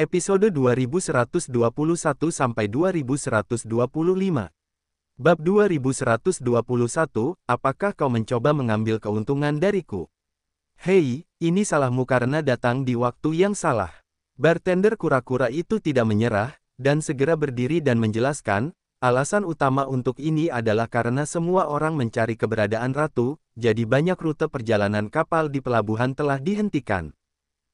Episode 2121 sampai 2125. Bab 2121, apakah kau mencoba mengambil keuntungan dariku? Hei, ini salahmu karena datang di waktu yang salah. Bartender kura-kura itu tidak menyerah, dan segera berdiri dan menjelaskan, alasan utama untuk ini adalah karena semua orang mencari keberadaan ratu, jadi banyak rute perjalanan kapal di pelabuhan telah dihentikan.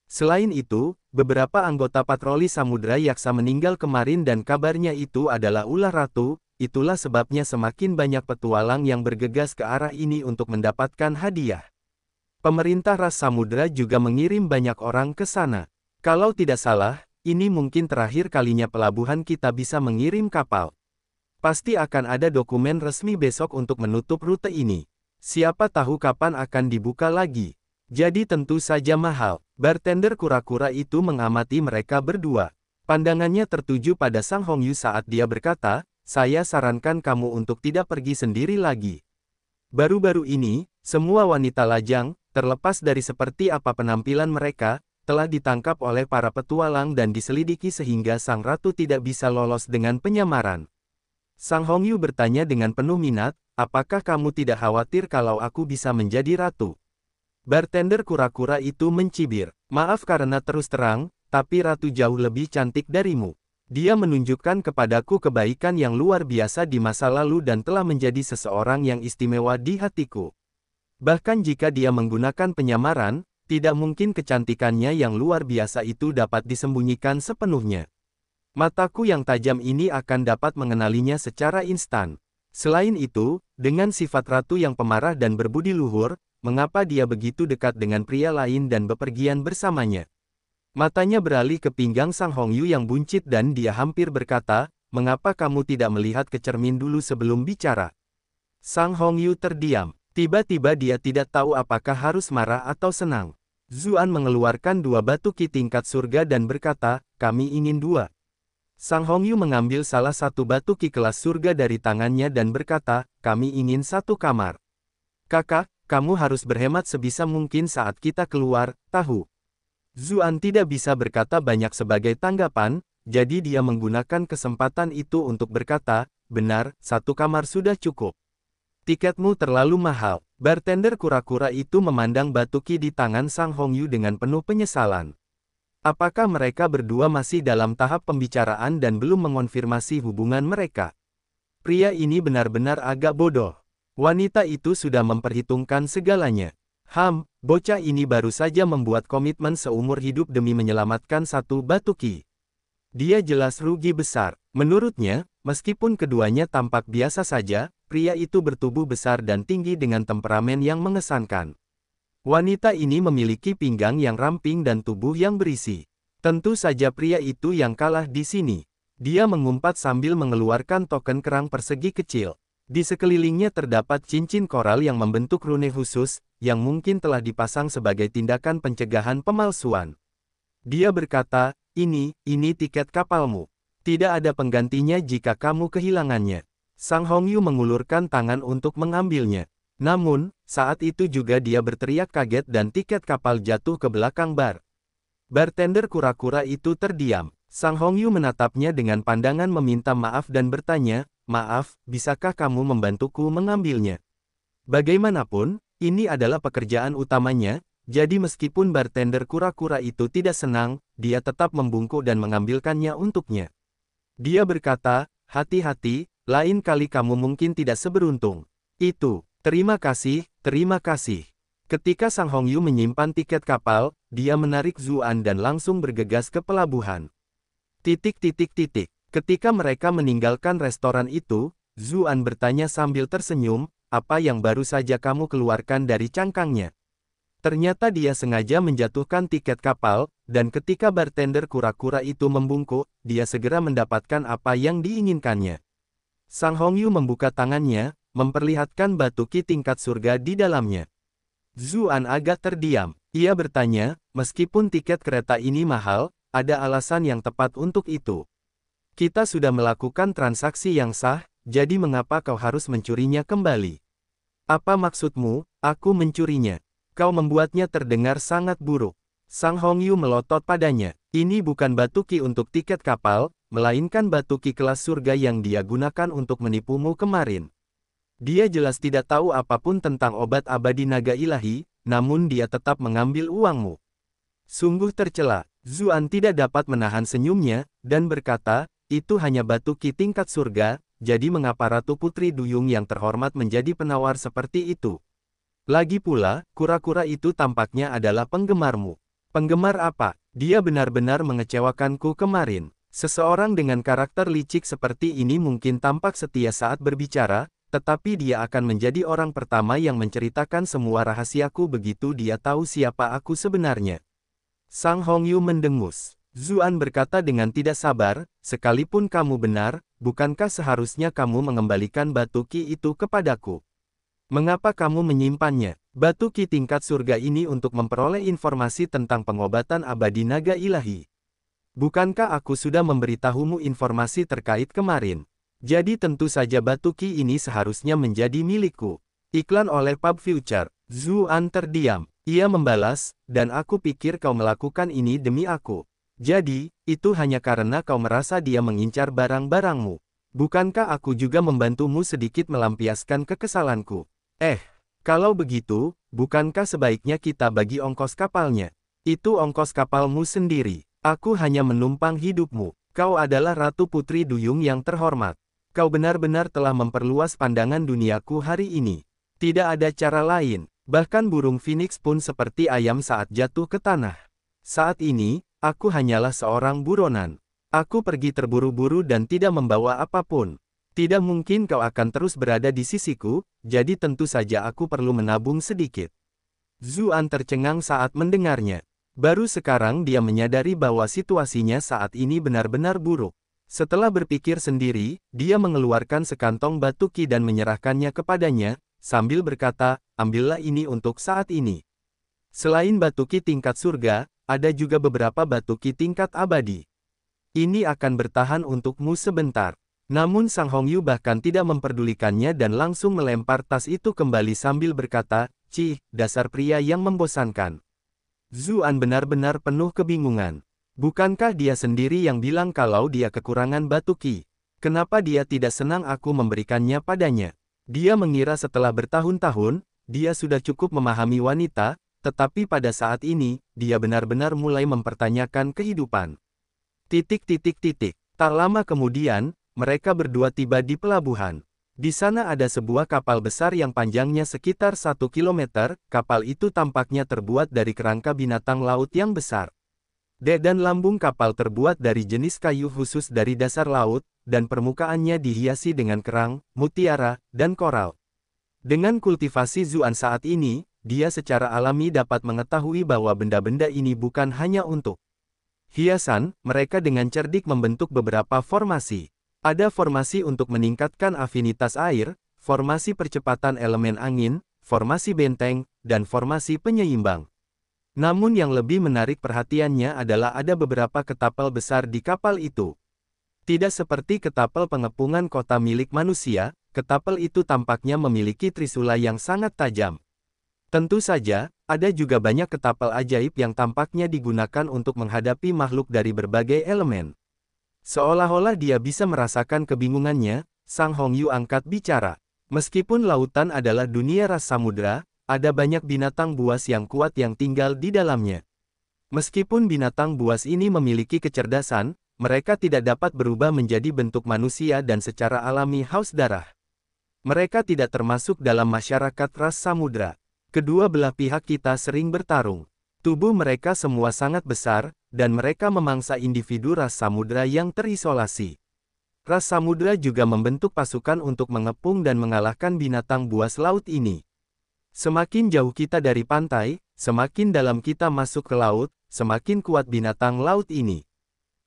Selain itu, beberapa anggota patroli Samudra Yaksa meninggal kemarin dan kabarnya itu adalah ulah ratu, itulah sebabnya semakin banyak petualang yang bergegas ke arah ini untuk mendapatkan hadiah. Pemerintah Ras samudera juga mengirim banyak orang ke sana. Kalau tidak salah, ini mungkin terakhir kalinya pelabuhan kita bisa mengirim kapal. Pasti akan ada dokumen resmi besok untuk menutup rute ini. Siapa tahu kapan akan dibuka lagi. Jadi tentu saja mahal. Bartender kura-kura itu mengamati mereka berdua. Pandangannya tertuju pada Sang Hong Yu saat dia berkata, saya sarankan kamu untuk tidak pergi sendiri lagi. Baru-baru ini, semua wanita lajang, terlepas dari seperti apa penampilan mereka, telah ditangkap oleh para petualang dan diselidiki sehingga Sang Ratu tidak bisa lolos dengan penyamaran. Sang Hong Yu bertanya dengan penuh minat, apakah kamu tidak khawatir kalau aku bisa menjadi ratu? Bartender kura-kura itu mencibir. Maaf karena terus terang, tapi ratu jauh lebih cantik darimu. Dia menunjukkan kepadaku kebaikan yang luar biasa di masa lalu dan telah menjadi seseorang yang istimewa di hatiku. Bahkan jika dia menggunakan penyamaran, tidak mungkin kecantikannya yang luar biasa itu dapat disembunyikan sepenuhnya. Mataku yang tajam ini akan dapat mengenalinya secara instan. Selain itu, dengan sifat ratu yang pemarah dan berbudi luhur, mengapa dia begitu dekat dengan pria lain dan bepergian bersamanya. Matanya beralih ke pinggang Sang Hong Yu yang buncit dan dia hampir berkata, mengapa kamu tidak melihat ke cermin dulu sebelum bicara? Sang Hong Yu terdiam. Tiba-tiba dia tidak tahu apakah harus marah atau senang. Zuan mengeluarkan dua batu ki tingkat surga dan berkata, kami ingin dua. Sang Hong Yu mengambil salah satu batu ki kelas surga dari tangannya dan berkata, kami ingin satu kamar. Kakak, kamu harus berhemat sebisa mungkin saat kita keluar, tahu. Zuan tidak bisa berkata banyak sebagai tanggapan, jadi dia menggunakan kesempatan itu untuk berkata, benar, satu kamar sudah cukup. Tiketmu terlalu mahal. Bartender kura-kura itu memandang Batuki di tangan Sang Hong Yu dengan penuh penyesalan. Apakah mereka berdua masih dalam tahap pembicaraan dan belum mengonfirmasi hubungan mereka? Pria ini benar-benar agak bodoh. Wanita itu sudah memperhitungkan segalanya. Ham, bocah ini baru saja membuat komitmen seumur hidup demi menyelamatkan satu batu ki. Dia jelas rugi besar. Menurutnya, meskipun keduanya tampak biasa saja, pria itu bertubuh besar dan tinggi dengan temperamen yang mengesankan. Wanita ini memiliki pinggang yang ramping dan tubuh yang berisi. Tentu saja pria itu yang kalah di sini. Dia mengumpat sambil mengeluarkan token kerang persegi kecil. Di sekelilingnya terdapat cincin koral yang membentuk rune khusus, yang mungkin telah dipasang sebagai tindakan pencegahan pemalsuan. Dia berkata, ini, ini tiket kapalmu. Tidak ada penggantinya jika kamu kehilangannya. Sang Hongyu mengulurkan tangan untuk mengambilnya. Namun, saat itu juga dia berteriak kaget dan tiket kapal jatuh ke belakang bar. Bartender kura-kura itu terdiam. Sang Hongyu menatapnya dengan pandangan meminta maaf dan bertanya, Maaf, bisakah kamu membantuku mengambilnya? Bagaimanapun, ini adalah pekerjaan utamanya, jadi meskipun bartender kura-kura itu tidak senang, dia tetap membungkuk dan mengambilkannya untuknya. Dia berkata, hati-hati, lain kali kamu mungkin tidak seberuntung. Itu, terima kasih, terima kasih. Ketika Sang Hongyu menyimpan tiket kapal, dia menarik Zuan dan langsung bergegas ke pelabuhan. Titik titik titik. Ketika mereka meninggalkan restoran itu, Zuan bertanya sambil tersenyum, apa yang baru saja kamu keluarkan dari cangkangnya? Ternyata dia sengaja menjatuhkan tiket kapal, dan ketika bartender kura-kura itu membungkuk, dia segera mendapatkan apa yang diinginkannya. Sang Hongyu membuka tangannya, memperlihatkan batu ki tingkat surga di dalamnya. Zuan agak terdiam. Ia bertanya, meskipun tiket kereta ini mahal, ada alasan yang tepat untuk itu. Kita sudah melakukan transaksi yang sah, jadi mengapa kau harus mencurinya kembali? Apa maksudmu, aku mencurinya? Kau membuatnya terdengar sangat buruk. Sang Hongyu melotot padanya. Ini bukan batu ki untuk tiket kapal, melainkan batu ki kelas surga yang dia gunakan untuk menipumu kemarin. Dia jelas tidak tahu apapun tentang obat abadi naga ilahi, namun dia tetap mengambil uangmu. Sungguh tercela, Zuan tidak dapat menahan senyumnya, dan berkata, itu hanya batu ki tingkat surga, jadi mengapa Ratu Putri Duyung yang terhormat menjadi penawar seperti itu? Lagi pula, kura-kura itu tampaknya adalah penggemarmu. Penggemar apa? Dia benar-benar mengecewakanku kemarin. Seseorang dengan karakter licik seperti ini mungkin tampak setia saat berbicara, tetapi dia akan menjadi orang pertama yang menceritakan semua rahasiaku begitu dia tahu siapa aku sebenarnya. Sang Hongyu mendengus. Zuan berkata dengan tidak sabar, sekalipun kamu benar, bukankah seharusnya kamu mengembalikan batu ki itu kepadaku? Mengapa kamu menyimpannya? Batu ki tingkat surga ini untuk memperoleh informasi tentang pengobatan abadi naga ilahi. Bukankah aku sudah memberitahumu informasi terkait kemarin? Jadi tentu saja batu ki ini seharusnya menjadi milikku. Iklan oleh Pub Future. Zuan terdiam. Ia membalas, dan aku pikir kau melakukan ini demi aku. Jadi, itu hanya karena kau merasa dia mengincar barang-barangmu. Bukankah aku juga membantumu sedikit melampiaskan kekesalanku? Eh, kalau begitu, bukankah sebaiknya kita bagi ongkos kapalnya? Itu ongkos kapalmu sendiri. Aku hanya menumpang hidupmu. Kau adalah Ratu Putri Duyung yang terhormat. Kau benar-benar telah memperluas pandangan duniaku hari ini. Tidak ada cara lain. Bahkan burung phoenix pun seperti ayam saat jatuh ke tanah. Saat ini, Aku hanyalah seorang buronan. Aku pergi terburu-buru dan tidak membawa apapun. Tidak mungkin kau akan terus berada di sisiku, jadi tentu saja aku perlu menabung sedikit. Zuan tercengang saat mendengarnya. Baru sekarang dia menyadari bahwa situasinya saat ini benar-benar buruk. Setelah berpikir sendiri, dia mengeluarkan sekantong batu ki dan menyerahkannya kepadanya, sambil berkata, ambillah ini untuk saat ini. Selain batu ki tingkat surga, ada juga beberapa batu ki tingkat abadi. Ini akan bertahan untukmu sebentar. Namun Sang Hongyu bahkan tidak memperdulikannya dan langsung melempar tas itu kembali sambil berkata, Cih, dasar pria yang membosankan. Zuan benar-benar penuh kebingungan. Bukankah dia sendiri yang bilang kalau dia kekurangan batu ki? Kenapa dia tidak senang aku memberikannya padanya? Dia mengira setelah bertahun-tahun, dia sudah cukup memahami wanita, tetapi pada saat ini, dia benar-benar mulai mempertanyakan kehidupan. Titik titik titik. Tak lama kemudian, mereka berdua tiba di pelabuhan. Di sana ada sebuah kapal besar yang panjangnya sekitar satu kilometer. kapal itu tampaknya terbuat dari kerangka binatang laut yang besar. Dek dan lambung kapal terbuat dari jenis kayu khusus dari dasar laut, dan permukaannya dihiasi dengan kerang, mutiara, dan koral. Dengan kultivasi Zuan saat ini, dia secara alami dapat mengetahui bahwa benda-benda ini bukan hanya untuk hiasan, mereka dengan cerdik membentuk beberapa formasi. Ada formasi untuk meningkatkan afinitas air, formasi percepatan elemen angin, formasi benteng, dan formasi penyeimbang. Namun yang lebih menarik perhatiannya adalah ada beberapa ketapel besar di kapal itu. Tidak seperti ketapel pengepungan kota milik manusia, ketapel itu tampaknya memiliki trisula yang sangat tajam. Tentu saja, ada juga banyak ketapel ajaib yang tampaknya digunakan untuk menghadapi makhluk dari berbagai elemen. Seolah-olah dia bisa merasakan kebingungannya, Sang Hongyu angkat bicara. Meskipun lautan adalah dunia ras samudera, ada banyak binatang buas yang kuat yang tinggal di dalamnya. Meskipun binatang buas ini memiliki kecerdasan, mereka tidak dapat berubah menjadi bentuk manusia dan secara alami haus darah. Mereka tidak termasuk dalam masyarakat ras samudera. Kedua belah pihak kita sering bertarung. Tubuh mereka semua sangat besar, dan mereka memangsa individu ras samudera yang terisolasi. Ras samudera juga membentuk pasukan untuk mengepung dan mengalahkan binatang buas laut ini. Semakin jauh kita dari pantai, semakin dalam kita masuk ke laut, semakin kuat binatang laut ini.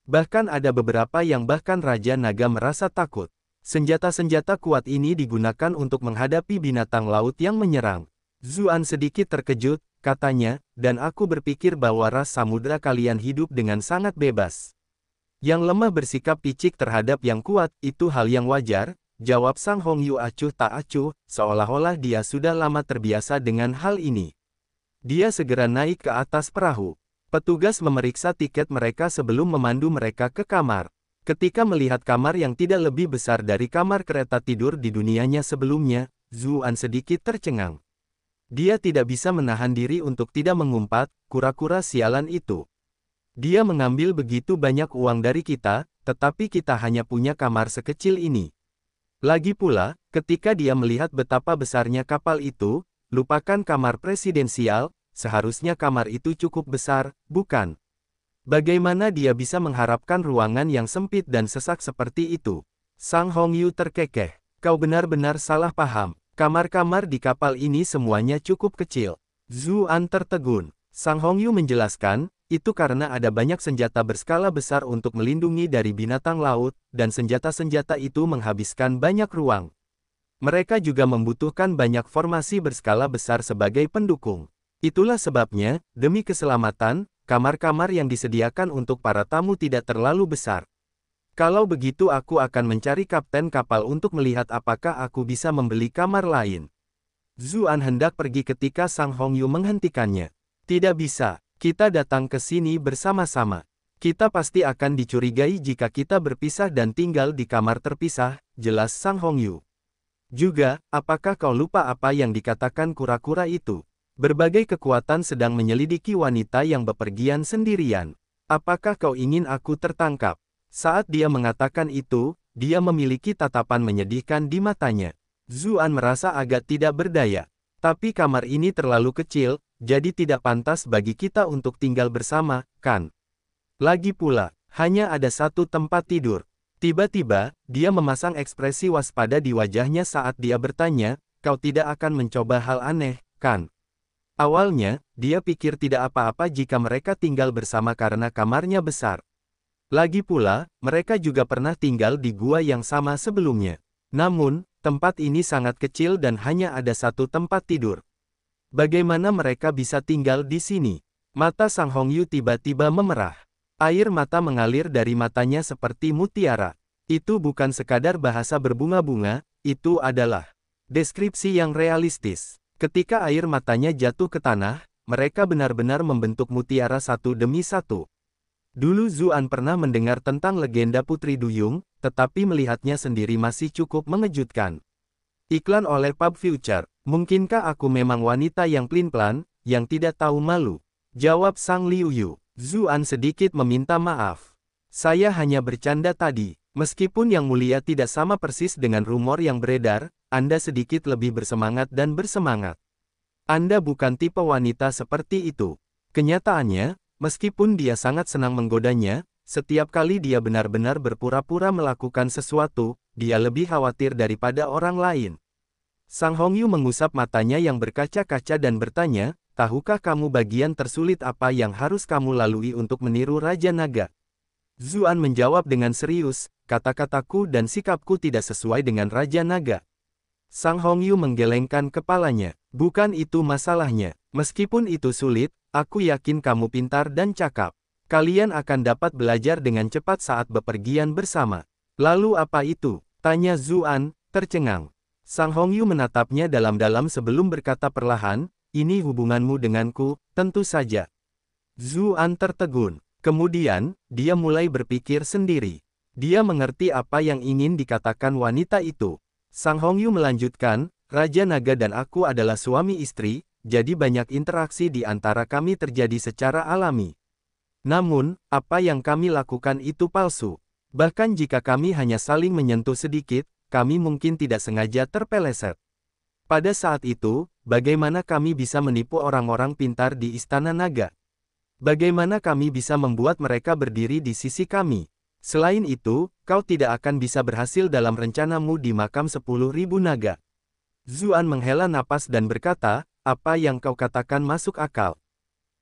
Bahkan ada beberapa yang bahkan Raja Naga merasa takut. Senjata-senjata kuat ini digunakan untuk menghadapi binatang laut yang menyerang. Zuan sedikit terkejut, katanya, dan aku berpikir bahwa ras samudera kalian hidup dengan sangat bebas. Yang lemah bersikap picik terhadap yang kuat, itu hal yang wajar, jawab Sang Hong Yu acuh tak acuh, seolah-olah dia sudah lama terbiasa dengan hal ini. Dia segera naik ke atas perahu. Petugas memeriksa tiket mereka sebelum memandu mereka ke kamar. Ketika melihat kamar yang tidak lebih besar dari kamar kereta tidur di dunianya sebelumnya, Zuan sedikit tercengang. Dia tidak bisa menahan diri untuk tidak mengumpat, kura-kura sialan itu. Dia mengambil begitu banyak uang dari kita, tetapi kita hanya punya kamar sekecil ini. Lagi pula, ketika dia melihat betapa besarnya kapal itu, lupakan kamar presidensial, seharusnya kamar itu cukup besar, bukan? Bagaimana dia bisa mengharapkan ruangan yang sempit dan sesak seperti itu? Sang Hong Yu terkekeh. Kau benar-benar salah paham. Kamar-kamar di kapal ini semuanya cukup kecil. Zuan tertegun. Sang Hongyu menjelaskan, itu karena ada banyak senjata berskala besar untuk melindungi dari binatang laut, dan senjata-senjata itu menghabiskan banyak ruang. Mereka juga membutuhkan banyak formasi berskala besar sebagai pendukung. Itulah sebabnya, demi keselamatan, kamar-kamar yang disediakan untuk para tamu tidak terlalu besar. Kalau begitu aku akan mencari kapten kapal untuk melihat apakah aku bisa membeli kamar lain. Zuan hendak pergi ketika Sang Hongyu menghentikannya. Tidak bisa, kita datang ke sini bersama-sama. Kita pasti akan dicurigai jika kita berpisah dan tinggal di kamar terpisah, jelas Sang Hongyu. Juga, apakah kau lupa apa yang dikatakan kura-kura itu? Berbagai kekuatan sedang menyelidiki wanita yang bepergian sendirian. Apakah kau ingin aku tertangkap? Saat dia mengatakan itu, dia memiliki tatapan menyedihkan di matanya. Zuan merasa agak tidak berdaya. Tapi kamar ini terlalu kecil, jadi tidak pantas bagi kita untuk tinggal bersama, kan? Lagi pula, hanya ada satu tempat tidur. Tiba-tiba, dia memasang ekspresi waspada di wajahnya saat dia bertanya, kau tidak akan mencoba hal aneh, kan? Awalnya, dia pikir tidak apa-apa jika mereka tinggal bersama karena kamarnya besar. Lagi pula, mereka juga pernah tinggal di gua yang sama sebelumnya. Namun, tempat ini sangat kecil dan hanya ada satu tempat tidur. Bagaimana mereka bisa tinggal di sini? Mata Sang Hongyu tiba-tiba memerah. Air mata mengalir dari matanya seperti mutiara. Itu bukan sekadar bahasa berbunga-bunga, itu adalah deskripsi yang realistis. Ketika air matanya jatuh ke tanah, mereka benar-benar membentuk mutiara satu demi satu. Dulu Zuan pernah mendengar tentang legenda Putri Duyung, tetapi melihatnya sendiri masih cukup mengejutkan. Iklan oleh Pub Future, mungkinkah aku memang wanita yang pelin-pelan, yang tidak tahu malu? Jawab Sang Liu Yu. Zuan sedikit meminta maaf. Saya hanya bercanda tadi. Meskipun yang mulia tidak sama persis dengan rumor yang beredar, Anda sedikit lebih bersemangat dan bersemangat. Anda bukan tipe wanita seperti itu. Kenyataannya, Meskipun dia sangat senang menggodanya, setiap kali dia benar-benar berpura-pura melakukan sesuatu, dia lebih khawatir daripada orang lain. Sang Hongyu mengusap matanya yang berkaca-kaca dan bertanya, tahukah kamu bagian tersulit apa yang harus kamu lalui untuk meniru Raja Naga? Zuan menjawab dengan serius, kata-kataku dan sikapku tidak sesuai dengan Raja Naga. Sang Hongyu menggelengkan kepalanya. Bukan itu masalahnya. Meskipun itu sulit, Aku yakin kamu pintar dan cakap. Kalian akan dapat belajar dengan cepat saat bepergian bersama. Lalu apa itu? Tanya Zuan, tercengang. Sang Hongyu menatapnya dalam-dalam sebelum berkata perlahan, ini hubunganmu denganku, tentu saja. Zuan tertegun. Kemudian, dia mulai berpikir sendiri. Dia mengerti apa yang ingin dikatakan wanita itu. Sang Hongyu melanjutkan, Raja Naga dan aku adalah suami istri, jadi banyak interaksi di antara kami terjadi secara alami. Namun, apa yang kami lakukan itu palsu. Bahkan jika kami hanya saling menyentuh sedikit, kami mungkin tidak sengaja terpeleset. Pada saat itu, bagaimana kami bisa menipu orang-orang pintar di Istana Naga? Bagaimana kami bisa membuat mereka berdiri di sisi kami? Selain itu, kau tidak akan bisa berhasil dalam rencanamu di makam 10.000 naga. Zuan menghela napas dan berkata, apa yang kau katakan masuk akal.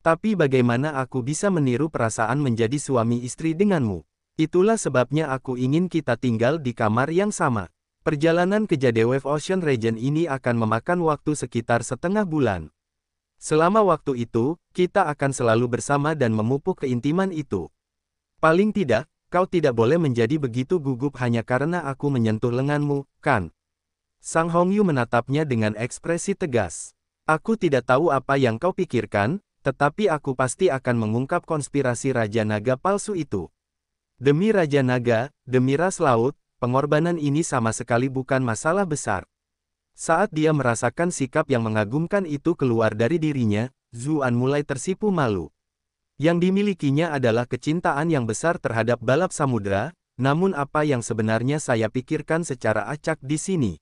Tapi bagaimana aku bisa meniru perasaan menjadi suami istri denganmu? Itulah sebabnya aku ingin kita tinggal di kamar yang sama. Perjalanan ke Wave Ocean Region ini akan memakan waktu sekitar setengah bulan. Selama waktu itu, kita akan selalu bersama dan memupuk keintiman itu. Paling tidak, kau tidak boleh menjadi begitu gugup hanya karena aku menyentuh lenganmu, kan? Sang Hongyu menatapnya dengan ekspresi tegas. Aku tidak tahu apa yang kau pikirkan, tetapi aku pasti akan mengungkap konspirasi Raja Naga palsu itu. Demi Raja Naga, demi ras laut, pengorbanan ini sama sekali bukan masalah besar. Saat dia merasakan sikap yang mengagumkan itu keluar dari dirinya, Zuan mulai tersipu malu. Yang dimilikinya adalah kecintaan yang besar terhadap balap samudera, namun apa yang sebenarnya saya pikirkan secara acak di sini.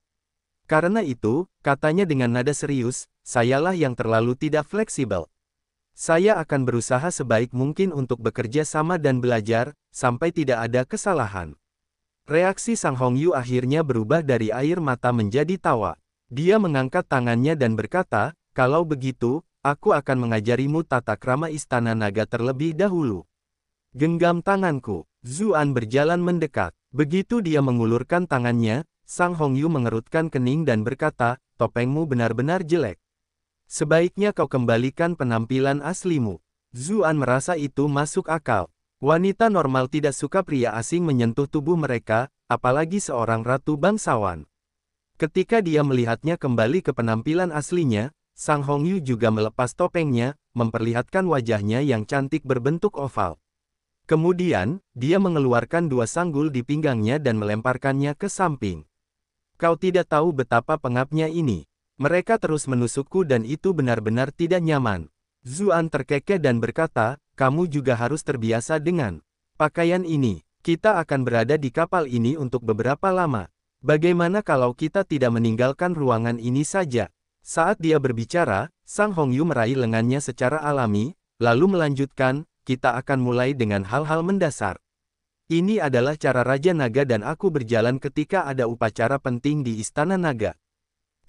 Karena itu, katanya dengan nada serius, sayalah yang terlalu tidak fleksibel. Saya akan berusaha sebaik mungkin untuk bekerja sama dan belajar, sampai tidak ada kesalahan. Reaksi Sang Hong Yu akhirnya berubah dari air mata menjadi tawa. Dia mengangkat tangannya dan berkata, kalau begitu, aku akan mengajarimu tata krama istana naga terlebih dahulu. Genggam tanganku, Zuan berjalan mendekat. Begitu dia mengulurkan tangannya, Sang Hongyu mengerutkan kening dan berkata, topengmu benar-benar jelek. Sebaiknya kau kembalikan penampilan aslimu. Zuan merasa itu masuk akal. Wanita normal tidak suka pria asing menyentuh tubuh mereka, apalagi seorang ratu bangsawan. Ketika dia melihatnya kembali ke penampilan aslinya, Sang Hongyu juga melepas topengnya, memperlihatkan wajahnya yang cantik berbentuk oval. Kemudian, dia mengeluarkan dua sanggul di pinggangnya dan melemparkannya ke samping. Kau tidak tahu betapa pengapnya ini. Mereka terus menusukku dan itu benar-benar tidak nyaman. Zuan terkekeh dan berkata, kamu juga harus terbiasa dengan pakaian ini. Kita akan berada di kapal ini untuk beberapa lama. Bagaimana kalau kita tidak meninggalkan ruangan ini saja? Saat dia berbicara, Sang Hongyu meraih lengannya secara alami, lalu melanjutkan, kita akan mulai dengan hal-hal mendasar. Ini adalah cara Raja Naga dan aku berjalan ketika ada upacara penting di Istana Naga.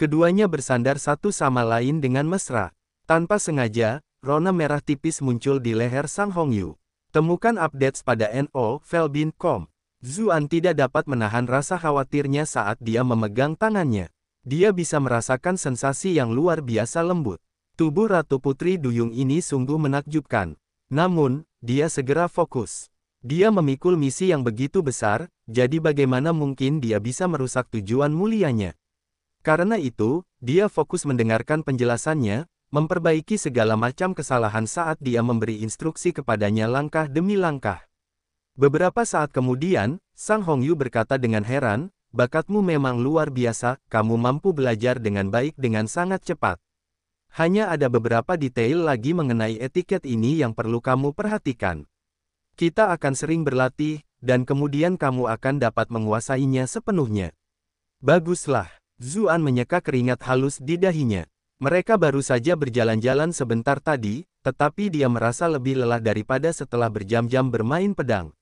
Keduanya bersandar satu sama lain dengan mesra. Tanpa sengaja, rona merah tipis muncul di leher Sang Hongyu. Temukan updates pada no. Felbin.com. Zuan tidak dapat menahan rasa khawatirnya saat dia memegang tangannya. Dia bisa merasakan sensasi yang luar biasa lembut. Tubuh Ratu Putri Duyung ini sungguh menakjubkan. Namun, dia segera fokus. Dia memikul misi yang begitu besar, jadi bagaimana mungkin dia bisa merusak tujuan mulianya? Karena itu, dia fokus mendengarkan penjelasannya, memperbaiki segala macam kesalahan saat dia memberi instruksi kepadanya langkah demi langkah. Beberapa saat kemudian, Sang Hongyu berkata dengan heran, bakatmu memang luar biasa, kamu mampu belajar dengan baik dengan sangat cepat. Hanya ada beberapa detail lagi mengenai etiket ini yang perlu kamu perhatikan. Kita akan sering berlatih, dan kemudian kamu akan dapat menguasainya sepenuhnya. Baguslah, Zuan menyeka keringat halus di dahinya. Mereka baru saja berjalan-jalan sebentar tadi, tetapi dia merasa lebih lelah daripada setelah berjam-jam bermain pedang.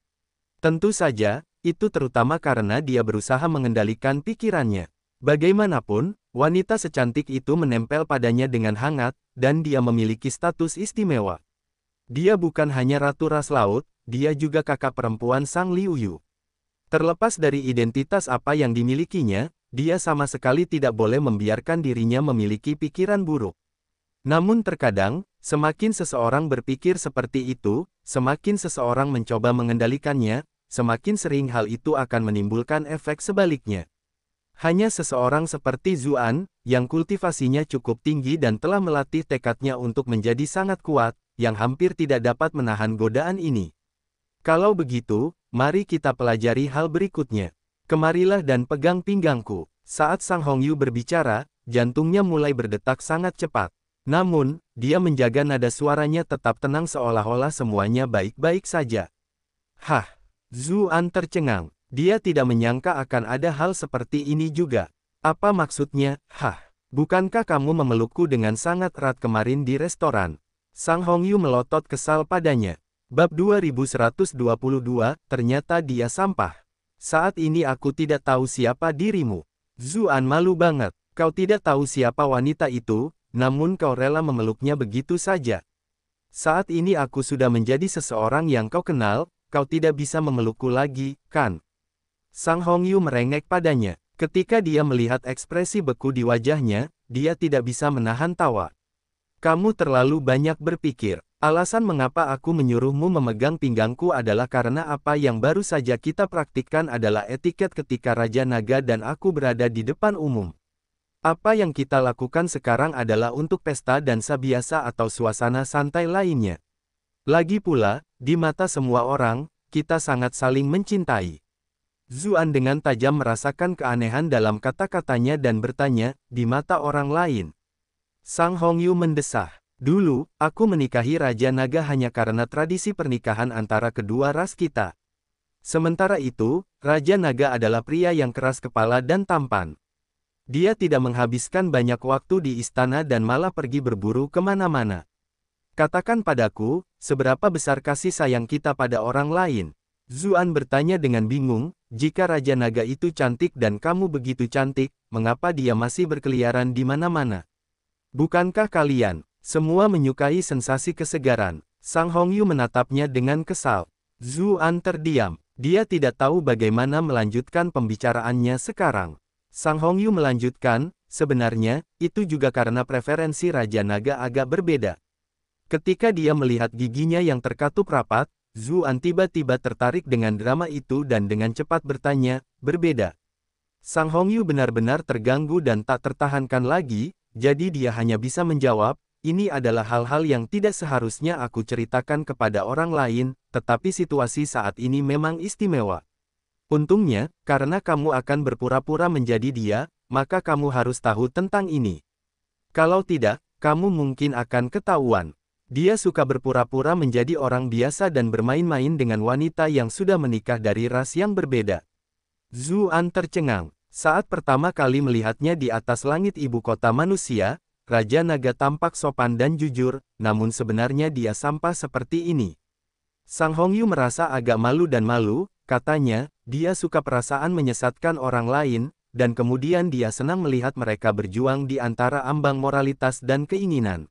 Tentu saja, itu terutama karena dia berusaha mengendalikan pikirannya. Bagaimanapun, wanita secantik itu menempel padanya dengan hangat, dan dia memiliki status istimewa. Dia bukan hanya ratu ras laut, dia juga kakak perempuan Sang Liu Yu. Terlepas dari identitas apa yang dimilikinya, dia sama sekali tidak boleh membiarkan dirinya memiliki pikiran buruk. Namun terkadang, semakin seseorang berpikir seperti itu, semakin seseorang mencoba mengendalikannya, semakin sering hal itu akan menimbulkan efek sebaliknya. Hanya seseorang seperti Zuan, yang kultivasinya cukup tinggi dan telah melatih tekadnya untuk menjadi sangat kuat, yang hampir tidak dapat menahan godaan ini. Kalau begitu, mari kita pelajari hal berikutnya. Kemarilah dan pegang pinggangku. Saat Sang Hongyu berbicara, jantungnya mulai berdetak sangat cepat. Namun, dia menjaga nada suaranya tetap tenang seolah-olah semuanya baik-baik saja. Hah! Zuan tercengang. Dia tidak menyangka akan ada hal seperti ini juga. Apa maksudnya, hah? Bukankah kamu memelukku dengan sangat erat kemarin di restoran? Sang Hongyu melotot kesal padanya. Bab 2122, ternyata dia sampah. Saat ini aku tidak tahu siapa dirimu. Zuan malu banget. Kau tidak tahu siapa wanita itu, namun kau rela memeluknya begitu saja. Saat ini aku sudah menjadi seseorang yang kau kenal, kau tidak bisa memelukku lagi, kan? Sang Hongyu merengek padanya. Ketika dia melihat ekspresi beku di wajahnya, dia tidak bisa menahan tawa. Kamu terlalu banyak berpikir. Alasan mengapa aku menyuruhmu memegang pinggangku adalah karena apa yang baru saja kita praktikkan adalah etiket ketika Raja Naga dan aku berada di depan umum. Apa yang kita lakukan sekarang adalah untuk pesta dansa biasa atau suasana santai lainnya. Lagi pula, di mata semua orang, kita sangat saling mencintai. Zuan dengan tajam merasakan keanehan dalam kata-katanya dan bertanya, di mata orang lain. Sang Hongyu mendesah. Dulu, aku menikahi Raja Naga hanya karena tradisi pernikahan antara kedua ras kita. Sementara itu, Raja Naga adalah pria yang keras kepala dan tampan. Dia tidak menghabiskan banyak waktu di istana dan malah pergi berburu kemana-mana. Katakan padaku, seberapa besar kasih sayang kita pada orang lain? Zuan bertanya dengan bingung, jika Raja Naga itu cantik dan kamu begitu cantik, mengapa dia masih berkeliaran di mana-mana? Bukankah kalian, semua menyukai sensasi kesegaran. Sang Hongyu menatapnya dengan kesal. Zuan terdiam. Dia tidak tahu bagaimana melanjutkan pembicaraannya sekarang. Sang Hongyu melanjutkan, sebenarnya, itu juga karena preferensi Raja Naga agak berbeda. Ketika dia melihat giginya yang terkatup rapat, Zuan tiba-tiba tertarik dengan drama itu dan dengan cepat bertanya, berbeda. Sang Hongyu benar-benar terganggu dan tak tertahankan lagi, jadi dia hanya bisa menjawab, ini adalah hal-hal yang tidak seharusnya aku ceritakan kepada orang lain, tetapi situasi saat ini memang istimewa. Untungnya, karena kamu akan berpura-pura menjadi dia, maka kamu harus tahu tentang ini. Kalau tidak, kamu mungkin akan ketahuan. Dia suka berpura-pura menjadi orang biasa dan bermain-main dengan wanita yang sudah menikah dari ras yang berbeda. Zuan tercengang. Saat pertama kali melihatnya di atas langit ibu kota manusia, Raja Naga tampak sopan dan jujur, namun sebenarnya dia sampah seperti ini. Sang Hongyu merasa agak malu dan malu, katanya, dia suka perasaan menyesatkan orang lain, dan kemudian dia senang melihat mereka berjuang di antara ambang moralitas dan keinginan.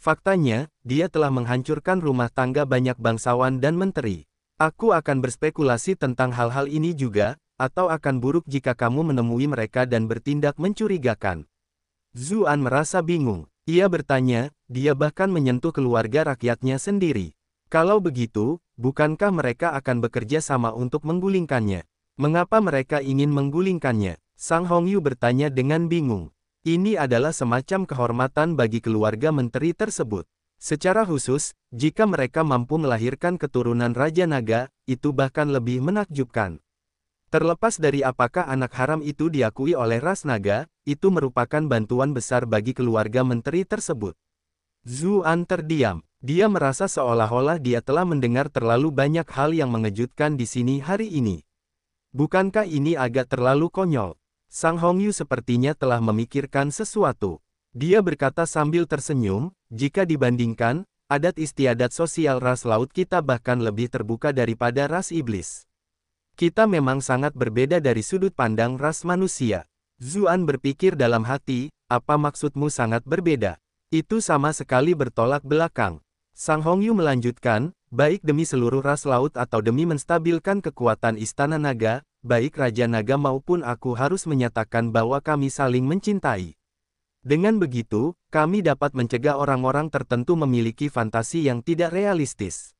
Faktanya, dia telah menghancurkan rumah tangga banyak bangsawan dan menteri. Aku akan berspekulasi tentang hal-hal ini juga, atau akan buruk jika kamu menemui mereka dan bertindak mencurigakan. Zuan merasa bingung. Ia bertanya, dia bahkan menyentuh keluarga rakyatnya sendiri. Kalau begitu, bukankah mereka akan bekerja sama untuk menggulingkannya? Mengapa mereka ingin menggulingkannya? Sang Hongyu bertanya dengan bingung. Ini adalah semacam kehormatan bagi keluarga menteri tersebut. Secara khusus, jika mereka mampu melahirkan keturunan Raja Naga, itu bahkan lebih menakjubkan. Terlepas dari apakah anak haram itu diakui oleh ras naga, itu merupakan bantuan besar bagi keluarga menteri tersebut. Zuan terdiam. Dia merasa seolah-olah dia telah mendengar terlalu banyak hal yang mengejutkan di sini hari ini. Bukankah ini agak terlalu konyol? Sang Hongyu sepertinya telah memikirkan sesuatu. Dia berkata sambil tersenyum, jika dibandingkan, adat istiadat sosial ras laut kita bahkan lebih terbuka daripada ras iblis. Kita memang sangat berbeda dari sudut pandang ras manusia. Zuan berpikir dalam hati, apa maksudmu sangat berbeda? Itu sama sekali bertolak belakang. Sang Hongyu melanjutkan, baik demi seluruh ras laut atau demi menstabilkan kekuatan istana naga, baik Raja Naga maupun aku harus menyatakan bahwa kami saling mencintai. Dengan begitu, kami dapat mencegah orang-orang tertentu memiliki fantasi yang tidak realistis.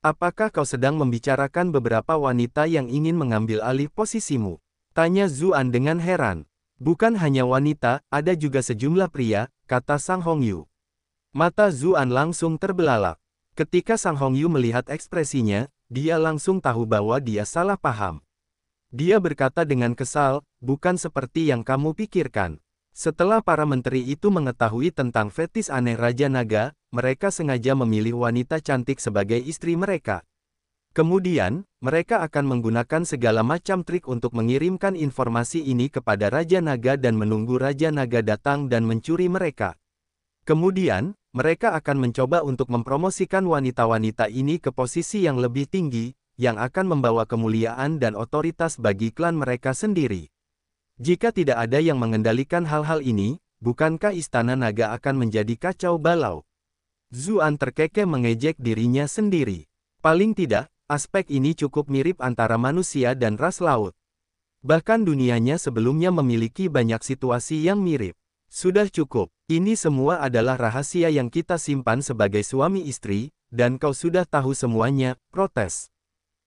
Apakah kau sedang membicarakan beberapa wanita yang ingin mengambil alih posisimu? Tanya Zuan dengan heran. Bukan hanya wanita, ada juga sejumlah pria, kata Sang Hongyu. Mata Zuan langsung terbelalak. Ketika Sang Hongyu melihat ekspresinya, dia langsung tahu bahwa dia salah paham. Dia berkata dengan kesal, bukan seperti yang kamu pikirkan. Setelah para menteri itu mengetahui tentang fetis aneh Raja Naga, mereka sengaja memilih wanita cantik sebagai istri mereka. Kemudian, mereka akan menggunakan segala macam trik untuk mengirimkan informasi ini kepada Raja Naga dan menunggu Raja Naga datang dan mencuri mereka. Kemudian, mereka akan mencoba untuk mempromosikan wanita-wanita ini ke posisi yang lebih tinggi, yang akan membawa kemuliaan dan otoritas bagi klan mereka sendiri. Jika tidak ada yang mengendalikan hal-hal ini, bukankah istana naga akan menjadi kacau balau? Zuan terkekeh mengejek dirinya sendiri. Paling tidak, Aspek ini cukup mirip antara manusia dan ras laut. Bahkan dunianya sebelumnya memiliki banyak situasi yang mirip. Sudah cukup, ini semua adalah rahasia yang kita simpan sebagai suami istri, dan kau sudah tahu semuanya, protes.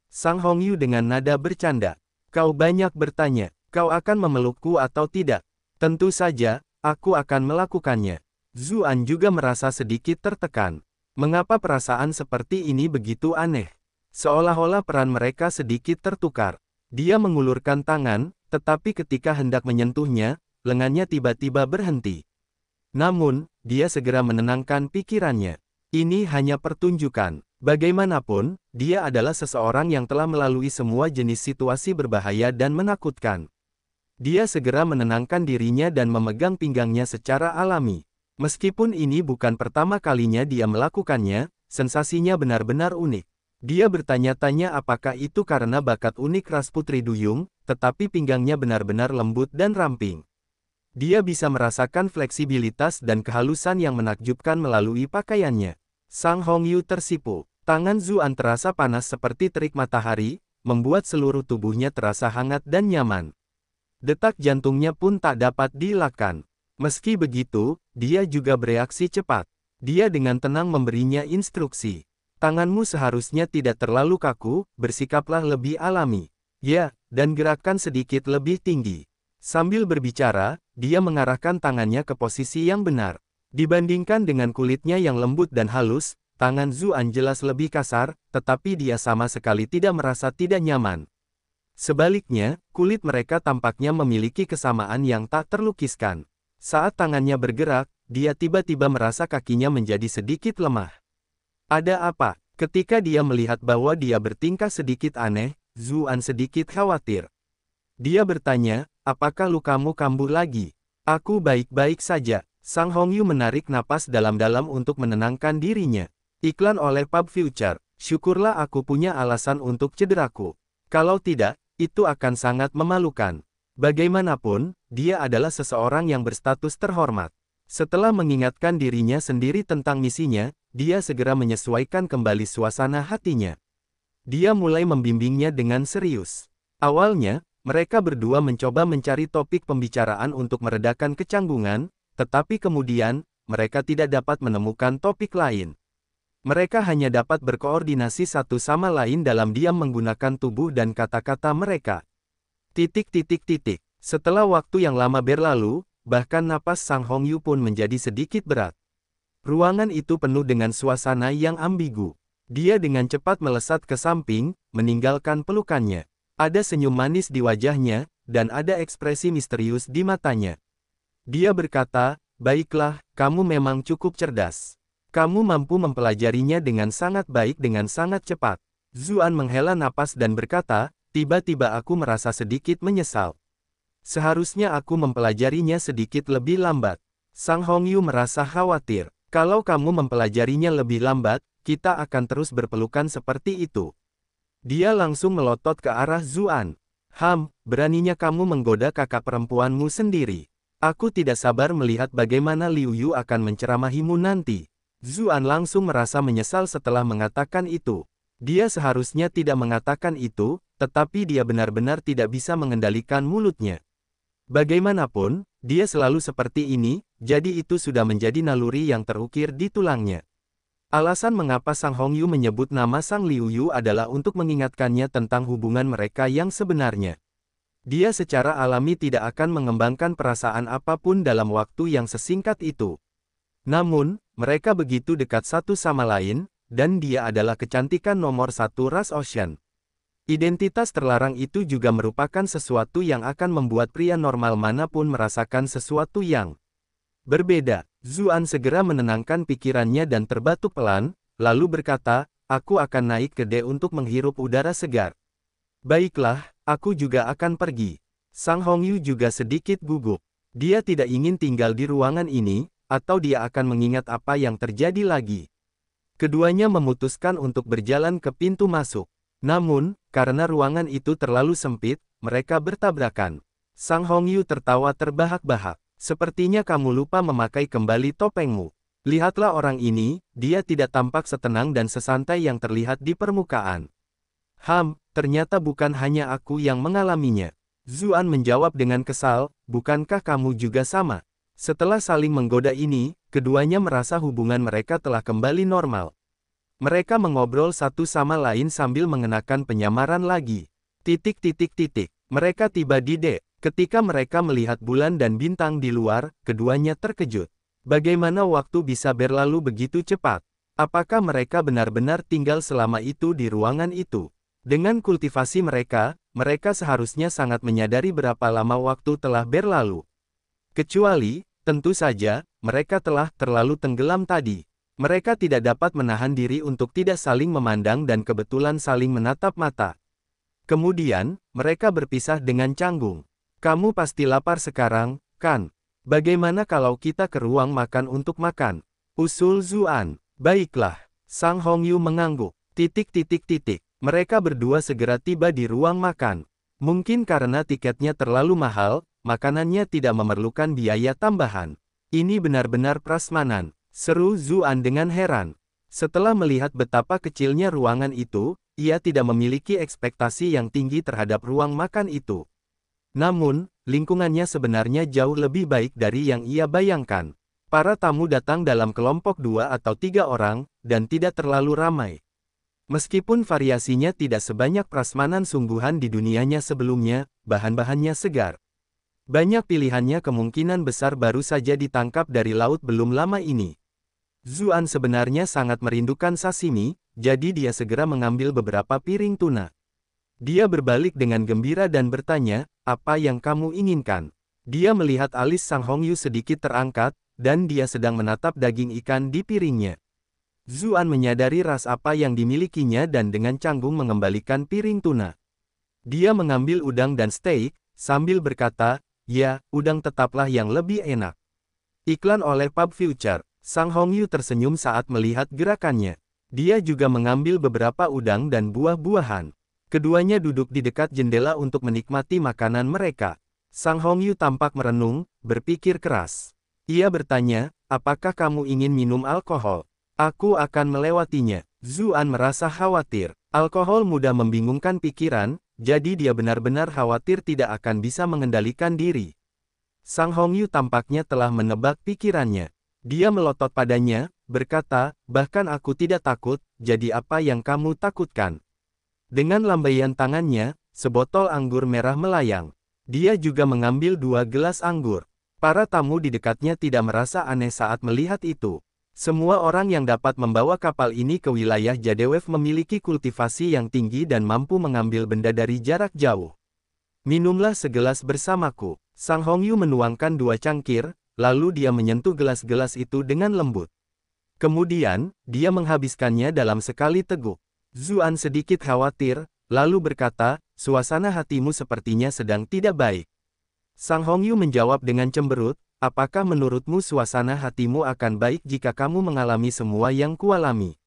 Sang Hong Yu dengan nada bercanda. Kau banyak bertanya, kau akan memelukku atau tidak? Tentu saja, aku akan melakukannya. Zuan juga merasa sedikit tertekan. Mengapa perasaan seperti ini begitu aneh? Seolah-olah peran mereka sedikit tertukar. Dia mengulurkan tangan, tetapi ketika hendak menyentuhnya, lengannya tiba-tiba berhenti. Namun, dia segera menenangkan pikirannya. Ini hanya pertunjukan. Bagaimanapun, dia adalah seseorang yang telah melalui semua jenis situasi berbahaya dan menakutkan. Dia segera menenangkan dirinya dan memegang pinggangnya secara alami. Meskipun ini bukan pertama kalinya dia melakukannya, sensasinya benar-benar unik. Dia bertanya-tanya apakah itu karena bakat unik Rasputri Duyung, tetapi pinggangnya benar-benar lembut dan ramping. Dia bisa merasakan fleksibilitas dan kehalusan yang menakjubkan melalui pakaiannya. Sang Hongyu tersipu. Tangan Zuan terasa panas seperti terik matahari, membuat seluruh tubuhnya terasa hangat dan nyaman. Detak jantungnya pun tak dapat dilakan. Meski begitu, dia juga bereaksi cepat. Dia dengan tenang memberinya instruksi. Tanganmu seharusnya tidak terlalu kaku, bersikaplah lebih alami. Ya, dan gerakkan sedikit lebih tinggi. Sambil berbicara, dia mengarahkan tangannya ke posisi yang benar. Dibandingkan dengan kulitnya yang lembut dan halus, tangan Zuan jelas lebih kasar, tetapi dia sama sekali tidak merasa tidak nyaman. Sebaliknya, kulit mereka tampaknya memiliki kesamaan yang tak terlukiskan. Saat tangannya bergerak, dia tiba-tiba merasa kakinya menjadi sedikit lemah. Ada apa? Ketika dia melihat bahwa dia bertingkah sedikit aneh, Zuan sedikit khawatir. Dia bertanya, apakah lukamu kambuh lagi? Aku baik-baik saja. Sang Hongyu menarik napas dalam-dalam untuk menenangkan dirinya. Iklan oleh Pub Future, syukurlah aku punya alasan untuk cederaku. Kalau tidak, itu akan sangat memalukan. Bagaimanapun, dia adalah seseorang yang berstatus terhormat. Setelah mengingatkan dirinya sendiri tentang misinya, dia segera menyesuaikan kembali suasana hatinya. Dia mulai membimbingnya dengan serius. Awalnya, mereka berdua mencoba mencari topik pembicaraan untuk meredakan kecanggungan, tetapi kemudian, mereka tidak dapat menemukan topik lain. Mereka hanya dapat berkoordinasi satu sama lain dalam diam menggunakan tubuh dan kata-kata mereka. Titik titik titik. Setelah waktu yang lama berlalu, bahkan napas Sang Hongyu pun menjadi sedikit berat. Ruangan itu penuh dengan suasana yang ambigu. Dia dengan cepat melesat ke samping, meninggalkan pelukannya. Ada senyum manis di wajahnya, dan ada ekspresi misterius di matanya. Dia berkata, Baiklah, kamu memang cukup cerdas. Kamu mampu mempelajarinya dengan sangat baik dengan sangat cepat. Zuan menghela napas dan berkata, tiba-tiba aku merasa sedikit menyesal. Seharusnya aku mempelajarinya sedikit lebih lambat. Sang Hongyu merasa khawatir. Kalau kamu mempelajarinya lebih lambat, kita akan terus berpelukan seperti itu. Dia langsung melotot ke arah Zuan. Ham, beraninya kamu menggoda kakak perempuanmu sendiri. Aku tidak sabar melihat bagaimana Liu Yu akan menceramahimu nanti. Zuan langsung merasa menyesal setelah mengatakan itu. Dia seharusnya tidak mengatakan itu, tetapi dia benar-benar tidak bisa mengendalikan mulutnya. Bagaimanapun, dia selalu seperti ini, jadi itu sudah menjadi naluri yang terukir di tulangnya. Alasan mengapa Sang Hongyu menyebut nama Sang Liuyu adalah untuk mengingatkannya tentang hubungan mereka yang sebenarnya. Dia secara alami tidak akan mengembangkan perasaan apapun dalam waktu yang sesingkat itu. Namun, mereka begitu dekat satu sama lain, dan dia adalah kecantikan nomor satu Ras Ocean. Identitas terlarang itu juga merupakan sesuatu yang akan membuat pria normal manapun merasakan sesuatu yang berbeda. Zuan segera menenangkan pikirannya dan terbatuk pelan, lalu berkata, aku akan naik ke D untuk menghirup udara segar. Baiklah, aku juga akan pergi. Sang Hongyu juga sedikit gugup. Dia tidak ingin tinggal di ruangan ini, atau dia akan mengingat apa yang terjadi lagi. Keduanya memutuskan untuk berjalan ke pintu masuk. Namun, karena ruangan itu terlalu sempit, mereka bertabrakan. Sang Hongyu tertawa terbahak-bahak. Sepertinya kamu lupa memakai kembali topengmu. Lihatlah orang ini, dia tidak tampak setenang dan sesantai yang terlihat di permukaan. Ham, ternyata bukan hanya aku yang mengalaminya. Zuan menjawab dengan kesal, bukankah kamu juga sama? Setelah saling menggoda ini, keduanya merasa hubungan mereka telah kembali normal. Mereka mengobrol satu sama lain sambil mengenakan penyamaran lagi. Titik titik titik. Mereka tiba di D. Ketika mereka melihat bulan dan bintang di luar, keduanya terkejut. Bagaimana waktu bisa berlalu begitu cepat? Apakah mereka benar-benar tinggal selama itu di ruangan itu? Dengan kultivasi mereka, mereka seharusnya sangat menyadari berapa lama waktu telah berlalu. Kecuali, tentu saja, mereka telah terlalu tenggelam tadi. Mereka tidak dapat menahan diri untuk tidak saling memandang dan kebetulan saling menatap mata. Kemudian, mereka berpisah dengan canggung. Kamu pasti lapar sekarang, kan? Bagaimana kalau kita ke ruang makan untuk makan? Usul Zuan. Baiklah. Sang Hongyu mengangguk. Titik titik titik. Mereka berdua segera tiba di ruang makan. Mungkin karena tiketnya terlalu mahal, makanannya tidak memerlukan biaya tambahan. Ini benar-benar prasmanan. Seru Zuan dengan heran. Setelah melihat betapa kecilnya ruangan itu, ia tidak memiliki ekspektasi yang tinggi terhadap ruang makan itu. Namun, lingkungannya sebenarnya jauh lebih baik dari yang ia bayangkan. Para tamu datang dalam kelompok dua atau tiga orang, dan tidak terlalu ramai. Meskipun variasinya tidak sebanyak prasmanan sungguhan di dunianya sebelumnya, bahan-bahannya segar. Banyak pilihannya kemungkinan besar baru saja ditangkap dari laut belum lama ini. Zuan sebenarnya sangat merindukan sashimi, jadi dia segera mengambil beberapa piring tuna. Dia berbalik dengan gembira dan bertanya, apa yang kamu inginkan? Dia melihat alis Sang Hongyu sedikit terangkat, dan dia sedang menatap daging ikan di piringnya. Zuan menyadari ras apa yang dimilikinya dan dengan canggung mengembalikan piring tuna. Dia mengambil udang dan steak, sambil berkata, ya, udang tetaplah yang lebih enak. Iklan oleh Pub Future Sang Hongyu tersenyum saat melihat gerakannya. Dia juga mengambil beberapa udang dan buah-buahan. Keduanya duduk di dekat jendela untuk menikmati makanan mereka. Sang Hongyu tampak merenung, berpikir keras. Ia bertanya, apakah kamu ingin minum alkohol? Aku akan melewatinya. Zuan merasa khawatir. Alkohol mudah membingungkan pikiran, jadi dia benar-benar khawatir tidak akan bisa mengendalikan diri. Sang Hongyu tampaknya telah menebak pikirannya. Dia melotot padanya, berkata, bahkan aku tidak takut, jadi apa yang kamu takutkan? Dengan lambaian tangannya, sebotol anggur merah melayang. Dia juga mengambil dua gelas anggur. Para tamu di dekatnya tidak merasa aneh saat melihat itu. Semua orang yang dapat membawa kapal ini ke wilayah Jadewef memiliki kultivasi yang tinggi dan mampu mengambil benda dari jarak jauh. Minumlah segelas bersamaku. Sang Hongyu menuangkan dua cangkir, lalu dia menyentuh gelas-gelas itu dengan lembut. Kemudian, dia menghabiskannya dalam sekali teguk. Zuan sedikit khawatir, lalu berkata, suasana hatimu sepertinya sedang tidak baik. Sang Hongyu menjawab dengan cemberut, apakah menurutmu suasana hatimu akan baik jika kamu mengalami semua yang kualami?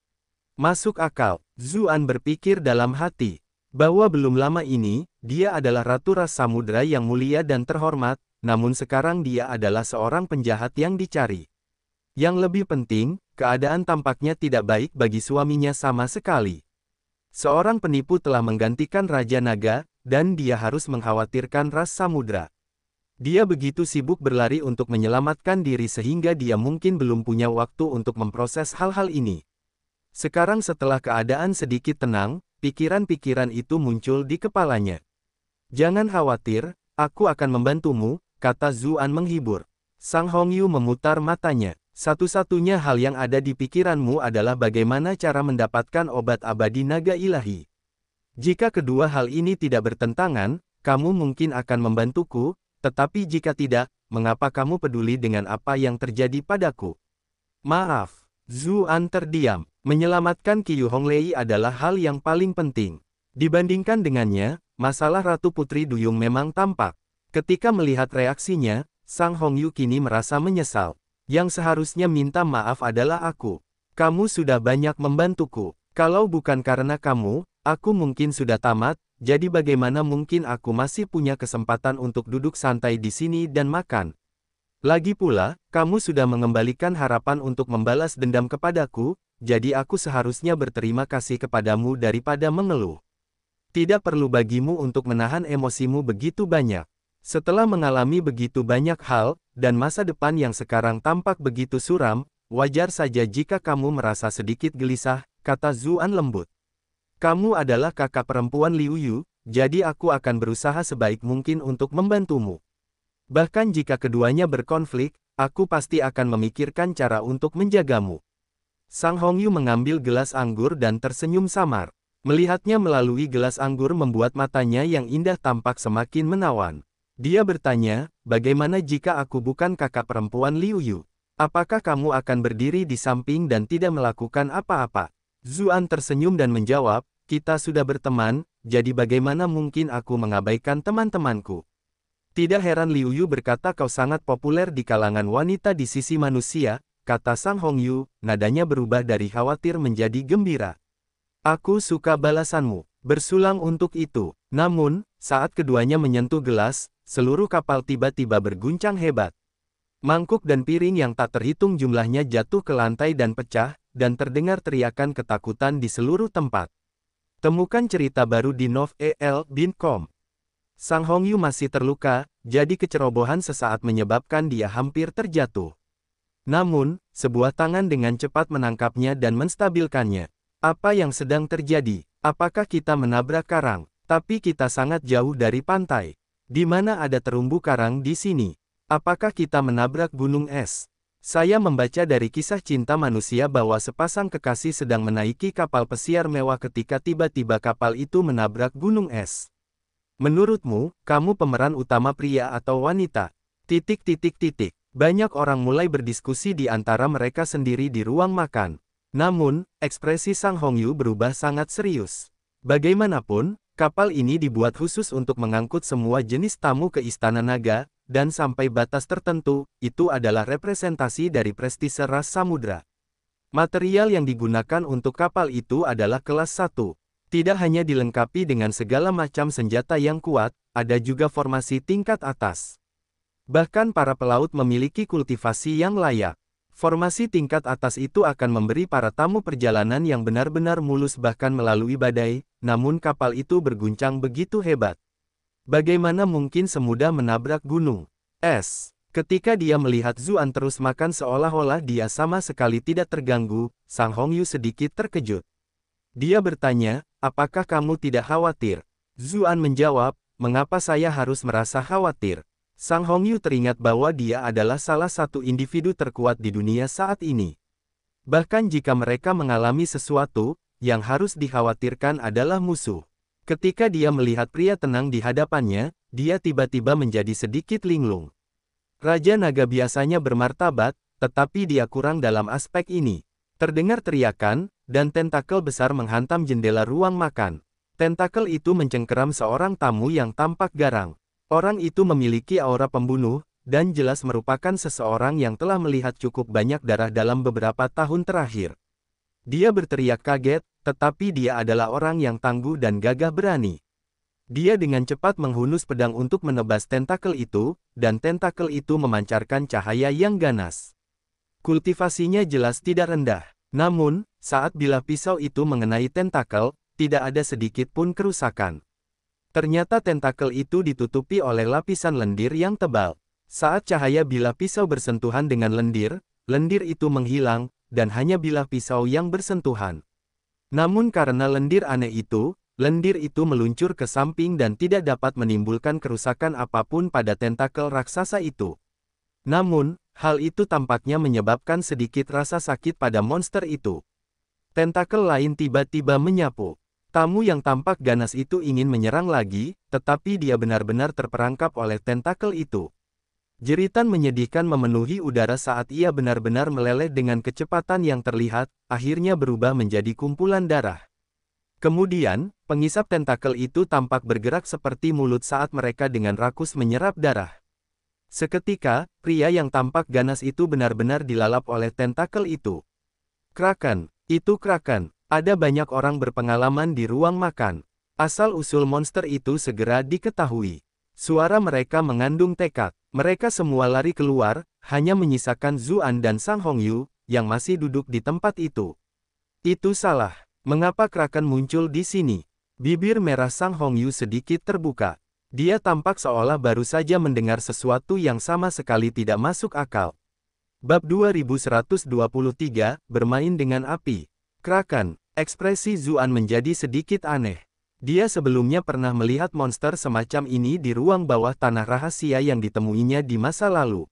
Masuk akal, Zuan berpikir dalam hati, bahwa belum lama ini, dia adalah Ratu Ras Samudra yang mulia dan terhormat, namun sekarang dia adalah seorang penjahat yang dicari. Yang lebih penting, keadaan tampaknya tidak baik bagi suaminya sama sekali. Seorang penipu telah menggantikan Raja Naga, dan dia harus mengkhawatirkan ras samudra. Dia begitu sibuk berlari untuk menyelamatkan diri sehingga dia mungkin belum punya waktu untuk memproses hal-hal ini. Sekarang setelah keadaan sedikit tenang, pikiran-pikiran itu muncul di kepalanya. Jangan khawatir, aku akan membantumu, kata Zuan menghibur. Sang Hongyu memutar matanya. Satu-satunya hal yang ada di pikiranmu adalah bagaimana cara mendapatkan obat abadi naga ilahi. Jika kedua hal ini tidak bertentangan, kamu mungkin akan membantuku, tetapi jika tidak, mengapa kamu peduli dengan apa yang terjadi padaku? Maaf, Zuan terdiam. Menyelamatkan Qiyu Honglei adalah hal yang paling penting. Dibandingkan dengannya, masalah Ratu Putri Duyung memang tampak. Ketika melihat reaksinya, Sang Hongyu kini merasa menyesal. Yang seharusnya minta maaf adalah aku. Kamu sudah banyak membantuku. Kalau bukan karena kamu, aku mungkin sudah tamat, jadi bagaimana mungkin aku masih punya kesempatan untuk duduk santai di sini dan makan. Lagi pula, kamu sudah mengembalikan harapan untuk membalas dendam kepadaku, jadi aku seharusnya berterima kasih kepadamu daripada mengeluh. Tidak perlu bagimu untuk menahan emosimu begitu banyak. Setelah mengalami begitu banyak hal, dan masa depan yang sekarang tampak begitu suram, wajar saja jika kamu merasa sedikit gelisah, kata Zuan lembut. Kamu adalah kakak perempuan Liu Yu, jadi aku akan berusaha sebaik mungkin untuk membantumu. Bahkan jika keduanya berkonflik, aku pasti akan memikirkan cara untuk menjagamu. Sang Hong Yu mengambil gelas anggur dan tersenyum samar. Melihatnya melalui gelas anggur membuat matanya yang indah tampak semakin menawan. Dia bertanya, bagaimana jika aku bukan kakak perempuan Liu Yu? Apakah kamu akan berdiri di samping dan tidak melakukan apa-apa? Zuan tersenyum dan menjawab, kita sudah berteman, jadi bagaimana mungkin aku mengabaikan teman-temanku? Tidak heran Liu Yu berkata kau sangat populer di kalangan wanita di sisi manusia, kata Sang Hong Yu, nadanya berubah dari khawatir menjadi gembira. Aku suka balasanmu bersulang untuk itu. Namun, saat keduanya menyentuh gelas, seluruh kapal tiba-tiba berguncang hebat. Mangkuk dan piring yang tak terhitung jumlahnya jatuh ke lantai dan pecah, dan terdengar teriakan ketakutan di seluruh tempat. Temukan cerita baru di novel bincom. Sang Hongyu masih terluka, jadi kecerobohan sesaat menyebabkan dia hampir terjatuh. Namun, sebuah tangan dengan cepat menangkapnya dan menstabilkannya. Apa yang sedang terjadi? Apakah kita menabrak karang? Tapi kita sangat jauh dari pantai. Di mana ada terumbu karang di sini? Apakah kita menabrak gunung es? Saya membaca dari kisah cinta manusia bahwa sepasang kekasih sedang menaiki kapal pesiar mewah ketika tiba-tiba kapal itu menabrak gunung es. Menurutmu, kamu pemeran utama pria atau wanita? Titik titik titik. Banyak orang mulai berdiskusi di antara mereka sendiri di ruang makan. Namun, ekspresi Sang Hongyu berubah sangat serius. Bagaimanapun, kapal ini dibuat khusus untuk mengangkut semua jenis tamu ke Istana Naga, dan sampai batas tertentu, itu adalah representasi dari prestise ras samudra. Material yang digunakan untuk kapal itu adalah kelas 1. Tidak hanya dilengkapi dengan segala macam senjata yang kuat, ada juga formasi tingkat atas. Bahkan para pelaut memiliki kultivasi yang layak. Formasi tingkat atas itu akan memberi para tamu perjalanan yang benar-benar mulus bahkan melalui badai, namun kapal itu berguncang begitu hebat. Bagaimana mungkin semudah menabrak gunung? S. Ketika dia melihat Zuan terus makan seolah-olah dia sama sekali tidak terganggu, Sang Hongyu sedikit terkejut. Dia bertanya, apakah kamu tidak khawatir? Zuan menjawab, mengapa saya harus merasa khawatir? Sang Hongyu teringat bahwa dia adalah salah satu individu terkuat di dunia saat ini. Bahkan jika mereka mengalami sesuatu, yang harus dikhawatirkan adalah musuh. Ketika dia melihat pria tenang di hadapannya, dia tiba-tiba menjadi sedikit linglung. Raja naga biasanya bermartabat, tetapi dia kurang dalam aspek ini. Terdengar teriakan, dan tentakel besar menghantam jendela ruang makan. Tentakel itu mencengkeram seorang tamu yang tampak garang. Orang itu memiliki aura pembunuh, dan jelas merupakan seseorang yang telah melihat cukup banyak darah dalam beberapa tahun terakhir. Dia berteriak kaget, tetapi dia adalah orang yang tangguh dan gagah berani. Dia dengan cepat menghunus pedang untuk menebas tentakel itu, dan tentakel itu memancarkan cahaya yang ganas. Kultivasinya jelas tidak rendah. Namun, saat bila pisau itu mengenai tentakel, tidak ada sedikit pun kerusakan. Ternyata tentakel itu ditutupi oleh lapisan lendir yang tebal. Saat cahaya bilah pisau bersentuhan dengan lendir, lendir itu menghilang, dan hanya bilah pisau yang bersentuhan. Namun karena lendir aneh itu, lendir itu meluncur ke samping dan tidak dapat menimbulkan kerusakan apapun pada tentakel raksasa itu. Namun, hal itu tampaknya menyebabkan sedikit rasa sakit pada monster itu. Tentakel lain tiba-tiba menyapu. Tamu yang tampak ganas itu ingin menyerang lagi, tetapi dia benar-benar terperangkap oleh tentakel itu. Jeritan menyedihkan memenuhi udara saat ia benar-benar meleleh dengan kecepatan yang terlihat, akhirnya berubah menjadi kumpulan darah. Kemudian, pengisap tentakel itu tampak bergerak seperti mulut saat mereka dengan rakus menyerap darah. Seketika, pria yang tampak ganas itu benar-benar dilalap oleh tentakel itu. Kraken, itu kraken, ada banyak orang berpengalaman di ruang makan. Asal-usul monster itu segera diketahui. Suara mereka mengandung tekad. Mereka semua lari keluar, hanya menyisakan Zuan dan Sang Hongyu, yang masih duduk di tempat itu. Itu salah. Mengapa Kraken muncul di sini? Bibir merah Sang Hongyu sedikit terbuka. Dia tampak seolah baru saja mendengar sesuatu yang sama sekali tidak masuk akal. Bab 2123, Bermain dengan Api. Kraken, Ekspresi Zuan menjadi sedikit aneh. Dia sebelumnya pernah melihat monster semacam ini di ruang bawah tanah rahasia yang ditemuinya di masa lalu.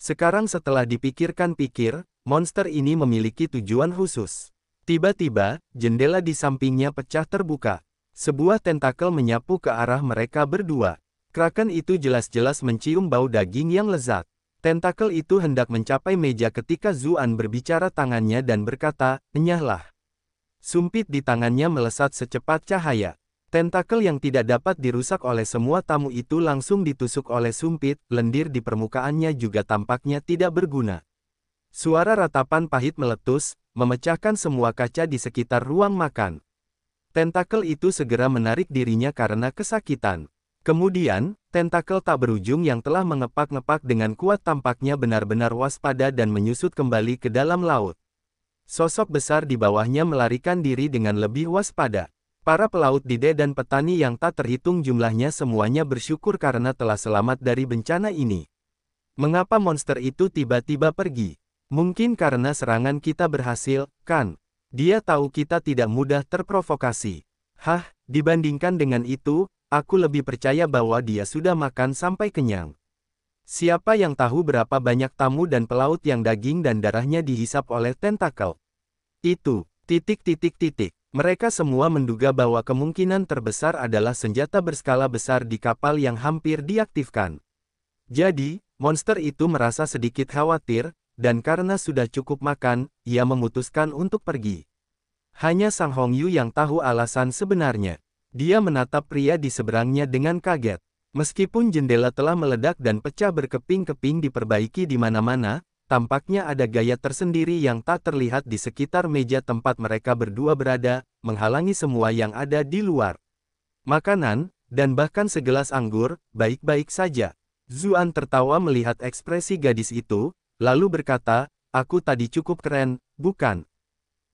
Sekarang setelah dipikirkan-pikir, monster ini memiliki tujuan khusus. Tiba-tiba, jendela di sampingnya pecah terbuka. Sebuah tentakel menyapu ke arah mereka berdua. Kraken itu jelas-jelas mencium bau daging yang lezat. Tentakel itu hendak mencapai meja ketika Zuan berbicara tangannya dan berkata, Nyahlah. Sumpit di tangannya melesat secepat cahaya. Tentakel yang tidak dapat dirusak oleh semua tamu itu langsung ditusuk oleh sumpit, lendir di permukaannya juga tampaknya tidak berguna. Suara ratapan pahit meletus, memecahkan semua kaca di sekitar ruang makan. Tentakel itu segera menarik dirinya karena kesakitan. Kemudian, tentakel tak berujung yang telah mengepak-ngepak dengan kuat tampaknya benar-benar waspada dan menyusut kembali ke dalam laut. Sosok besar di bawahnya melarikan diri dengan lebih waspada. Para pelaut dide dan petani yang tak terhitung jumlahnya semuanya bersyukur karena telah selamat dari bencana ini. Mengapa monster itu tiba-tiba pergi? Mungkin karena serangan kita berhasil, kan? Dia tahu kita tidak mudah terprovokasi. Hah, dibandingkan dengan itu, aku lebih percaya bahwa dia sudah makan sampai kenyang. Siapa yang tahu berapa banyak tamu dan pelaut yang daging dan darahnya dihisap oleh tentakel? Itu, titik titik titik. Mereka semua menduga bahwa kemungkinan terbesar adalah senjata berskala besar di kapal yang hampir diaktifkan. Jadi, monster itu merasa sedikit khawatir, dan karena sudah cukup makan, ia memutuskan untuk pergi. Hanya Sang Hongyu yang tahu alasan sebenarnya. Dia menatap pria di seberangnya dengan kaget. Meskipun jendela telah meledak dan pecah berkeping-keping diperbaiki di mana-mana, tampaknya ada gaya tersendiri yang tak terlihat di sekitar meja tempat mereka berdua berada, menghalangi semua yang ada di luar. Makanan, dan bahkan segelas anggur, baik-baik saja. Zuan tertawa melihat ekspresi gadis itu, lalu berkata, aku tadi cukup keren, bukan?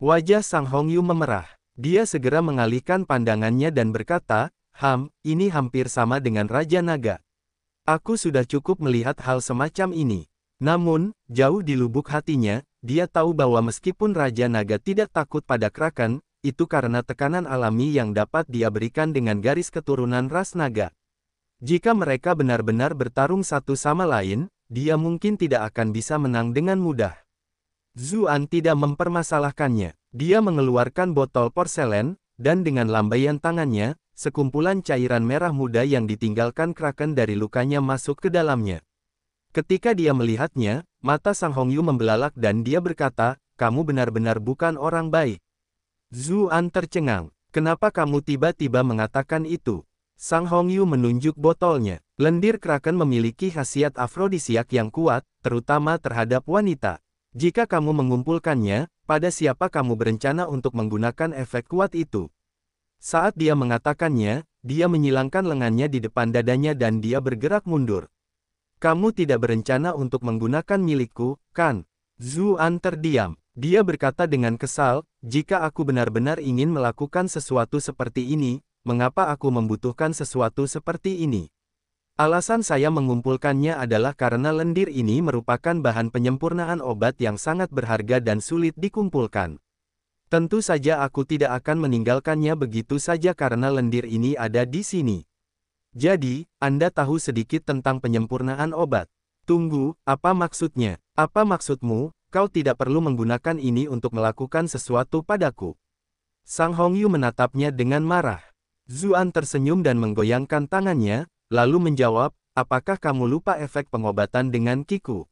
Wajah Sang Hongyu memerah. Dia segera mengalihkan pandangannya dan berkata, Ham, ini hampir sama dengan Raja Naga. Aku sudah cukup melihat hal semacam ini. Namun, jauh di lubuk hatinya, dia tahu bahwa meskipun Raja Naga tidak takut pada Kraken, itu karena tekanan alami yang dapat dia berikan dengan garis keturunan ras naga. Jika mereka benar-benar bertarung satu sama lain, dia mungkin tidak akan bisa menang dengan mudah. Zuan tidak mempermasalahkannya. Dia mengeluarkan botol porselen, dan dengan lambaian tangannya, sekumpulan cairan merah muda yang ditinggalkan kraken dari lukanya masuk ke dalamnya. Ketika dia melihatnya, mata Sang Hongyu membelalak dan dia berkata, kamu benar-benar bukan orang baik. Zuan tercengang, kenapa kamu tiba-tiba mengatakan itu? Sang Hongyu menunjuk botolnya. Lendir kraken memiliki khasiat afrodisiak yang kuat, terutama terhadap wanita. Jika kamu mengumpulkannya, pada siapa kamu berencana untuk menggunakan efek kuat itu? Saat dia mengatakannya, dia menyilangkan lengannya di depan dadanya dan dia bergerak mundur. Kamu tidak berencana untuk menggunakan milikku, kan? Zuan terdiam. Dia berkata dengan kesal, jika aku benar-benar ingin melakukan sesuatu seperti ini, mengapa aku membutuhkan sesuatu seperti ini? Alasan saya mengumpulkannya adalah karena lendir ini merupakan bahan penyempurnaan obat yang sangat berharga dan sulit dikumpulkan. Tentu saja aku tidak akan meninggalkannya begitu saja karena lendir ini ada di sini. Jadi, Anda tahu sedikit tentang penyempurnaan obat. Tunggu, apa maksudnya? Apa maksudmu, kau tidak perlu menggunakan ini untuk melakukan sesuatu padaku. Sang Hongyu menatapnya dengan marah. Zuan tersenyum dan menggoyangkan tangannya, lalu menjawab, apakah kamu lupa efek pengobatan dengan Kiku?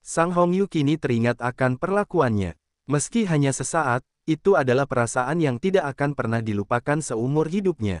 Sang Hongyu kini teringat akan perlakuannya. Meski hanya sesaat, itu adalah perasaan yang tidak akan pernah dilupakan seumur hidupnya.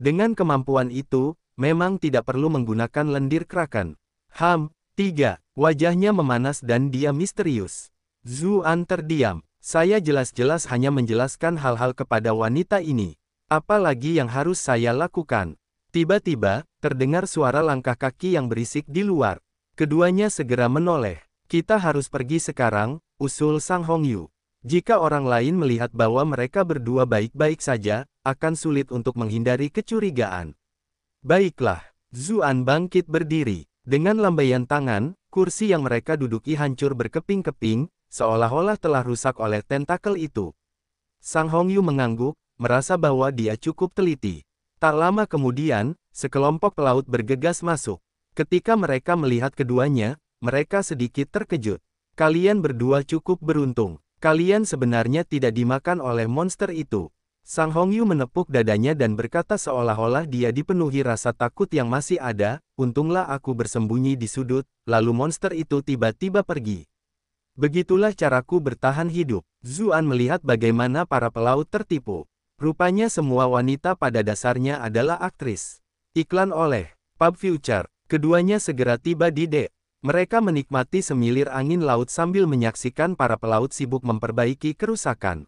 Dengan kemampuan itu, memang tidak perlu menggunakan lendir kerakan. Ham, tiga, Wajahnya memanas dan dia misterius. Zuan terdiam. Saya jelas-jelas hanya menjelaskan hal-hal kepada wanita ini. Apalagi yang harus saya lakukan? Tiba-tiba, terdengar suara langkah kaki yang berisik di luar. Keduanya segera menoleh. Kita harus pergi sekarang, usul Sang Hongyu. Jika orang lain melihat bahwa mereka berdua baik-baik saja, akan sulit untuk menghindari kecurigaan. Baiklah, Zuan bangkit berdiri. Dengan lambaian tangan, kursi yang mereka duduki hancur berkeping-keping, seolah-olah telah rusak oleh tentakel itu. Sang Hongyu mengangguk, merasa bahwa dia cukup teliti. Tak lama kemudian, sekelompok pelaut bergegas masuk. Ketika mereka melihat keduanya, mereka sedikit terkejut. Kalian berdua cukup beruntung. Kalian sebenarnya tidak dimakan oleh monster itu. Sang Hongyu menepuk dadanya dan berkata seolah-olah dia dipenuhi rasa takut yang masih ada, untunglah aku bersembunyi di sudut, lalu monster itu tiba-tiba pergi. Begitulah caraku bertahan hidup. Zuan melihat bagaimana para pelaut tertipu. Rupanya semua wanita pada dasarnya adalah aktris. Iklan oleh Pub Future, keduanya segera tiba di dek. Mereka menikmati semilir angin laut sambil menyaksikan para pelaut sibuk memperbaiki kerusakan.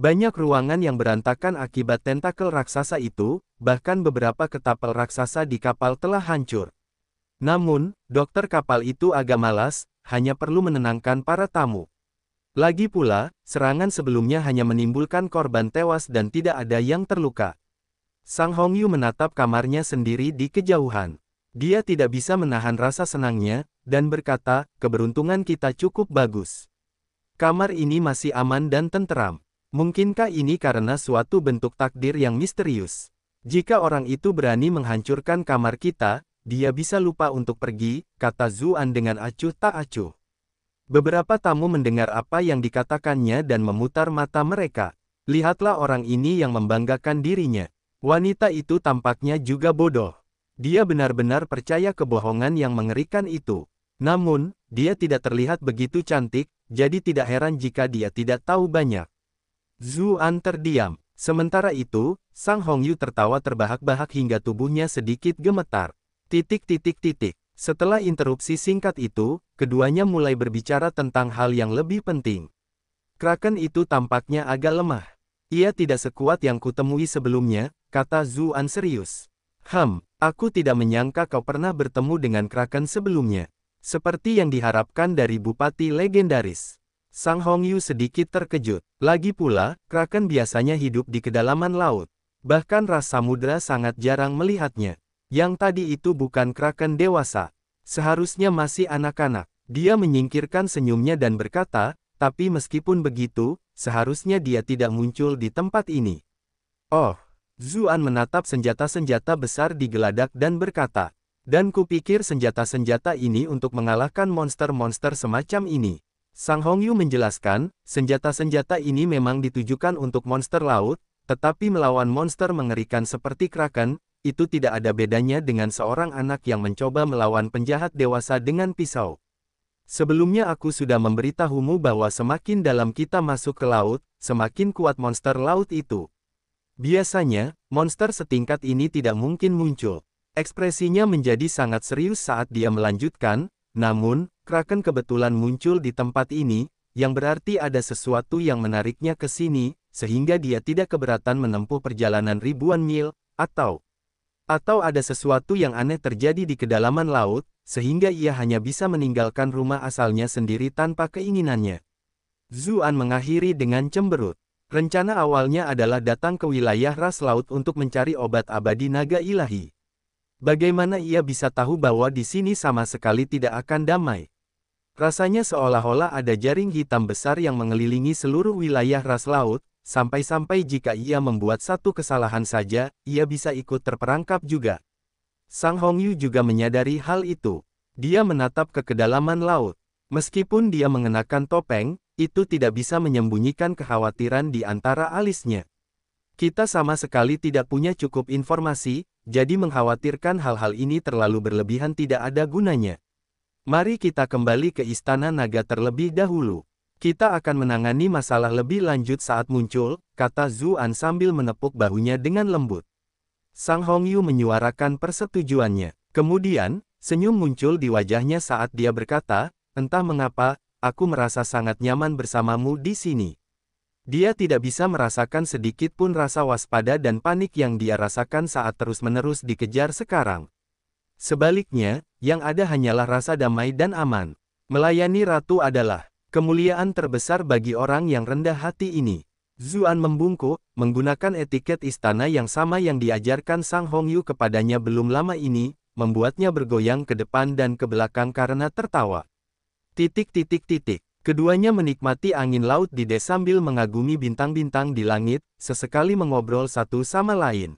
Banyak ruangan yang berantakan akibat tentakel raksasa itu, bahkan beberapa ketapel raksasa di kapal telah hancur. Namun, dokter kapal itu agak malas, hanya perlu menenangkan para tamu. Lagi pula, serangan sebelumnya hanya menimbulkan korban tewas dan tidak ada yang terluka. Sang Hongyu menatap kamarnya sendiri di kejauhan. Dia tidak bisa menahan rasa senangnya, dan berkata, keberuntungan kita cukup bagus. Kamar ini masih aman dan tenteram. Mungkinkah ini karena suatu bentuk takdir yang misterius? Jika orang itu berani menghancurkan kamar kita, dia bisa lupa untuk pergi, kata Zuan dengan acuh tak acuh. Beberapa tamu mendengar apa yang dikatakannya dan memutar mata mereka. Lihatlah orang ini yang membanggakan dirinya. Wanita itu tampaknya juga bodoh. Dia benar-benar percaya kebohongan yang mengerikan itu. Namun, dia tidak terlihat begitu cantik, jadi tidak heran jika dia tidak tahu banyak. Zuan terdiam. Sementara itu, Sang Hongyu tertawa terbahak-bahak hingga tubuhnya sedikit gemetar. Titik-titik-titik. Setelah interupsi singkat itu, keduanya mulai berbicara tentang hal yang lebih penting. Kraken itu tampaknya agak lemah. Ia tidak sekuat yang kutemui sebelumnya, kata Zuan serius. Ham, aku tidak menyangka kau pernah bertemu dengan Kraken sebelumnya. Seperti yang diharapkan dari Bupati legendaris. Sang Hongyu sedikit terkejut. Lagi pula, Kraken biasanya hidup di kedalaman laut. Bahkan ras samudera sangat jarang melihatnya. Yang tadi itu bukan Kraken dewasa. Seharusnya masih anak-anak. Dia menyingkirkan senyumnya dan berkata, tapi meskipun begitu, seharusnya dia tidak muncul di tempat ini. Oh, Zuan menatap senjata-senjata besar di geladak dan berkata, dan kupikir senjata-senjata ini untuk mengalahkan monster-monster semacam ini. Sang Hongyu menjelaskan, senjata-senjata ini memang ditujukan untuk monster laut, tetapi melawan monster mengerikan seperti kraken, itu tidak ada bedanya dengan seorang anak yang mencoba melawan penjahat dewasa dengan pisau. Sebelumnya aku sudah memberitahumu bahwa semakin dalam kita masuk ke laut, semakin kuat monster laut itu. Biasanya, monster setingkat ini tidak mungkin muncul. Ekspresinya menjadi sangat serius saat dia melanjutkan, namun, Kraken kebetulan muncul di tempat ini, yang berarti ada sesuatu yang menariknya ke sini, sehingga dia tidak keberatan menempuh perjalanan ribuan mil, atau atau ada sesuatu yang aneh terjadi di kedalaman laut, sehingga ia hanya bisa meninggalkan rumah asalnya sendiri tanpa keinginannya. Zuan mengakhiri dengan cemberut. Rencana awalnya adalah datang ke wilayah ras laut untuk mencari obat abadi naga ilahi. Bagaimana ia bisa tahu bahwa di sini sama sekali tidak akan damai? Rasanya seolah-olah ada jaring hitam besar yang mengelilingi seluruh wilayah ras laut, Sampai-sampai jika ia membuat satu kesalahan saja, ia bisa ikut terperangkap juga. Sang Hongyu juga menyadari hal itu. Dia menatap ke kedalaman laut. Meskipun dia mengenakan topeng, itu tidak bisa menyembunyikan kekhawatiran di antara alisnya. Kita sama sekali tidak punya cukup informasi, jadi mengkhawatirkan hal-hal ini terlalu berlebihan tidak ada gunanya. Mari kita kembali ke Istana Naga terlebih dahulu. Kita akan menangani masalah lebih lanjut saat muncul, kata Zuan sambil menepuk bahunya dengan lembut. Sang Hongyu menyuarakan persetujuannya. Kemudian, senyum muncul di wajahnya saat dia berkata, entah mengapa, aku merasa sangat nyaman bersamamu di sini. Dia tidak bisa merasakan sedikit pun rasa waspada dan panik yang dia rasakan saat terus-menerus dikejar sekarang. Sebaliknya, yang ada hanyalah rasa damai dan aman. Melayani ratu adalah Kemuliaan terbesar bagi orang yang rendah hati ini. Zuan membungkuk, menggunakan etiket istana yang sama yang diajarkan Sang Hongyu kepadanya belum lama ini, membuatnya bergoyang ke depan dan ke belakang karena tertawa. Titik titik titik. Keduanya menikmati angin laut di desa sambil mengagumi bintang-bintang di langit, sesekali mengobrol satu sama lain.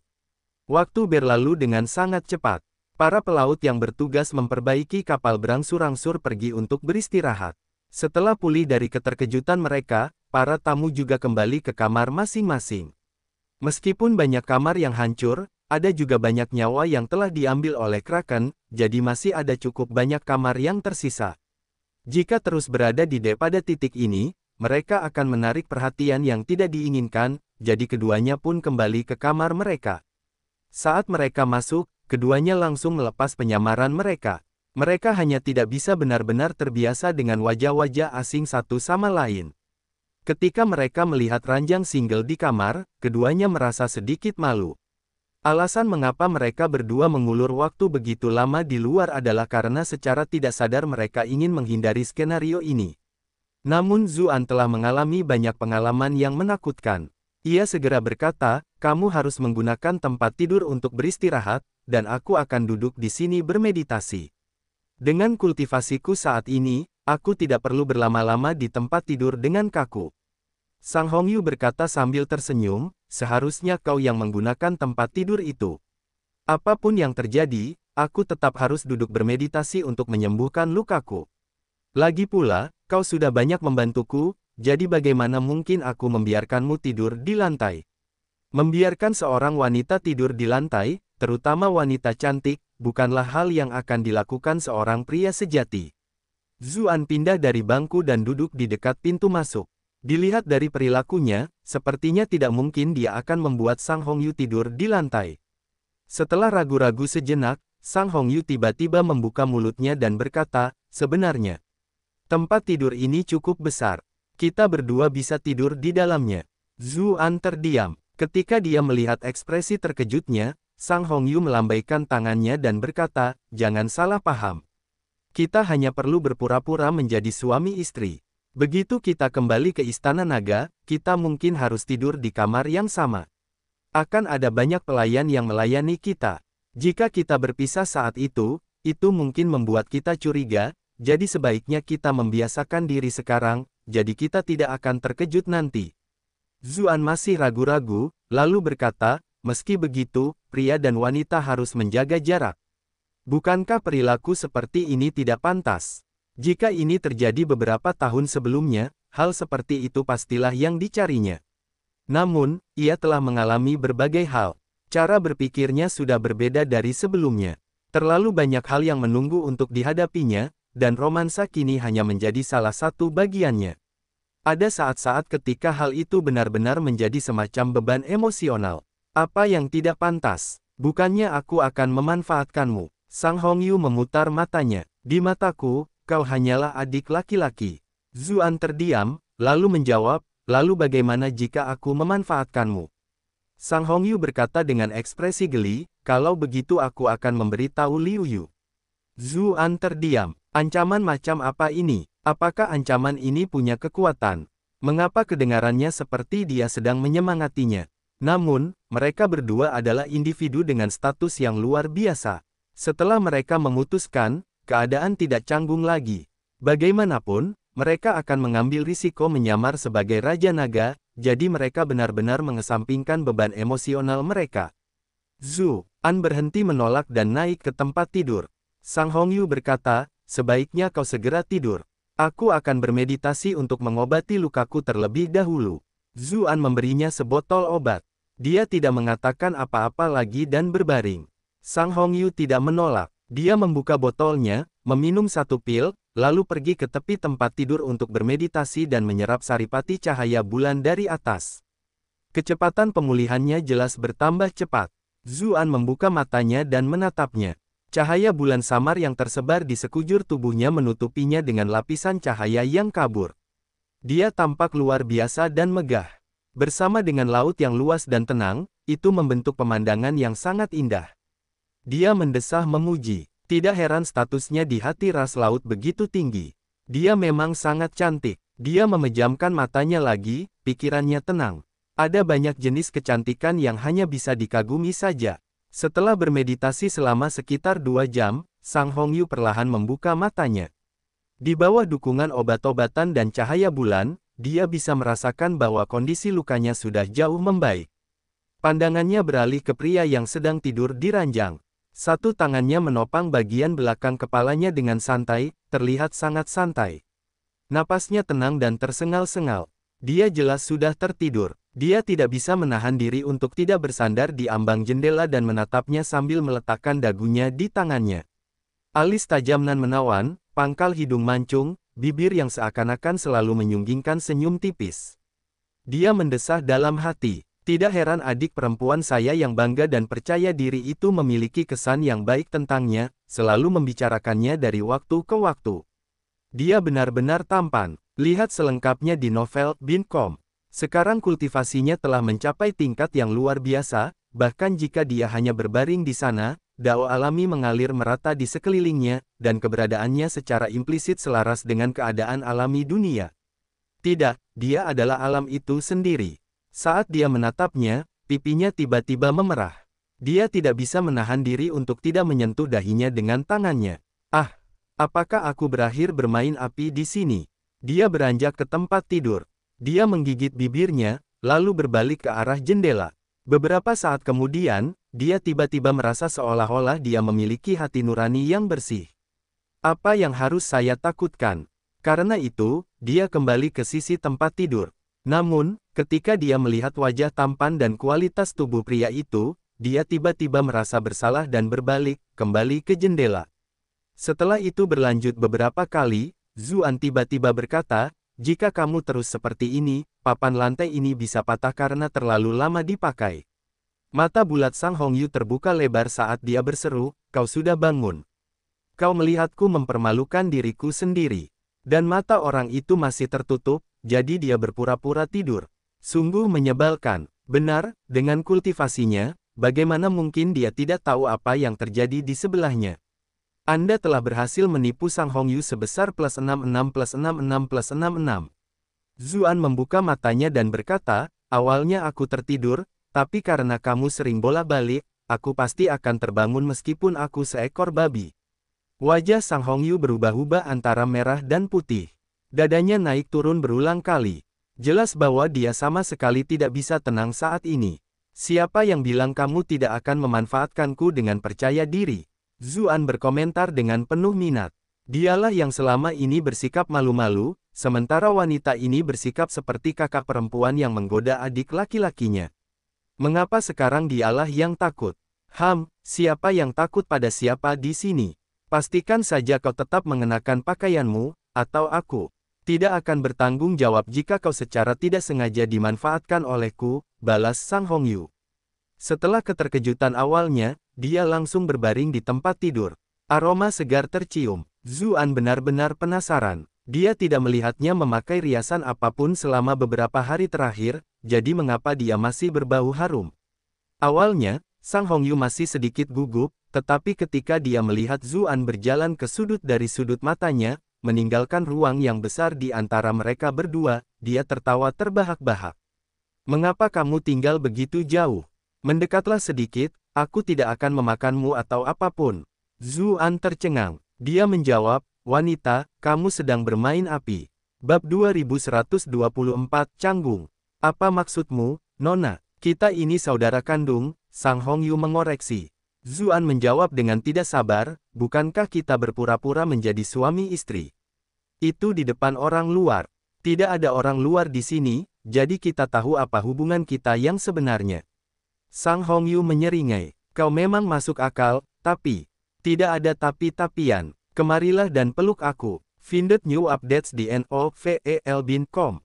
Waktu berlalu dengan sangat cepat. Para pelaut yang bertugas memperbaiki kapal berangsur-angsur pergi untuk beristirahat. Setelah pulih dari keterkejutan mereka, para tamu juga kembali ke kamar masing-masing. Meskipun banyak kamar yang hancur, ada juga banyak nyawa yang telah diambil oleh Kraken, jadi masih ada cukup banyak kamar yang tersisa. Jika terus berada di depan pada titik ini, mereka akan menarik perhatian yang tidak diinginkan, jadi keduanya pun kembali ke kamar mereka. Saat mereka masuk, keduanya langsung melepas penyamaran mereka. Mereka hanya tidak bisa benar-benar terbiasa dengan wajah-wajah asing satu sama lain. Ketika mereka melihat ranjang single di kamar, keduanya merasa sedikit malu. Alasan mengapa mereka berdua mengulur waktu begitu lama di luar adalah karena secara tidak sadar mereka ingin menghindari skenario ini. Namun Zuan telah mengalami banyak pengalaman yang menakutkan. Ia segera berkata, kamu harus menggunakan tempat tidur untuk beristirahat, dan aku akan duduk di sini bermeditasi. Dengan kultivasiku saat ini, aku tidak perlu berlama-lama di tempat tidur dengan kaku. Sang Hongyu berkata sambil tersenyum, seharusnya kau yang menggunakan tempat tidur itu. Apapun yang terjadi, aku tetap harus duduk bermeditasi untuk menyembuhkan lukaku. Lagi pula, kau sudah banyak membantuku, jadi bagaimana mungkin aku membiarkanmu tidur di lantai? Membiarkan seorang wanita tidur di lantai, terutama wanita cantik, bukanlah hal yang akan dilakukan seorang pria sejati. Zuan pindah dari bangku dan duduk di dekat pintu masuk. Dilihat dari perilakunya, sepertinya tidak mungkin dia akan membuat Sang Hongyu tidur di lantai. Setelah ragu-ragu sejenak, Sang Hongyu tiba-tiba membuka mulutnya dan berkata, sebenarnya, tempat tidur ini cukup besar. Kita berdua bisa tidur di dalamnya. Zuan terdiam. Ketika dia melihat ekspresi terkejutnya, Sang Hong Yu melambaikan tangannya dan berkata, jangan salah paham. Kita hanya perlu berpura-pura menjadi suami istri. Begitu kita kembali ke Istana Naga, kita mungkin harus tidur di kamar yang sama. Akan ada banyak pelayan yang melayani kita. Jika kita berpisah saat itu, itu mungkin membuat kita curiga, jadi sebaiknya kita membiasakan diri sekarang, jadi kita tidak akan terkejut nanti. Zuan masih ragu-ragu, lalu berkata, Meski begitu, pria dan wanita harus menjaga jarak. Bukankah perilaku seperti ini tidak pantas? Jika ini terjadi beberapa tahun sebelumnya, hal seperti itu pastilah yang dicarinya. Namun, ia telah mengalami berbagai hal. Cara berpikirnya sudah berbeda dari sebelumnya. Terlalu banyak hal yang menunggu untuk dihadapinya, dan romansa kini hanya menjadi salah satu bagiannya. Ada saat-saat ketika hal itu benar-benar menjadi semacam beban emosional. Apa yang tidak pantas? Bukannya aku akan memanfaatkanmu. Sang Hongyu memutar matanya. Di mataku, kau hanyalah adik laki-laki. Zuan terdiam, lalu menjawab, lalu bagaimana jika aku memanfaatkanmu? Sang Hongyu berkata dengan ekspresi geli, kalau begitu aku akan memberitahu Liu Yu. Zuan terdiam. Ancaman macam apa ini? Apakah ancaman ini punya kekuatan? Mengapa kedengarannya seperti dia sedang menyemangatinya? Namun, mereka berdua adalah individu dengan status yang luar biasa. Setelah mereka memutuskan, keadaan tidak canggung lagi. Bagaimanapun, mereka akan mengambil risiko menyamar sebagai Raja Naga, jadi mereka benar-benar mengesampingkan beban emosional mereka. Zhu, An berhenti menolak dan naik ke tempat tidur. Sang Hongyu berkata, sebaiknya kau segera tidur. Aku akan bermeditasi untuk mengobati lukaku terlebih dahulu. Zuan memberinya sebotol obat. Dia tidak mengatakan apa-apa lagi dan berbaring. Sang Hongyu tidak menolak. Dia membuka botolnya, meminum satu pil, lalu pergi ke tepi tempat tidur untuk bermeditasi dan menyerap saripati cahaya bulan dari atas. Kecepatan pemulihannya jelas bertambah cepat. Zuan membuka matanya dan menatapnya. Cahaya bulan samar yang tersebar di sekujur tubuhnya menutupinya dengan lapisan cahaya yang kabur. Dia tampak luar biasa dan megah. Bersama dengan laut yang luas dan tenang, itu membentuk pemandangan yang sangat indah. Dia mendesah memuji. Tidak heran statusnya di hati ras laut begitu tinggi. Dia memang sangat cantik. Dia memejamkan matanya lagi, pikirannya tenang. Ada banyak jenis kecantikan yang hanya bisa dikagumi saja. Setelah bermeditasi selama sekitar dua jam, Sang Hongyu perlahan membuka matanya. Di bawah dukungan obat-obatan dan cahaya bulan, dia bisa merasakan bahwa kondisi lukanya sudah jauh membaik. Pandangannya beralih ke pria yang sedang tidur di ranjang. Satu tangannya menopang bagian belakang kepalanya dengan santai, terlihat sangat santai. Napasnya tenang dan tersengal-sengal. Dia jelas sudah tertidur. Dia tidak bisa menahan diri untuk tidak bersandar di ambang jendela dan menatapnya sambil meletakkan dagunya di tangannya. Alis tajam nan menawan, pangkal hidung mancung, bibir yang seakan-akan selalu menyunggingkan senyum tipis. Dia mendesah dalam hati. Tidak heran adik perempuan saya yang bangga dan percaya diri itu memiliki kesan yang baik tentangnya, selalu membicarakannya dari waktu ke waktu. Dia benar-benar tampan. Lihat selengkapnya di novel Bincom. Sekarang kultivasinya telah mencapai tingkat yang luar biasa, bahkan jika dia hanya berbaring di sana, Dao alami mengalir merata di sekelilingnya, dan keberadaannya secara implisit selaras dengan keadaan alami dunia. Tidak, dia adalah alam itu sendiri. Saat dia menatapnya, pipinya tiba-tiba memerah. Dia tidak bisa menahan diri untuk tidak menyentuh dahinya dengan tangannya. Ah, apakah aku berakhir bermain api di sini? Dia beranjak ke tempat tidur. Dia menggigit bibirnya, lalu berbalik ke arah jendela. Beberapa saat kemudian, dia tiba-tiba merasa seolah-olah dia memiliki hati nurani yang bersih. Apa yang harus saya takutkan? Karena itu, dia kembali ke sisi tempat tidur. Namun, ketika dia melihat wajah tampan dan kualitas tubuh pria itu, dia tiba-tiba merasa bersalah dan berbalik, kembali ke jendela. Setelah itu berlanjut beberapa kali, Zuan tiba-tiba berkata, jika kamu terus seperti ini, papan lantai ini bisa patah karena terlalu lama dipakai. Mata bulat Sang Hong Yu terbuka lebar saat dia berseru, kau sudah bangun. Kau melihatku mempermalukan diriku sendiri. Dan mata orang itu masih tertutup, jadi dia berpura-pura tidur. Sungguh menyebalkan. Benar, dengan kultivasinya, bagaimana mungkin dia tidak tahu apa yang terjadi di sebelahnya. Anda telah berhasil menipu Sang Hongyu sebesar plus 66 plus 66 plus 66. Zuan membuka matanya dan berkata, awalnya aku tertidur, tapi karena kamu sering bolak balik aku pasti akan terbangun meskipun aku seekor babi. Wajah Sang Hongyu berubah-ubah antara merah dan putih. Dadanya naik turun berulang kali. Jelas bahwa dia sama sekali tidak bisa tenang saat ini. Siapa yang bilang kamu tidak akan memanfaatkanku dengan percaya diri? Zuan berkomentar dengan penuh minat. Dialah yang selama ini bersikap malu-malu, sementara wanita ini bersikap seperti kakak perempuan yang menggoda adik laki-lakinya. Mengapa sekarang dialah yang takut? Ham, siapa yang takut pada siapa di sini? Pastikan saja kau tetap mengenakan pakaianmu, atau aku. Tidak akan bertanggung jawab jika kau secara tidak sengaja dimanfaatkan olehku, balas Sang Hongyu. Setelah keterkejutan awalnya, dia langsung berbaring di tempat tidur. Aroma segar tercium. Zuan benar-benar penasaran. Dia tidak melihatnya memakai riasan apapun selama beberapa hari terakhir, jadi mengapa dia masih berbau harum. Awalnya, Sang Hongyu masih sedikit gugup, tetapi ketika dia melihat Zuan berjalan ke sudut dari sudut matanya, meninggalkan ruang yang besar di antara mereka berdua, dia tertawa terbahak-bahak. Mengapa kamu tinggal begitu jauh? Mendekatlah sedikit, aku tidak akan memakanmu atau apapun. Zuan tercengang. Dia menjawab, wanita, kamu sedang bermain api. Bab 2124 Canggung. Apa maksudmu, Nona? Kita ini saudara kandung, Sang Hongyu mengoreksi. Zuan menjawab dengan tidak sabar, bukankah kita berpura-pura menjadi suami istri? Itu di depan orang luar. Tidak ada orang luar di sini, jadi kita tahu apa hubungan kita yang sebenarnya. Sang Hongyu menyeringai. Kau memang masuk akal, tapi... Tidak ada tapi-tapian. Kemarilah dan peluk aku. Findet new updates di novelbin.com.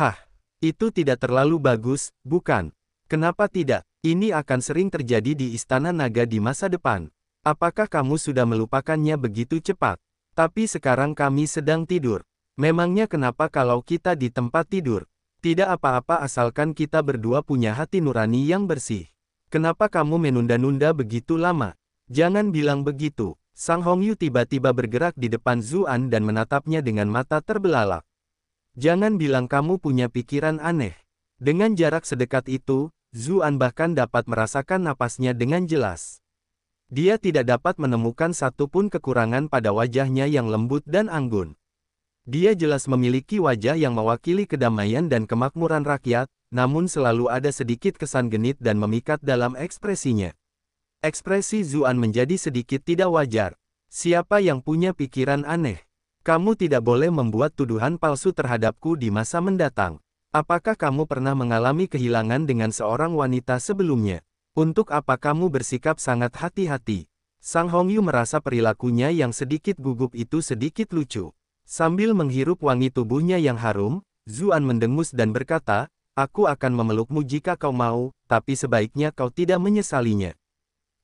Hah, itu tidak terlalu bagus, bukan? Kenapa tidak? Ini akan sering terjadi di Istana Naga di masa depan. Apakah kamu sudah melupakannya begitu cepat? Tapi sekarang kami sedang tidur. Memangnya kenapa kalau kita di tempat tidur? Tidak apa-apa asalkan kita berdua punya hati nurani yang bersih. Kenapa kamu menunda-nunda begitu lama? Jangan bilang begitu. Sang Hongyu tiba-tiba bergerak di depan Zuan dan menatapnya dengan mata terbelalak. Jangan bilang kamu punya pikiran aneh. Dengan jarak sedekat itu, Zuan bahkan dapat merasakan napasnya dengan jelas. Dia tidak dapat menemukan satupun kekurangan pada wajahnya yang lembut dan anggun. Dia jelas memiliki wajah yang mewakili kedamaian dan kemakmuran rakyat, namun selalu ada sedikit kesan genit dan memikat dalam ekspresinya. Ekspresi Zuan menjadi sedikit tidak wajar. Siapa yang punya pikiran aneh? Kamu tidak boleh membuat tuduhan palsu terhadapku di masa mendatang. Apakah kamu pernah mengalami kehilangan dengan seorang wanita sebelumnya? Untuk apa kamu bersikap sangat hati-hati? Sang Hongyu merasa perilakunya yang sedikit gugup itu sedikit lucu. Sambil menghirup wangi tubuhnya yang harum, Zuan mendengus dan berkata, Aku akan memelukmu jika kau mau, tapi sebaiknya kau tidak menyesalinya.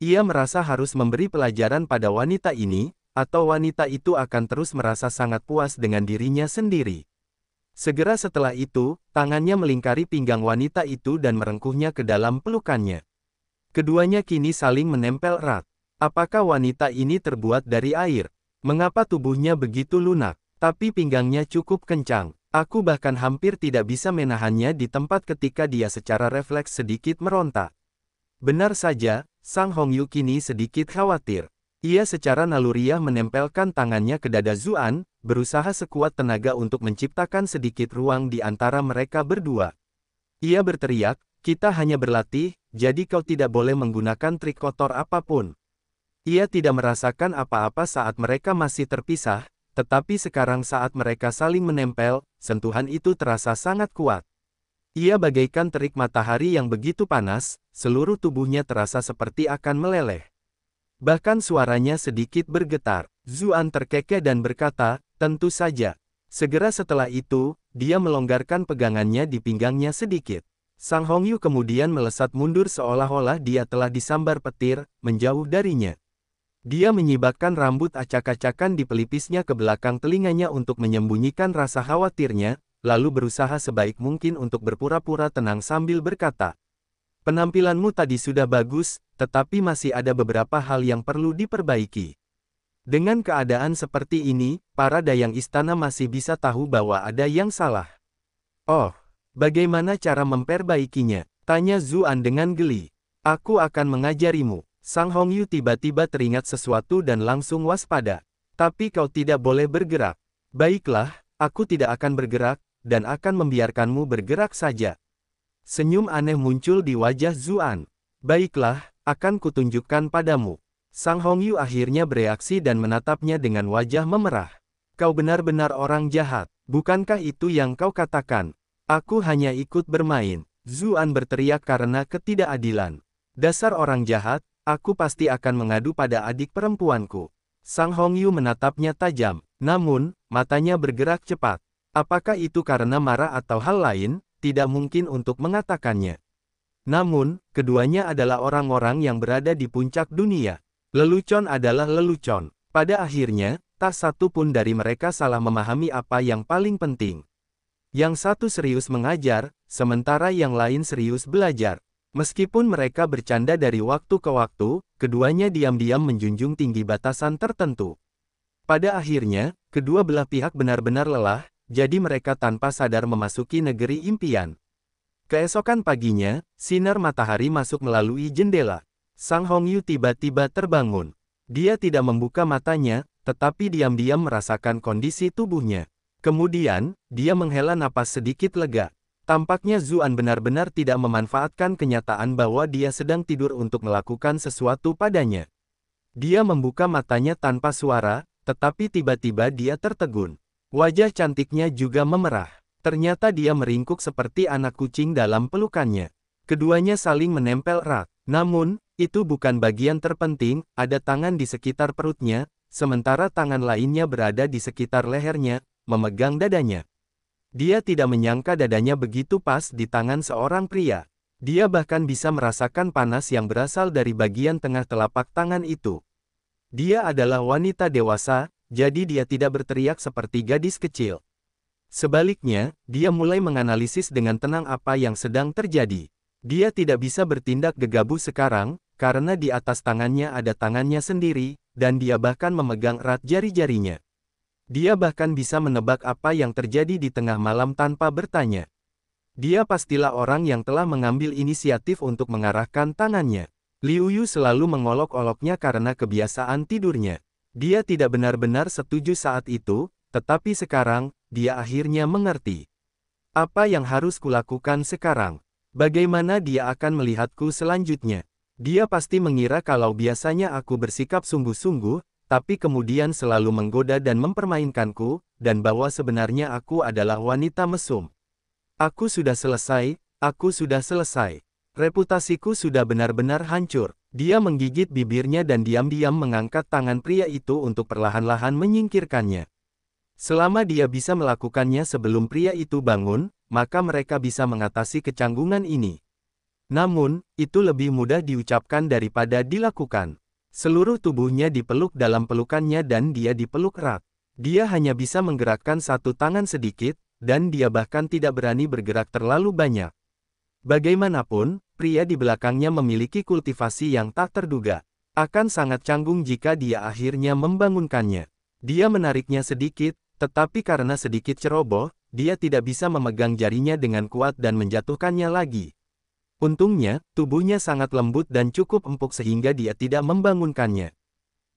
Ia merasa harus memberi pelajaran pada wanita ini, atau wanita itu akan terus merasa sangat puas dengan dirinya sendiri. Segera setelah itu, tangannya melingkari pinggang wanita itu dan merengkuhnya ke dalam pelukannya. Keduanya kini saling menempel erat. Apakah wanita ini terbuat dari air? Mengapa tubuhnya begitu lunak? Tapi pinggangnya cukup kencang. Aku bahkan hampir tidak bisa menahannya di tempat ketika dia secara refleks sedikit meronta. Benar saja, Sang Hong Hongyu kini sedikit khawatir. Ia secara naluriah menempelkan tangannya ke dada Zuan, berusaha sekuat tenaga untuk menciptakan sedikit ruang di antara mereka berdua. Ia berteriak, kita hanya berlatih, jadi kau tidak boleh menggunakan trik kotor apapun. Ia tidak merasakan apa-apa saat mereka masih terpisah, tetapi sekarang saat mereka saling menempel, sentuhan itu terasa sangat kuat. Ia bagaikan terik matahari yang begitu panas, seluruh tubuhnya terasa seperti akan meleleh. Bahkan suaranya sedikit bergetar. Zuan terkekeh dan berkata, tentu saja. Segera setelah itu, dia melonggarkan pegangannya di pinggangnya sedikit. Sang Hongyu kemudian melesat mundur seolah-olah dia telah disambar petir, menjauh darinya. Dia menyibakkan rambut acak-acakan di pelipisnya ke belakang telinganya untuk menyembunyikan rasa khawatirnya, lalu berusaha sebaik mungkin untuk berpura-pura tenang sambil berkata, Penampilanmu tadi sudah bagus, tetapi masih ada beberapa hal yang perlu diperbaiki. Dengan keadaan seperti ini, para dayang istana masih bisa tahu bahwa ada yang salah. Oh, bagaimana cara memperbaikinya? Tanya Zuan dengan geli. Aku akan mengajarimu. Sang Hongyu tiba-tiba teringat sesuatu dan langsung waspada. Tapi kau tidak boleh bergerak. Baiklah, aku tidak akan bergerak, dan akan membiarkanmu bergerak saja. Senyum aneh muncul di wajah Zuan. Baiklah, akan kutunjukkan padamu. Sang Hongyu akhirnya bereaksi dan menatapnya dengan wajah memerah. Kau benar-benar orang jahat, bukankah itu yang kau katakan? Aku hanya ikut bermain. Zuan berteriak karena ketidakadilan. Dasar orang jahat, Aku pasti akan mengadu pada adik perempuanku. Sang Hongyu menatapnya tajam, namun, matanya bergerak cepat. Apakah itu karena marah atau hal lain, tidak mungkin untuk mengatakannya. Namun, keduanya adalah orang-orang yang berada di puncak dunia. Lelucon adalah lelucon. Pada akhirnya, tak satu pun dari mereka salah memahami apa yang paling penting. Yang satu serius mengajar, sementara yang lain serius belajar. Meskipun mereka bercanda dari waktu ke waktu, keduanya diam-diam menjunjung tinggi batasan tertentu. Pada akhirnya, kedua belah pihak benar-benar lelah, jadi mereka tanpa sadar memasuki negeri impian. Keesokan paginya, sinar matahari masuk melalui jendela. Sang Hong Yu tiba-tiba terbangun. Dia tidak membuka matanya, tetapi diam-diam merasakan kondisi tubuhnya. Kemudian, dia menghela napas sedikit lega. Tampaknya Zuan benar-benar tidak memanfaatkan kenyataan bahwa dia sedang tidur untuk melakukan sesuatu padanya. Dia membuka matanya tanpa suara, tetapi tiba-tiba dia tertegun. Wajah cantiknya juga memerah. Ternyata dia meringkuk seperti anak kucing dalam pelukannya. Keduanya saling menempel erat. Namun, itu bukan bagian terpenting, ada tangan di sekitar perutnya, sementara tangan lainnya berada di sekitar lehernya, memegang dadanya. Dia tidak menyangka dadanya begitu pas di tangan seorang pria. Dia bahkan bisa merasakan panas yang berasal dari bagian tengah telapak tangan itu. Dia adalah wanita dewasa, jadi dia tidak berteriak seperti gadis kecil. Sebaliknya, dia mulai menganalisis dengan tenang apa yang sedang terjadi. Dia tidak bisa bertindak gegabah sekarang, karena di atas tangannya ada tangannya sendiri, dan dia bahkan memegang erat jari-jarinya. Dia bahkan bisa menebak apa yang terjadi di tengah malam tanpa bertanya. Dia pastilah orang yang telah mengambil inisiatif untuk mengarahkan tangannya. Liu Yu selalu mengolok-oloknya karena kebiasaan tidurnya. Dia tidak benar-benar setuju saat itu, tetapi sekarang, dia akhirnya mengerti. Apa yang harus kulakukan sekarang? Bagaimana dia akan melihatku selanjutnya? Dia pasti mengira kalau biasanya aku bersikap sungguh-sungguh, tapi kemudian selalu menggoda dan mempermainkanku, dan bahwa sebenarnya aku adalah wanita mesum. Aku sudah selesai, aku sudah selesai. Reputasiku sudah benar-benar hancur. Dia menggigit bibirnya dan diam-diam mengangkat tangan pria itu untuk perlahan-lahan menyingkirkannya. Selama dia bisa melakukannya sebelum pria itu bangun, maka mereka bisa mengatasi kecanggungan ini. Namun, itu lebih mudah diucapkan daripada dilakukan. Seluruh tubuhnya dipeluk dalam pelukannya dan dia dipeluk erat. Dia hanya bisa menggerakkan satu tangan sedikit, dan dia bahkan tidak berani bergerak terlalu banyak. Bagaimanapun, pria di belakangnya memiliki kultivasi yang tak terduga. Akan sangat canggung jika dia akhirnya membangunkannya. Dia menariknya sedikit, tetapi karena sedikit ceroboh, dia tidak bisa memegang jarinya dengan kuat dan menjatuhkannya lagi. Untungnya, tubuhnya sangat lembut dan cukup empuk sehingga dia tidak membangunkannya.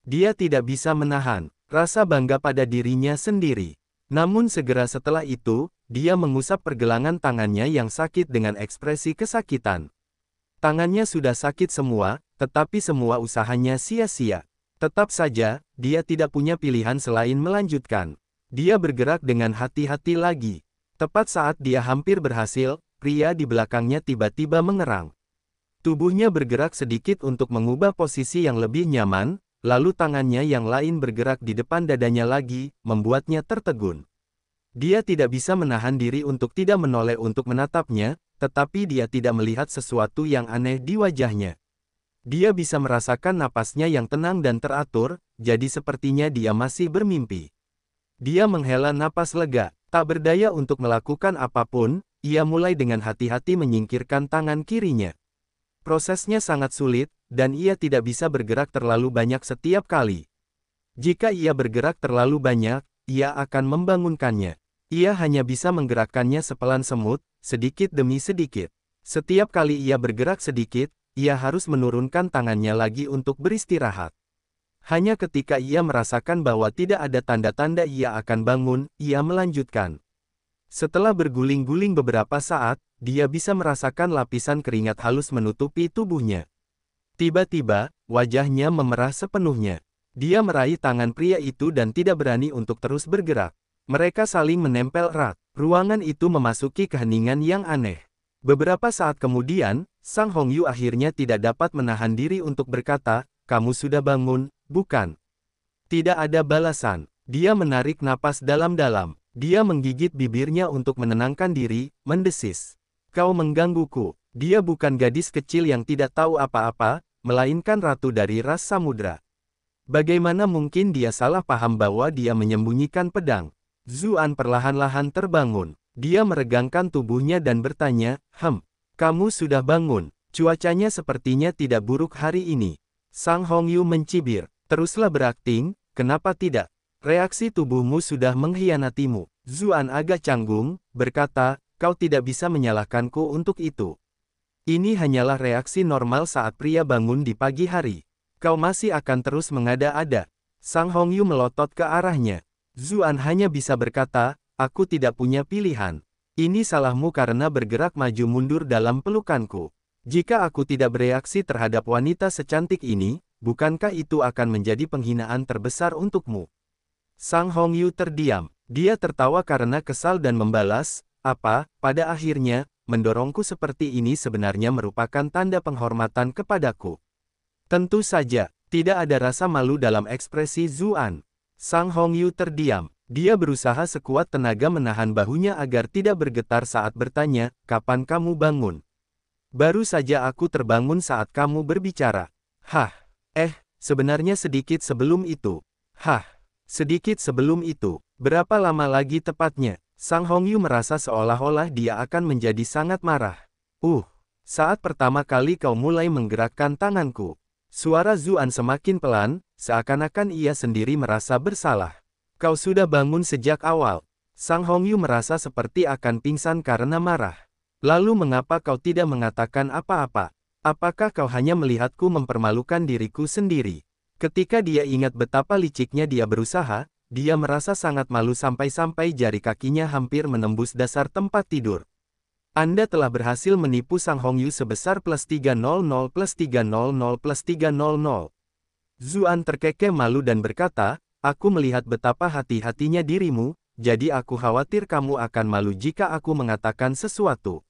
Dia tidak bisa menahan rasa bangga pada dirinya sendiri. Namun segera setelah itu, dia mengusap pergelangan tangannya yang sakit dengan ekspresi kesakitan. Tangannya sudah sakit semua, tetapi semua usahanya sia-sia. Tetap saja, dia tidak punya pilihan selain melanjutkan. Dia bergerak dengan hati-hati lagi. Tepat saat dia hampir berhasil, pria di belakangnya tiba-tiba mengerang. Tubuhnya bergerak sedikit untuk mengubah posisi yang lebih nyaman, lalu tangannya yang lain bergerak di depan dadanya lagi, membuatnya tertegun. Dia tidak bisa menahan diri untuk tidak menoleh untuk menatapnya, tetapi dia tidak melihat sesuatu yang aneh di wajahnya. Dia bisa merasakan napasnya yang tenang dan teratur, jadi sepertinya dia masih bermimpi. Dia menghela napas lega, tak berdaya untuk melakukan apapun, ia mulai dengan hati-hati menyingkirkan tangan kirinya. Prosesnya sangat sulit, dan ia tidak bisa bergerak terlalu banyak setiap kali. Jika ia bergerak terlalu banyak, ia akan membangunkannya. Ia hanya bisa menggerakkannya sepelan semut, sedikit demi sedikit. Setiap kali ia bergerak sedikit, ia harus menurunkan tangannya lagi untuk beristirahat. Hanya ketika ia merasakan bahwa tidak ada tanda-tanda ia akan bangun, ia melanjutkan. Setelah berguling-guling beberapa saat, dia bisa merasakan lapisan keringat halus menutupi tubuhnya. Tiba-tiba, wajahnya memerah sepenuhnya. Dia meraih tangan pria itu dan tidak berani untuk terus bergerak. Mereka saling menempel erat. Ruangan itu memasuki keheningan yang aneh. Beberapa saat kemudian, Sang Hongyu akhirnya tidak dapat menahan diri untuk berkata, kamu sudah bangun, bukan? Tidak ada balasan. Dia menarik napas dalam-dalam. Dia menggigit bibirnya untuk menenangkan diri, mendesis. Kau menggangguku. Dia bukan gadis kecil yang tidak tahu apa-apa, melainkan ratu dari ras samudra. Bagaimana mungkin dia salah paham bahwa dia menyembunyikan pedang? Zuan perlahan-lahan terbangun. Dia meregangkan tubuhnya dan bertanya, Hem, kamu sudah bangun. Cuacanya sepertinya tidak buruk hari ini. Sang Hongyu mencibir. Teruslah berakting, kenapa tidak? Reaksi tubuhmu sudah mengkhianatimu. Zuan agak canggung, berkata, kau tidak bisa menyalahkanku untuk itu. Ini hanyalah reaksi normal saat pria bangun di pagi hari. Kau masih akan terus mengada-ada. Sang Hongyu melotot ke arahnya. Zuan hanya bisa berkata, aku tidak punya pilihan. Ini salahmu karena bergerak maju mundur dalam pelukanku. Jika aku tidak bereaksi terhadap wanita secantik ini, bukankah itu akan menjadi penghinaan terbesar untukmu? Sang Hong Yu terdiam. Dia tertawa karena kesal dan membalas, apa, pada akhirnya, mendorongku seperti ini sebenarnya merupakan tanda penghormatan kepadaku. Tentu saja, tidak ada rasa malu dalam ekspresi Zuan. Sang Hong Yu terdiam. Dia berusaha sekuat tenaga menahan bahunya agar tidak bergetar saat bertanya, kapan kamu bangun? Baru saja aku terbangun saat kamu berbicara. Hah, eh, sebenarnya sedikit sebelum itu. Hah. Sedikit sebelum itu, berapa lama lagi tepatnya, Sang Hongyu merasa seolah-olah dia akan menjadi sangat marah. Uh, saat pertama kali kau mulai menggerakkan tanganku. Suara Zuan semakin pelan, seakan-akan ia sendiri merasa bersalah. Kau sudah bangun sejak awal. Sang Hongyu merasa seperti akan pingsan karena marah. Lalu mengapa kau tidak mengatakan apa-apa? Apakah kau hanya melihatku mempermalukan diriku sendiri? Ketika dia ingat betapa liciknya dia berusaha, dia merasa sangat malu sampai-sampai jari kakinya hampir menembus dasar tempat tidur. Anda telah berhasil menipu Sang Hongyu sebesar plus 300 plus 300 plus 300. Zuan terkekeh malu dan berkata, Aku melihat betapa hati-hatinya dirimu, jadi aku khawatir kamu akan malu jika aku mengatakan sesuatu.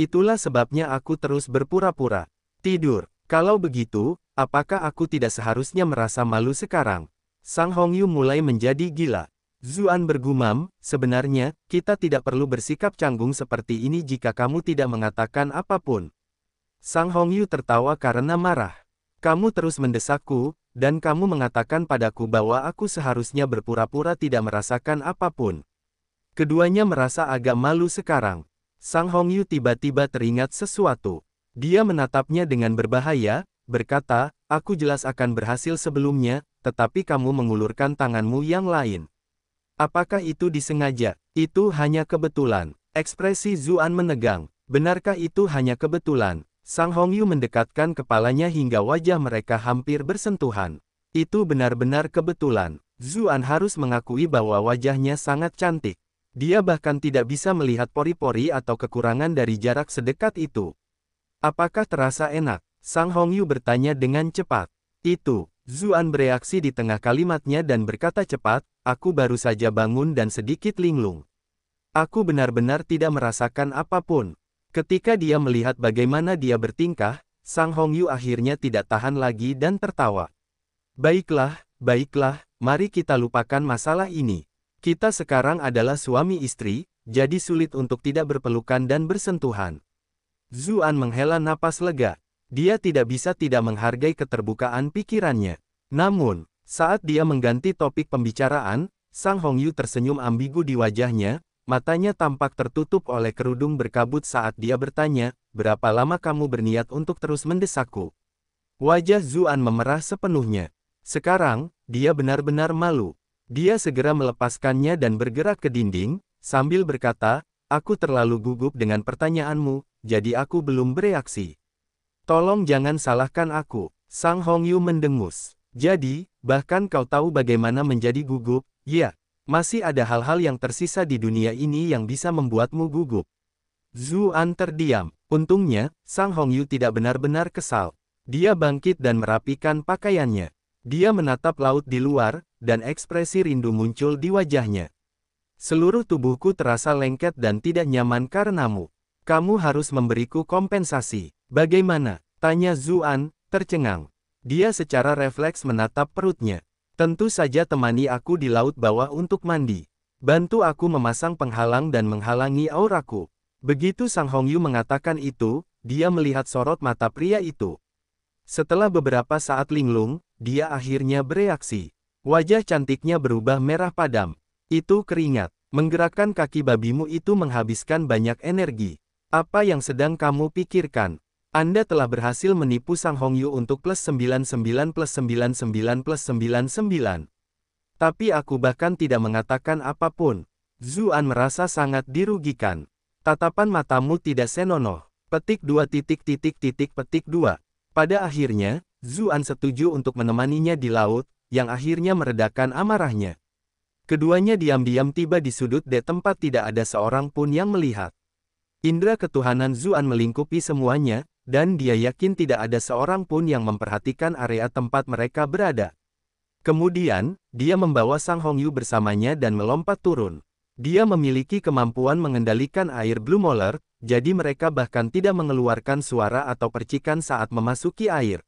Itulah sebabnya aku terus berpura-pura. Tidur. Kalau begitu, Apakah aku tidak seharusnya merasa malu sekarang? Sang Hongyu mulai menjadi gila. Zuan bergumam, sebenarnya, kita tidak perlu bersikap canggung seperti ini jika kamu tidak mengatakan apapun. Sang Hongyu tertawa karena marah. Kamu terus mendesakku, dan kamu mengatakan padaku bahwa aku seharusnya berpura-pura tidak merasakan apapun. Keduanya merasa agak malu sekarang. Sang Hongyu tiba-tiba teringat sesuatu. Dia menatapnya dengan berbahaya, berkata, aku jelas akan berhasil sebelumnya, tetapi kamu mengulurkan tanganmu yang lain. Apakah itu disengaja? Itu hanya kebetulan. Ekspresi Zuan menegang. Benarkah itu hanya kebetulan? Sang Hongyu mendekatkan kepalanya hingga wajah mereka hampir bersentuhan. Itu benar-benar kebetulan. Zuan harus mengakui bahwa wajahnya sangat cantik. Dia bahkan tidak bisa melihat pori-pori atau kekurangan dari jarak sedekat itu. Apakah terasa enak? Sang Hongyu bertanya dengan cepat. Itu, Zuan bereaksi di tengah kalimatnya dan berkata cepat, aku baru saja bangun dan sedikit linglung. Aku benar-benar tidak merasakan apapun. Ketika dia melihat bagaimana dia bertingkah, Sang Hongyu akhirnya tidak tahan lagi dan tertawa. Baiklah, baiklah, mari kita lupakan masalah ini. Kita sekarang adalah suami istri, jadi sulit untuk tidak berpelukan dan bersentuhan. Zuan menghela napas lega. Dia tidak bisa tidak menghargai keterbukaan pikirannya. Namun, saat dia mengganti topik pembicaraan, Sang Hong Yu tersenyum ambigu di wajahnya, matanya tampak tertutup oleh kerudung berkabut saat dia bertanya, berapa lama kamu berniat untuk terus mendesakku? Wajah Zuan memerah sepenuhnya. Sekarang, dia benar-benar malu. Dia segera melepaskannya dan bergerak ke dinding, sambil berkata, aku terlalu gugup dengan pertanyaanmu, jadi aku belum bereaksi. Tolong jangan salahkan aku. Sang Hongyu mendengus. Jadi, bahkan kau tahu bagaimana menjadi gugup, ya. Masih ada hal-hal yang tersisa di dunia ini yang bisa membuatmu gugup. Zuan terdiam. Untungnya, Sang Hongyu tidak benar-benar kesal. Dia bangkit dan merapikan pakaiannya. Dia menatap laut di luar, dan ekspresi rindu muncul di wajahnya. Seluruh tubuhku terasa lengket dan tidak nyaman karenamu. Kamu harus memberiku kompensasi. Bagaimana? Tanya Zuan, tercengang. Dia secara refleks menatap perutnya. Tentu saja temani aku di laut bawah untuk mandi. Bantu aku memasang penghalang dan menghalangi auraku. Begitu Sang Hongyu mengatakan itu, dia melihat sorot mata pria itu. Setelah beberapa saat linglung, dia akhirnya bereaksi. Wajah cantiknya berubah merah padam. Itu keringat. Menggerakkan kaki babimu itu menghabiskan banyak energi. Apa yang sedang kamu pikirkan? Anda telah berhasil menipu Sang Hongyu untuk plus 99 plus 99 plus 99. Tapi aku bahkan tidak mengatakan apapun. Zuan merasa sangat dirugikan. Tatapan matamu tidak senonoh. Petik dua titik titik titik petik dua. Pada akhirnya, Zuan setuju untuk menemaninya di laut, yang akhirnya meredakan amarahnya. Keduanya diam-diam tiba di sudut de tempat tidak ada seorang pun yang melihat. Indra ketuhanan Zuan melingkupi semuanya, dan dia yakin tidak ada seorang pun yang memperhatikan area tempat mereka berada. Kemudian, dia membawa Sang Hongyu bersamanya dan melompat turun. Dia memiliki kemampuan mengendalikan air Blue Molar, jadi mereka bahkan tidak mengeluarkan suara atau percikan saat memasuki air.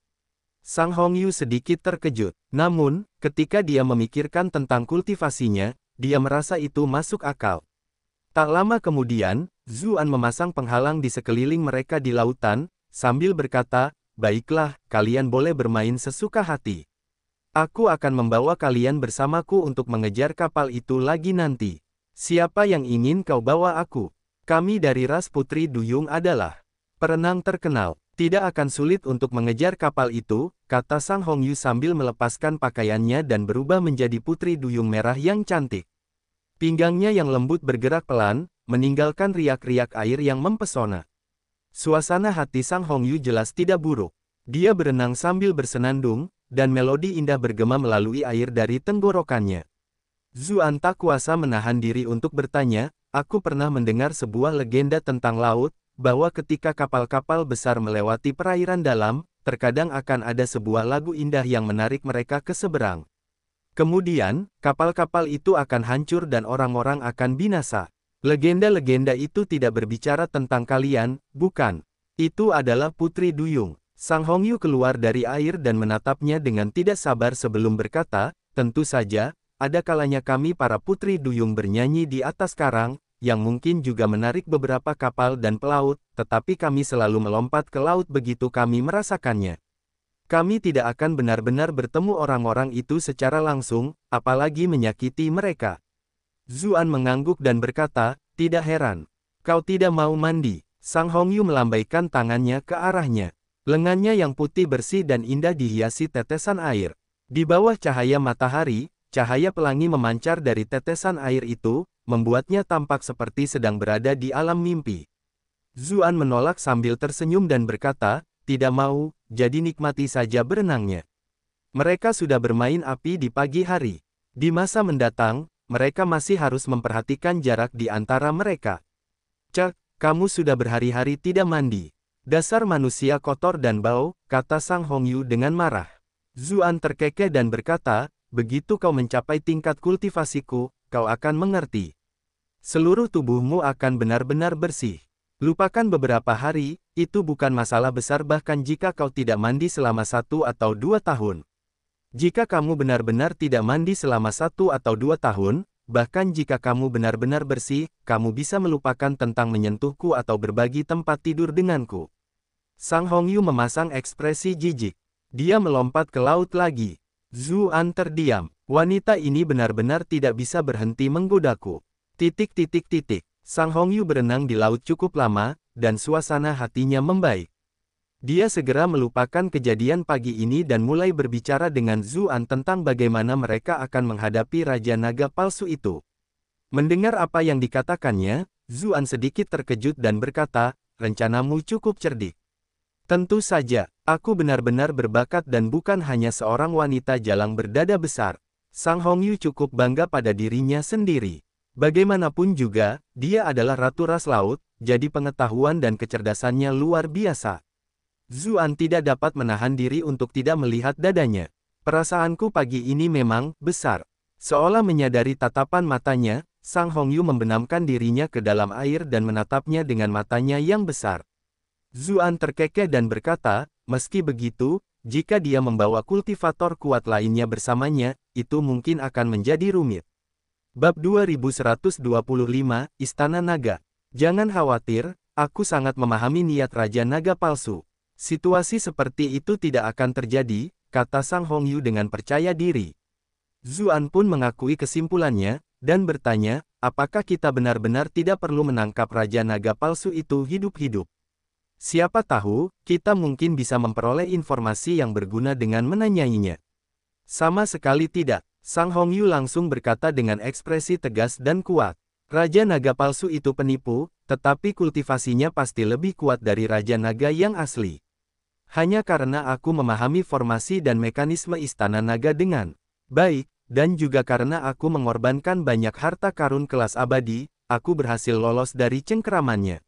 Sang Hongyu sedikit terkejut. Namun, ketika dia memikirkan tentang kultivasinya, dia merasa itu masuk akal. Tak lama kemudian, Zuan memasang penghalang di sekeliling mereka di lautan, sambil berkata, Baiklah, kalian boleh bermain sesuka hati. Aku akan membawa kalian bersamaku untuk mengejar kapal itu lagi nanti. Siapa yang ingin kau bawa aku? Kami dari ras Putri Duyung adalah perenang terkenal. Tidak akan sulit untuk mengejar kapal itu, kata Sang Hong Yu sambil melepaskan pakaiannya dan berubah menjadi Putri Duyung Merah yang cantik. Pinggangnya yang lembut bergerak pelan, meninggalkan riak-riak air yang mempesona. Suasana hati Sang Hong Yu jelas tidak buruk. Dia berenang sambil bersenandung, dan melodi indah bergema melalui air dari tenggorokannya. Zuan tak kuasa menahan diri untuk bertanya, aku pernah mendengar sebuah legenda tentang laut, bahwa ketika kapal-kapal besar melewati perairan dalam, terkadang akan ada sebuah lagu indah yang menarik mereka ke seberang. Kemudian, kapal-kapal itu akan hancur dan orang-orang akan binasa. Legenda-legenda itu tidak berbicara tentang kalian, bukan. Itu adalah Putri Duyung. Sang Hongyu keluar dari air dan menatapnya dengan tidak sabar sebelum berkata, tentu saja, ada kalanya kami para Putri Duyung bernyanyi di atas karang, yang mungkin juga menarik beberapa kapal dan pelaut, tetapi kami selalu melompat ke laut begitu kami merasakannya. Kami tidak akan benar-benar bertemu orang-orang itu secara langsung, apalagi menyakiti mereka. Zuan mengangguk dan berkata, tidak heran. Kau tidak mau mandi. Sang Hongyu melambaikan tangannya ke arahnya. Lengannya yang putih bersih dan indah dihiasi tetesan air. Di bawah cahaya matahari, cahaya pelangi memancar dari tetesan air itu, membuatnya tampak seperti sedang berada di alam mimpi. Zuan menolak sambil tersenyum dan berkata, tidak mau, jadi nikmati saja berenangnya. Mereka sudah bermain api di pagi hari. Di masa mendatang, mereka masih harus memperhatikan jarak di antara mereka. Cak, kamu sudah berhari-hari tidak mandi. Dasar manusia kotor dan bau, kata Sang Hongyu dengan marah. Zuan terkekeh dan berkata, begitu kau mencapai tingkat kultivasiku, kau akan mengerti. Seluruh tubuhmu akan benar-benar bersih. Lupakan beberapa hari, itu bukan masalah besar bahkan jika kau tidak mandi selama satu atau dua tahun. Jika kamu benar-benar tidak mandi selama satu atau dua tahun, bahkan jika kamu benar-benar bersih, kamu bisa melupakan tentang menyentuhku atau berbagi tempat tidur denganku. Sang Hongyu memasang ekspresi jijik. Dia melompat ke laut lagi. Zuan terdiam. Wanita ini benar-benar tidak bisa berhenti menggodaku. Titik titik titik. Sang Hongyu berenang di laut cukup lama, dan suasana hatinya membaik. Dia segera melupakan kejadian pagi ini dan mulai berbicara dengan Zuan tentang bagaimana mereka akan menghadapi Raja Naga palsu itu. Mendengar apa yang dikatakannya, Zuan sedikit terkejut dan berkata, rencanamu cukup cerdik. Tentu saja, aku benar-benar berbakat dan bukan hanya seorang wanita jalang berdada besar. Sang Hongyu cukup bangga pada dirinya sendiri. Bagaimanapun juga, dia adalah ratu ras laut, jadi pengetahuan dan kecerdasannya luar biasa. Zuan tidak dapat menahan diri untuk tidak melihat dadanya. Perasaanku pagi ini memang besar. Seolah menyadari tatapan matanya, Sang Hongyu membenamkan dirinya ke dalam air dan menatapnya dengan matanya yang besar. Zuan terkekeh dan berkata, meski begitu, jika dia membawa kultivator kuat lainnya bersamanya, itu mungkin akan menjadi rumit. Bab 2125, Istana Naga. Jangan khawatir, aku sangat memahami niat Raja Naga palsu. Situasi seperti itu tidak akan terjadi, kata Sang Hong Yu dengan percaya diri. Zuan pun mengakui kesimpulannya, dan bertanya, apakah kita benar-benar tidak perlu menangkap Raja Naga palsu itu hidup-hidup? Siapa tahu, kita mungkin bisa memperoleh informasi yang berguna dengan menanyainya. Sama sekali tidak, Sang Hong Yu langsung berkata dengan ekspresi tegas dan kuat. Raja Naga palsu itu penipu, tetapi kultivasinya pasti lebih kuat dari Raja Naga yang asli. Hanya karena aku memahami formasi dan mekanisme istana naga dengan baik, dan juga karena aku mengorbankan banyak harta karun kelas abadi, aku berhasil lolos dari cengkeramannya.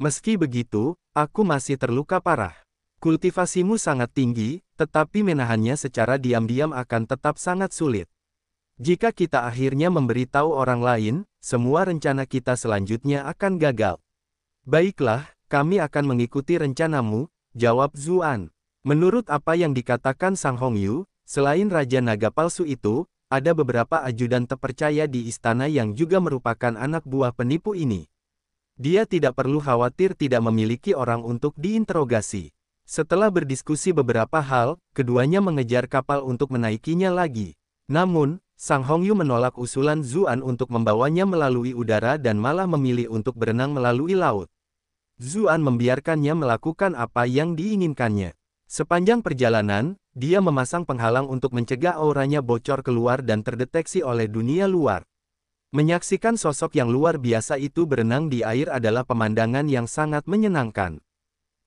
Meski begitu, aku masih terluka parah. Kultivasimu sangat tinggi, tetapi menahannya secara diam-diam akan tetap sangat sulit. Jika kita akhirnya memberitahu orang lain, semua rencana kita selanjutnya akan gagal. Baiklah, kami akan mengikuti rencanamu, Jawab Zuan. Menurut apa yang dikatakan Sang Hongyu, selain Raja Naga palsu itu, ada beberapa ajudan terpercaya di istana yang juga merupakan anak buah penipu ini. Dia tidak perlu khawatir tidak memiliki orang untuk diinterogasi. Setelah berdiskusi beberapa hal, keduanya mengejar kapal untuk menaikinya lagi. Namun, Sang Hongyu menolak usulan Zuan untuk membawanya melalui udara dan malah memilih untuk berenang melalui laut. Zuan membiarkannya melakukan apa yang diinginkannya. Sepanjang perjalanan, dia memasang penghalang untuk mencegah auranya bocor keluar dan terdeteksi oleh dunia luar. Menyaksikan sosok yang luar biasa itu berenang di air adalah pemandangan yang sangat menyenangkan.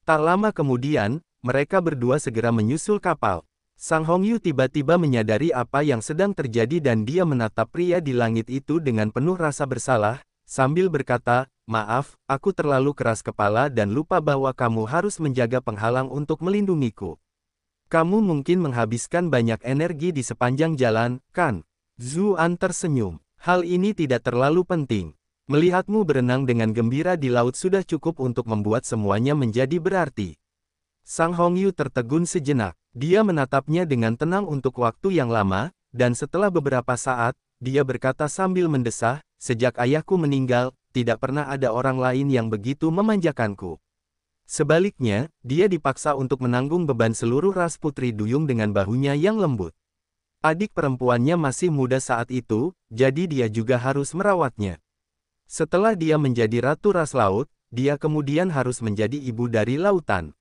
Tak lama kemudian, mereka berdua segera menyusul kapal. Sang Hongyu tiba-tiba menyadari apa yang sedang terjadi dan dia menatap pria di langit itu dengan penuh rasa bersalah, sambil berkata, Maaf, aku terlalu keras kepala dan lupa bahwa kamu harus menjaga penghalang untuk melindungiku. Kamu mungkin menghabiskan banyak energi di sepanjang jalan, kan? Zuan tersenyum. Hal ini tidak terlalu penting. Melihatmu berenang dengan gembira di laut sudah cukup untuk membuat semuanya menjadi berarti. Sang Hongyu tertegun sejenak. Dia menatapnya dengan tenang untuk waktu yang lama, dan setelah beberapa saat, dia berkata sambil mendesah, Sejak ayahku meninggal, tidak pernah ada orang lain yang begitu memanjakanku. Sebaliknya, dia dipaksa untuk menanggung beban seluruh ras putri duyung dengan bahunya yang lembut. Adik perempuannya masih muda saat itu, jadi dia juga harus merawatnya. Setelah dia menjadi ratu ras laut, dia kemudian harus menjadi ibu dari lautan.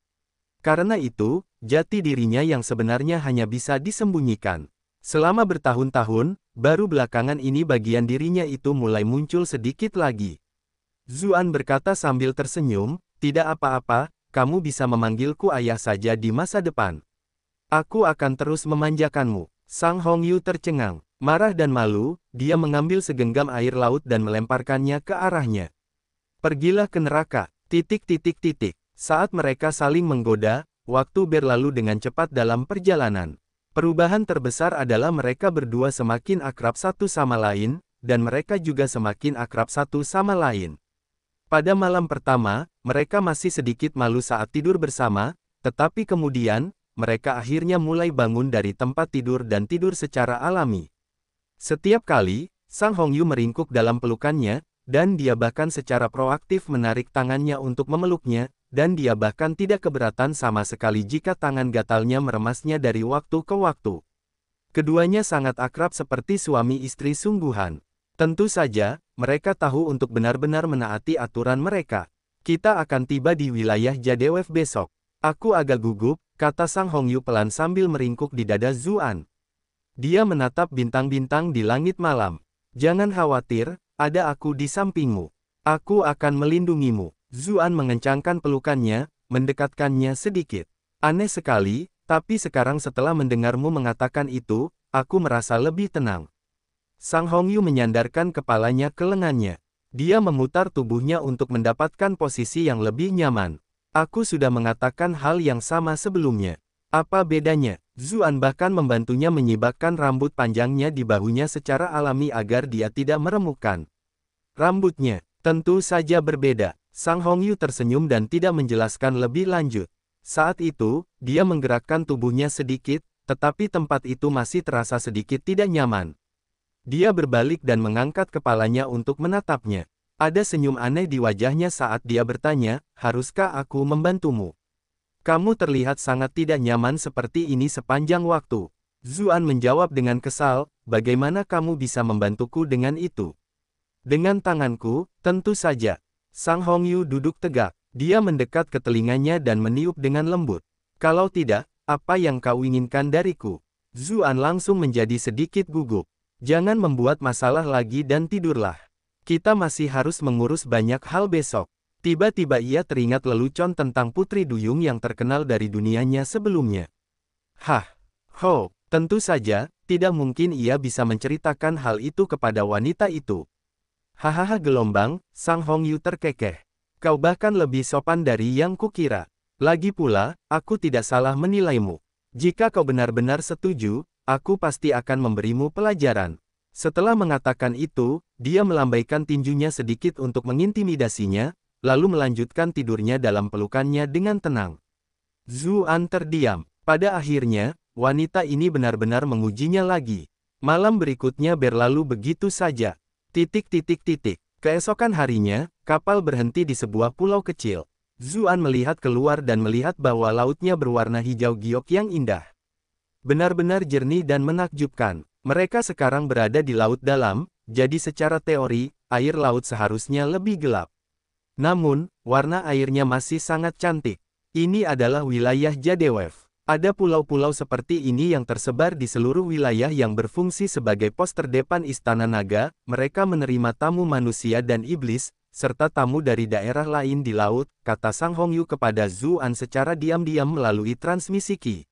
Karena itu, jati dirinya yang sebenarnya hanya bisa disembunyikan. Selama bertahun-tahun, Baru belakangan ini bagian dirinya itu mulai muncul sedikit lagi. Zuan berkata sambil tersenyum, tidak apa-apa, kamu bisa memanggilku ayah saja di masa depan. Aku akan terus memanjakanmu. Sang Hongyu tercengang. Marah dan malu, dia mengambil segenggam air laut dan melemparkannya ke arahnya. Pergilah ke neraka, titik-titik-titik. Saat mereka saling menggoda, waktu berlalu dengan cepat dalam perjalanan. Perubahan terbesar adalah mereka berdua semakin akrab satu sama lain, dan mereka juga semakin akrab satu sama lain. Pada malam pertama, mereka masih sedikit malu saat tidur bersama, tetapi kemudian, mereka akhirnya mulai bangun dari tempat tidur dan tidur secara alami. Setiap kali, Sang Hongyu meringkuk dalam pelukannya, dan dia bahkan secara proaktif menarik tangannya untuk memeluknya, dan dia bahkan tidak keberatan sama sekali jika tangan gatalnya meremasnya dari waktu ke waktu. Keduanya sangat akrab seperti suami istri sungguhan. Tentu saja, mereka tahu untuk benar-benar menaati aturan mereka. Kita akan tiba di wilayah Jadewef besok. Aku agak gugup, kata Sang Hongyu pelan sambil meringkuk di dada Zuan. Dia menatap bintang-bintang di langit malam. Jangan khawatir, ada aku di sampingmu. Aku akan melindungimu. Zuan mengencangkan pelukannya, mendekatkannya sedikit. Aneh sekali, tapi sekarang setelah mendengarmu mengatakan itu, aku merasa lebih tenang. Sang Hongyu menyandarkan kepalanya ke lengannya. Dia memutar tubuhnya untuk mendapatkan posisi yang lebih nyaman. Aku sudah mengatakan hal yang sama sebelumnya. Apa bedanya? Zuan bahkan membantunya menyibakkan rambut panjangnya di bahunya secara alami agar dia tidak meremukkan. Rambutnya, tentu saja berbeda. Sang Hongyu tersenyum dan tidak menjelaskan lebih lanjut. Saat itu, dia menggerakkan tubuhnya sedikit, tetapi tempat itu masih terasa sedikit tidak nyaman. Dia berbalik dan mengangkat kepalanya untuk menatapnya. Ada senyum aneh di wajahnya saat dia bertanya, haruskah aku membantumu? Kamu terlihat sangat tidak nyaman seperti ini sepanjang waktu. Zuan menjawab dengan kesal, bagaimana kamu bisa membantuku dengan itu? Dengan tanganku, tentu saja. Sang Hong Yu duduk tegak, dia mendekat ke telinganya dan meniup dengan lembut. Kalau tidak, apa yang kau inginkan dariku? Zuan langsung menjadi sedikit gugup. Jangan membuat masalah lagi dan tidurlah. Kita masih harus mengurus banyak hal besok. Tiba-tiba ia teringat lelucon tentang Putri Duyung yang terkenal dari dunianya sebelumnya. Hah, ho, tentu saja, tidak mungkin ia bisa menceritakan hal itu kepada wanita itu. Hahaha gelombang, Sang Hong Yu terkekeh. Kau bahkan lebih sopan dari yang kukira. Lagi pula, aku tidak salah menilaimu. Jika kau benar-benar setuju, aku pasti akan memberimu pelajaran. Setelah mengatakan itu, dia melambaikan tinjunya sedikit untuk mengintimidasinya, lalu melanjutkan tidurnya dalam pelukannya dengan tenang. Zuan terdiam. Pada akhirnya, wanita ini benar-benar mengujinya lagi. Malam berikutnya berlalu begitu saja. Titik titik titik. Keesokan harinya, kapal berhenti di sebuah pulau kecil. Zuan melihat keluar dan melihat bahwa lautnya berwarna hijau giok yang indah. Benar-benar jernih dan menakjubkan. Mereka sekarang berada di laut dalam, jadi secara teori, air laut seharusnya lebih gelap. Namun, warna airnya masih sangat cantik. Ini adalah wilayah Jadewev. Ada pulau-pulau seperti ini yang tersebar di seluruh wilayah yang berfungsi sebagai pos terdepan istana naga, mereka menerima tamu manusia dan iblis, serta tamu dari daerah lain di laut, kata Sang Hongyu kepada Zuan secara diam-diam melalui transmisi Qi.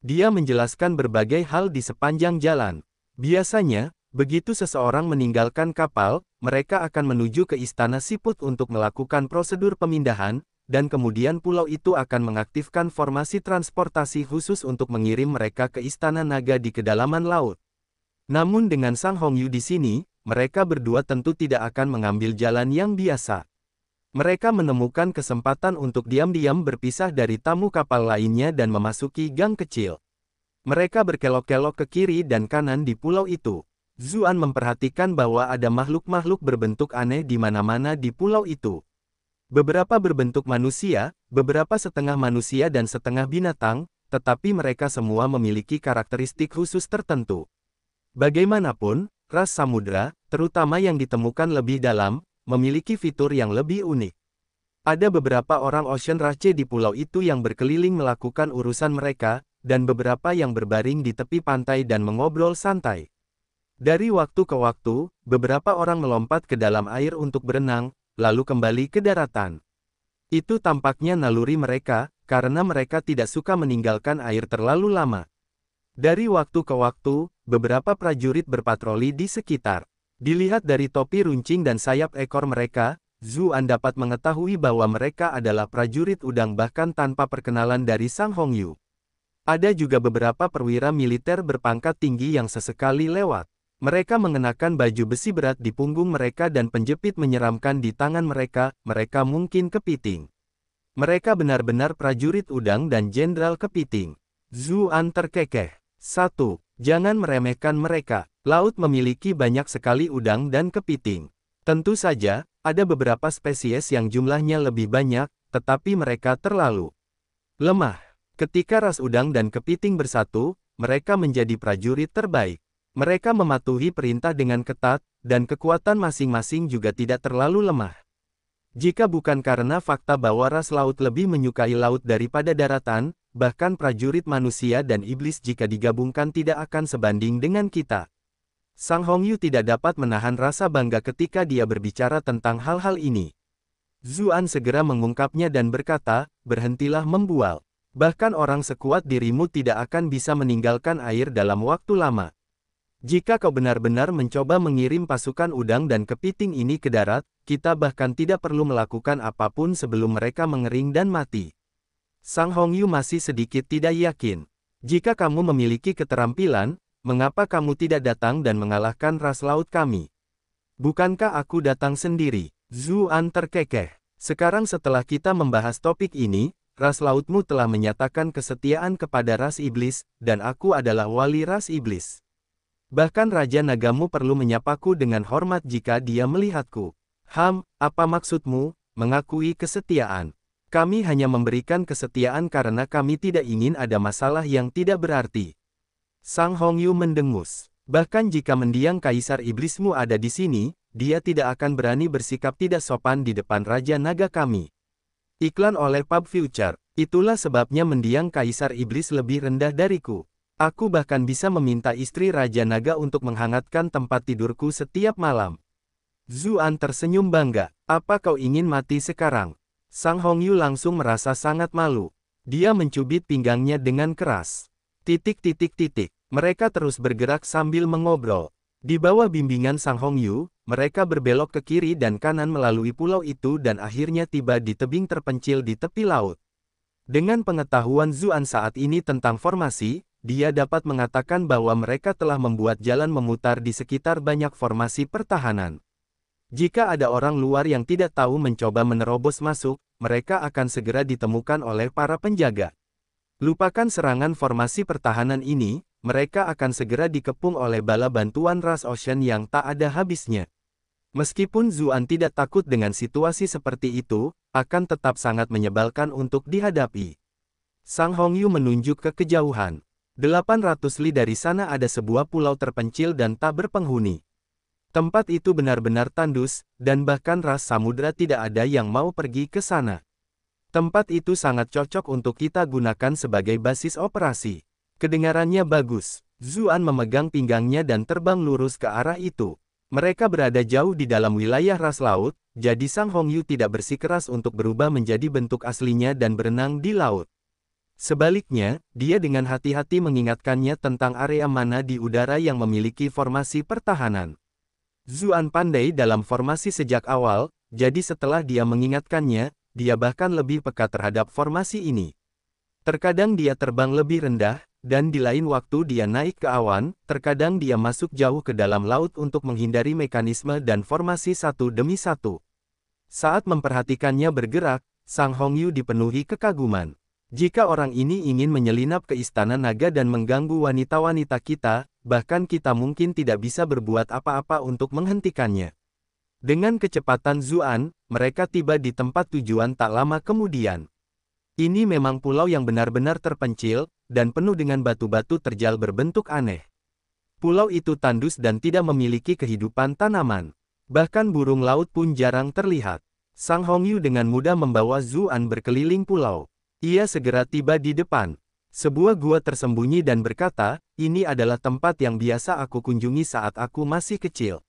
Dia menjelaskan berbagai hal di sepanjang jalan. Biasanya, begitu seseorang meninggalkan kapal, mereka akan menuju ke istana siput untuk melakukan prosedur pemindahan, dan kemudian pulau itu akan mengaktifkan formasi transportasi khusus untuk mengirim mereka ke Istana Naga di kedalaman laut. Namun dengan Sang Hong Yu di sini, mereka berdua tentu tidak akan mengambil jalan yang biasa. Mereka menemukan kesempatan untuk diam-diam berpisah dari tamu kapal lainnya dan memasuki gang kecil. Mereka berkelok-kelok ke kiri dan kanan di pulau itu. Zuan memperhatikan bahwa ada makhluk-makhluk berbentuk aneh di mana-mana di pulau itu. Beberapa berbentuk manusia, beberapa setengah manusia dan setengah binatang, tetapi mereka semua memiliki karakteristik khusus tertentu. Bagaimanapun, ras samudra, terutama yang ditemukan lebih dalam, memiliki fitur yang lebih unik. Ada beberapa orang Ocean Race di pulau itu yang berkeliling melakukan urusan mereka, dan beberapa yang berbaring di tepi pantai dan mengobrol santai. Dari waktu ke waktu, beberapa orang melompat ke dalam air untuk berenang, lalu kembali ke daratan. Itu tampaknya naluri mereka, karena mereka tidak suka meninggalkan air terlalu lama. Dari waktu ke waktu, beberapa prajurit berpatroli di sekitar. Dilihat dari topi runcing dan sayap ekor mereka, Zuan dapat mengetahui bahwa mereka adalah prajurit udang bahkan tanpa perkenalan dari Sang Hongyu. Ada juga beberapa perwira militer berpangkat tinggi yang sesekali lewat. Mereka mengenakan baju besi berat di punggung mereka dan penjepit menyeramkan di tangan mereka, mereka mungkin kepiting. Mereka benar-benar prajurit udang dan jenderal kepiting. Zuan terkekeh. 1. Jangan meremehkan mereka. Laut memiliki banyak sekali udang dan kepiting. Tentu saja, ada beberapa spesies yang jumlahnya lebih banyak, tetapi mereka terlalu lemah. Ketika ras udang dan kepiting bersatu, mereka menjadi prajurit terbaik. Mereka mematuhi perintah dengan ketat, dan kekuatan masing-masing juga tidak terlalu lemah. Jika bukan karena fakta bahwa ras laut lebih menyukai laut daripada daratan, bahkan prajurit manusia dan iblis jika digabungkan tidak akan sebanding dengan kita. Sang Hongyu tidak dapat menahan rasa bangga ketika dia berbicara tentang hal-hal ini. Zuan segera mengungkapnya dan berkata, berhentilah membual. Bahkan orang sekuat dirimu tidak akan bisa meninggalkan air dalam waktu lama. Jika kau benar-benar mencoba mengirim pasukan udang dan kepiting ini ke darat, kita bahkan tidak perlu melakukan apapun sebelum mereka mengering dan mati. Sang Hongyu masih sedikit tidak yakin. Jika kamu memiliki keterampilan, mengapa kamu tidak datang dan mengalahkan ras laut kami? Bukankah aku datang sendiri? Zuan terkekeh. Sekarang setelah kita membahas topik ini, ras lautmu telah menyatakan kesetiaan kepada ras iblis, dan aku adalah wali ras iblis. Bahkan Raja Nagamu perlu menyapaku dengan hormat jika dia melihatku. Ham, apa maksudmu, mengakui kesetiaan? Kami hanya memberikan kesetiaan karena kami tidak ingin ada masalah yang tidak berarti. Sang Hongyu mendengus. Bahkan jika mendiang Kaisar Iblismu ada di sini, dia tidak akan berani bersikap tidak sopan di depan Raja Naga kami. Iklan oleh Pub Future, itulah sebabnya mendiang Kaisar Iblis lebih rendah dariku. Aku bahkan bisa meminta istri Raja Naga untuk menghangatkan tempat tidurku setiap malam. Zuan tersenyum bangga. Apa kau ingin mati sekarang? Sang Hongyu langsung merasa sangat malu. Dia mencubit pinggangnya dengan keras. Titik titik titik. Mereka terus bergerak sambil mengobrol. Di bawah bimbingan Sang Hongyu, mereka berbelok ke kiri dan kanan melalui pulau itu dan akhirnya tiba di tebing terpencil di tepi laut. Dengan pengetahuan Zuan saat ini tentang formasi, dia dapat mengatakan bahwa mereka telah membuat jalan memutar di sekitar banyak formasi pertahanan. Jika ada orang luar yang tidak tahu mencoba menerobos masuk, mereka akan segera ditemukan oleh para penjaga. Lupakan serangan formasi pertahanan ini, mereka akan segera dikepung oleh bala bantuan Ras Ocean yang tak ada habisnya. Meskipun Zuan tidak takut dengan situasi seperti itu, akan tetap sangat menyebalkan untuk dihadapi. Sang Hongyu menunjuk ke kejauhan. 800 li dari sana ada sebuah pulau terpencil dan tak berpenghuni. Tempat itu benar-benar tandus, dan bahkan ras samudera tidak ada yang mau pergi ke sana. Tempat itu sangat cocok untuk kita gunakan sebagai basis operasi. Kedengarannya bagus. Zuan memegang pinggangnya dan terbang lurus ke arah itu. Mereka berada jauh di dalam wilayah ras laut, jadi Sang Hongyu tidak bersikeras untuk berubah menjadi bentuk aslinya dan berenang di laut. Sebaliknya, dia dengan hati-hati mengingatkannya tentang area mana di udara yang memiliki formasi pertahanan. Zuan pandai dalam formasi sejak awal, jadi setelah dia mengingatkannya, dia bahkan lebih peka terhadap formasi ini. Terkadang dia terbang lebih rendah, dan di lain waktu dia naik ke awan, terkadang dia masuk jauh ke dalam laut untuk menghindari mekanisme dan formasi satu demi satu. Saat memperhatikannya bergerak, Sang Hongyu dipenuhi kekaguman. Jika orang ini ingin menyelinap ke istana naga dan mengganggu wanita-wanita kita, bahkan kita mungkin tidak bisa berbuat apa-apa untuk menghentikannya. Dengan kecepatan Zuan, mereka tiba di tempat tujuan tak lama kemudian. Ini memang pulau yang benar-benar terpencil, dan penuh dengan batu-batu terjal berbentuk aneh. Pulau itu tandus dan tidak memiliki kehidupan tanaman. Bahkan burung laut pun jarang terlihat. Sang Hongyu dengan mudah membawa Zuan berkeliling pulau. Ia segera tiba di depan. Sebuah gua tersembunyi dan berkata, ini adalah tempat yang biasa aku kunjungi saat aku masih kecil.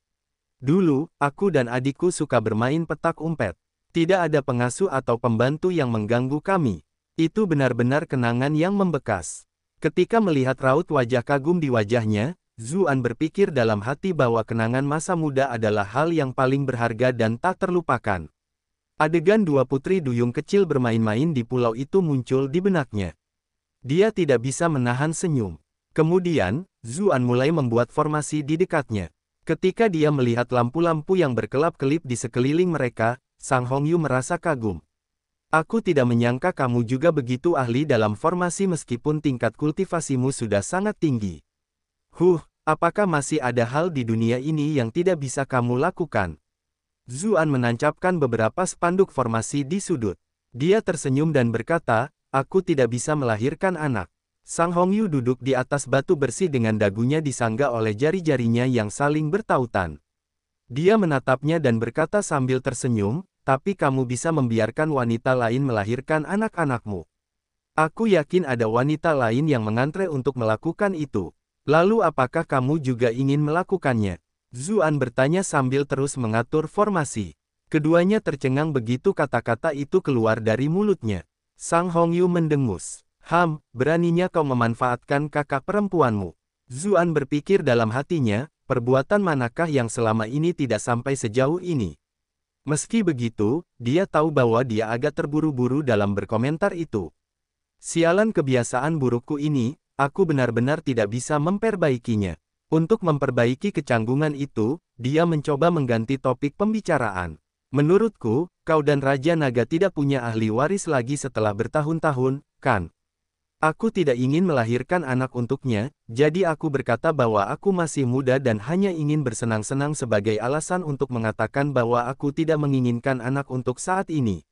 Dulu, aku dan adikku suka bermain petak umpet. Tidak ada pengasuh atau pembantu yang mengganggu kami. Itu benar-benar kenangan yang membekas. Ketika melihat raut wajah kagum di wajahnya, Zuan berpikir dalam hati bahwa kenangan masa muda adalah hal yang paling berharga dan tak terlupakan. Adegan dua putri duyung kecil bermain-main di pulau itu muncul di benaknya. Dia tidak bisa menahan senyum. Kemudian, Zuan mulai membuat formasi di dekatnya. Ketika dia melihat lampu-lampu yang berkelap-kelip di sekeliling mereka, Sang Hongyu merasa kagum. Aku tidak menyangka kamu juga begitu ahli dalam formasi meskipun tingkat kultivasimu sudah sangat tinggi. Huh, apakah masih ada hal di dunia ini yang tidak bisa kamu lakukan? Zuan menancapkan beberapa spanduk formasi di sudut. Dia tersenyum dan berkata, aku tidak bisa melahirkan anak. Sang Hongyu duduk di atas batu bersih dengan dagunya disangga oleh jari-jarinya yang saling bertautan. Dia menatapnya dan berkata sambil tersenyum, tapi kamu bisa membiarkan wanita lain melahirkan anak-anakmu. Aku yakin ada wanita lain yang mengantre untuk melakukan itu. Lalu apakah kamu juga ingin melakukannya? Zuan bertanya sambil terus mengatur formasi. Keduanya tercengang begitu kata-kata itu keluar dari mulutnya. Sang Hongyu mendengus. Ham, beraninya kau memanfaatkan kakak perempuanmu. Zuan berpikir dalam hatinya, perbuatan manakah yang selama ini tidak sampai sejauh ini. Meski begitu, dia tahu bahwa dia agak terburu-buru dalam berkomentar itu. Sialan kebiasaan burukku ini, aku benar-benar tidak bisa memperbaikinya. Untuk memperbaiki kecanggungan itu, dia mencoba mengganti topik pembicaraan. Menurutku, kau dan Raja Naga tidak punya ahli waris lagi setelah bertahun-tahun, kan? Aku tidak ingin melahirkan anak untuknya, jadi aku berkata bahwa aku masih muda dan hanya ingin bersenang-senang sebagai alasan untuk mengatakan bahwa aku tidak menginginkan anak untuk saat ini.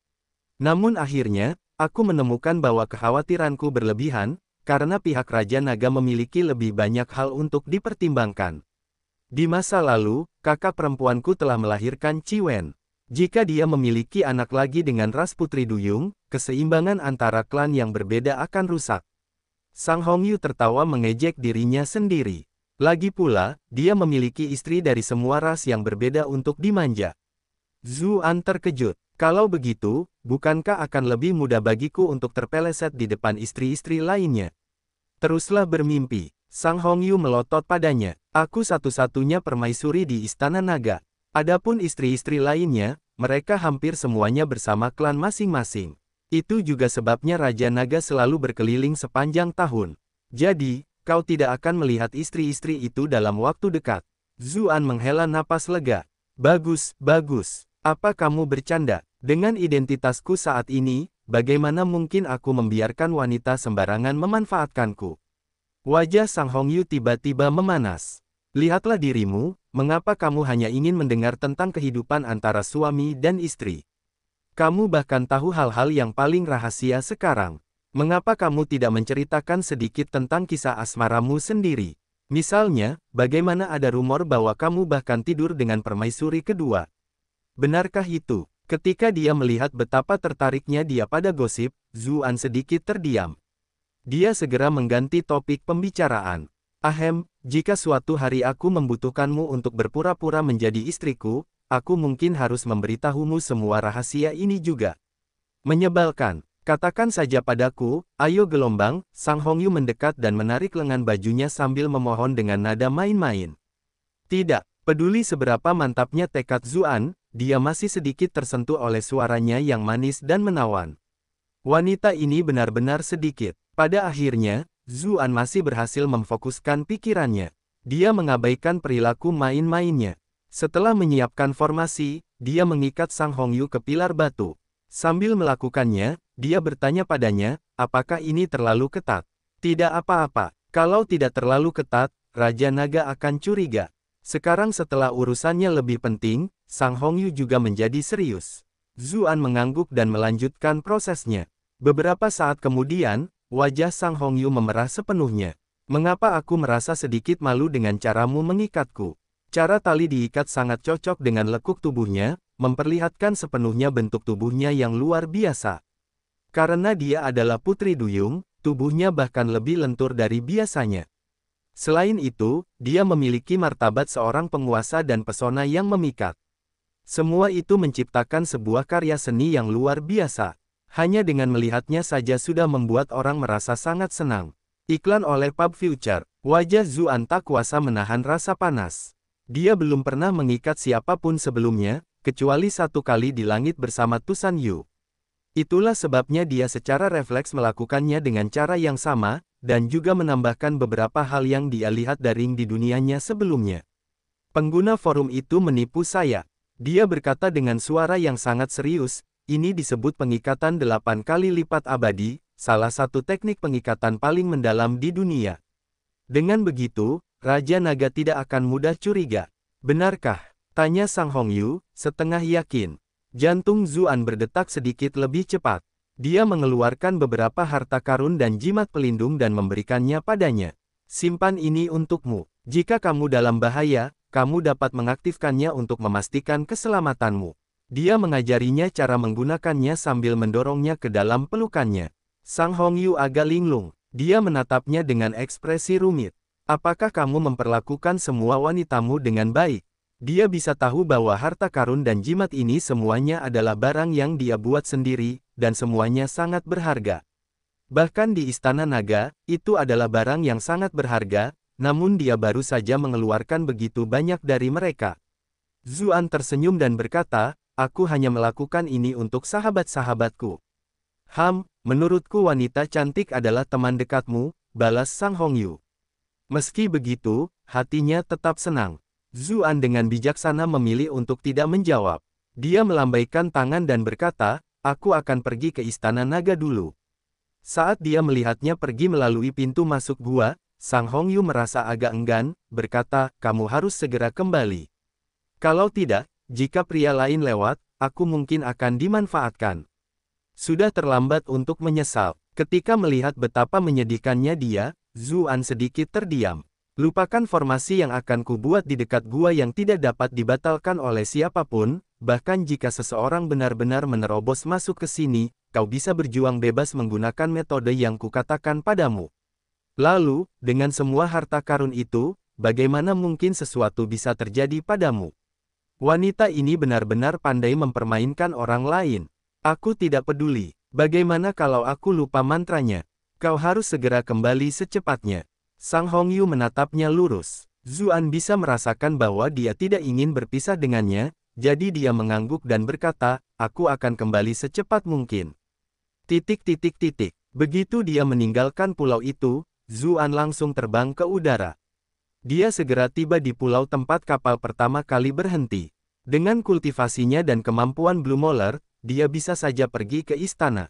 Namun akhirnya, aku menemukan bahwa kekhawatiranku berlebihan, karena pihak Raja Naga memiliki lebih banyak hal untuk dipertimbangkan. Di masa lalu, kakak perempuanku telah melahirkan Ciwen. Jika dia memiliki anak lagi dengan ras putri duyung, keseimbangan antara klan yang berbeda akan rusak. Sang Hongyu tertawa mengejek dirinya sendiri. Lagi pula, dia memiliki istri dari semua ras yang berbeda untuk dimanja. Zhu An terkejut. Kalau begitu, bukankah akan lebih mudah bagiku untuk terpeleset di depan istri-istri lainnya? Teruslah bermimpi. Sang Hong Yu melotot padanya. Aku satu-satunya permaisuri di Istana Naga. Adapun istri-istri lainnya, mereka hampir semuanya bersama klan masing-masing. Itu juga sebabnya Raja Naga selalu berkeliling sepanjang tahun. Jadi, kau tidak akan melihat istri-istri itu dalam waktu dekat. Zuan menghela napas lega. Bagus, bagus. Apa kamu bercanda? Dengan identitasku saat ini, bagaimana mungkin aku membiarkan wanita sembarangan memanfaatkanku? Wajah Sang Hong Yu tiba-tiba memanas. Lihatlah dirimu, mengapa kamu hanya ingin mendengar tentang kehidupan antara suami dan istri? Kamu bahkan tahu hal-hal yang paling rahasia sekarang. Mengapa kamu tidak menceritakan sedikit tentang kisah asmaramu sendiri? Misalnya, bagaimana ada rumor bahwa kamu bahkan tidur dengan permaisuri kedua? Benarkah itu? Ketika dia melihat betapa tertariknya dia pada gosip, Zuan sedikit terdiam. Dia segera mengganti topik pembicaraan. Ahem, jika suatu hari aku membutuhkanmu untuk berpura-pura menjadi istriku, aku mungkin harus memberitahumu semua rahasia ini juga. Menyebalkan, katakan saja padaku, ayo gelombang, Sang Hongyu mendekat dan menarik lengan bajunya sambil memohon dengan nada main-main. Tidak, peduli seberapa mantapnya tekad Zuan, dia masih sedikit tersentuh oleh suaranya yang manis dan menawan. Wanita ini benar-benar sedikit. Pada akhirnya, Zuan masih berhasil memfokuskan pikirannya. Dia mengabaikan perilaku main-mainnya. Setelah menyiapkan formasi, dia mengikat Sang Hongyu ke pilar batu. Sambil melakukannya, dia bertanya padanya, apakah ini terlalu ketat? Tidak apa-apa, kalau tidak terlalu ketat, Raja Naga akan curiga. Sekarang setelah urusannya lebih penting, Sang Hongyu juga menjadi serius. Zuan mengangguk dan melanjutkan prosesnya. Beberapa saat kemudian, wajah Sang Hongyu memerah sepenuhnya. Mengapa aku merasa sedikit malu dengan caramu mengikatku? Cara tali diikat sangat cocok dengan lekuk tubuhnya, memperlihatkan sepenuhnya bentuk tubuhnya yang luar biasa. Karena dia adalah putri duyung, tubuhnya bahkan lebih lentur dari biasanya. Selain itu, dia memiliki martabat seorang penguasa dan pesona yang memikat. Semua itu menciptakan sebuah karya seni yang luar biasa. Hanya dengan melihatnya saja sudah membuat orang merasa sangat senang. Iklan oleh Pub Future, wajah Zuan tak kuasa menahan rasa panas. Dia belum pernah mengikat siapapun sebelumnya, kecuali satu kali di langit bersama Tusan Yu. Itulah sebabnya dia secara refleks melakukannya dengan cara yang sama, dan juga menambahkan beberapa hal yang dia lihat daring di dunianya sebelumnya. Pengguna forum itu menipu saya. Dia berkata dengan suara yang sangat serius, ini disebut pengikatan delapan kali lipat abadi, salah satu teknik pengikatan paling mendalam di dunia. Dengan begitu, Raja Naga tidak akan mudah curiga. Benarkah? Tanya Sang Hongyu, setengah yakin. Jantung Zuan berdetak sedikit lebih cepat. Dia mengeluarkan beberapa harta karun dan jimat pelindung dan memberikannya padanya. Simpan ini untukmu. Jika kamu dalam bahaya, kamu dapat mengaktifkannya untuk memastikan keselamatanmu. Dia mengajarinya cara menggunakannya sambil mendorongnya ke dalam pelukannya. Sang Hongyu agak linglung. Dia menatapnya dengan ekspresi rumit. Apakah kamu memperlakukan semua wanitamu dengan baik? Dia bisa tahu bahwa harta karun dan jimat ini semuanya adalah barang yang dia buat sendiri, dan semuanya sangat berharga. Bahkan di Istana Naga, itu adalah barang yang sangat berharga, namun dia baru saja mengeluarkan begitu banyak dari mereka. Zuan tersenyum dan berkata, aku hanya melakukan ini untuk sahabat-sahabatku. Ham, menurutku wanita cantik adalah teman dekatmu, balas Sang Hongyu. Meski begitu, hatinya tetap senang. Zuan dengan bijaksana memilih untuk tidak menjawab. Dia melambaikan tangan dan berkata, aku akan pergi ke istana naga dulu. Saat dia melihatnya pergi melalui pintu masuk gua, Sang Hongyu merasa agak enggan, berkata, kamu harus segera kembali. Kalau tidak, jika pria lain lewat, aku mungkin akan dimanfaatkan. Sudah terlambat untuk menyesal. Ketika melihat betapa menyedihkannya dia, Zuan sedikit terdiam. Lupakan formasi yang akan kubuat di dekat gua yang tidak dapat dibatalkan oleh siapapun, bahkan jika seseorang benar-benar menerobos masuk ke sini, kau bisa berjuang bebas menggunakan metode yang kukatakan padamu. Lalu, dengan semua harta karun itu, bagaimana mungkin sesuatu bisa terjadi padamu? Wanita ini benar-benar pandai mempermainkan orang lain. Aku tidak peduli. Bagaimana kalau aku lupa mantranya? Kau harus segera kembali secepatnya. Sang Hong Yu menatapnya lurus. Zuan bisa merasakan bahwa dia tidak ingin berpisah dengannya, jadi dia mengangguk dan berkata, aku akan kembali secepat mungkin. Titik titik titik. Begitu dia meninggalkan pulau itu, Zuan langsung terbang ke udara. Dia segera tiba di pulau tempat kapal pertama kali berhenti. Dengan kultivasinya dan kemampuan Blue Molar, dia bisa saja pergi ke istana.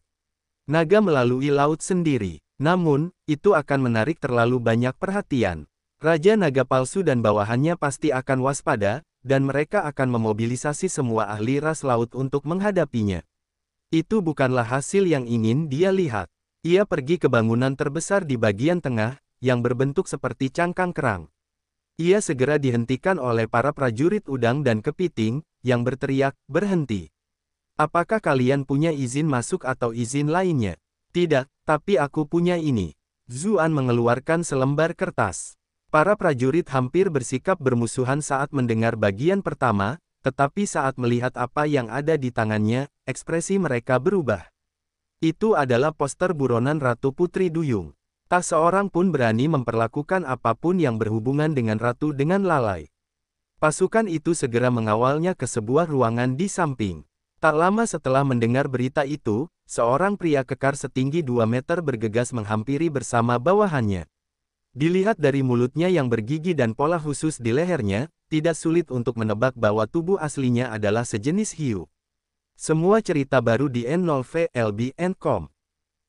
Naga melalui laut sendiri. Namun, itu akan menarik terlalu banyak perhatian. Raja naga palsu dan bawahannya pasti akan waspada, dan mereka akan memobilisasi semua ahli ras laut untuk menghadapinya. Itu bukanlah hasil yang ingin dia lihat. Ia pergi ke bangunan terbesar di bagian tengah, yang berbentuk seperti cangkang kerang. Ia segera dihentikan oleh para prajurit udang dan kepiting, yang berteriak, berhenti. Apakah kalian punya izin masuk atau izin lainnya? Tidak, tapi aku punya ini. Zuan mengeluarkan selembar kertas. Para prajurit hampir bersikap bermusuhan saat mendengar bagian pertama, tetapi saat melihat apa yang ada di tangannya, ekspresi mereka berubah. Itu adalah poster buronan Ratu Putri Duyung. Tak seorang pun berani memperlakukan apapun yang berhubungan dengan Ratu dengan lalai. Pasukan itu segera mengawalnya ke sebuah ruangan di samping. Tak lama setelah mendengar berita itu, Seorang pria kekar setinggi 2 meter bergegas menghampiri bersama bawahannya. Dilihat dari mulutnya yang bergigi dan pola khusus di lehernya, tidak sulit untuk menebak bahwa tubuh aslinya adalah sejenis hiu. Semua cerita baru di N0VLBN.com.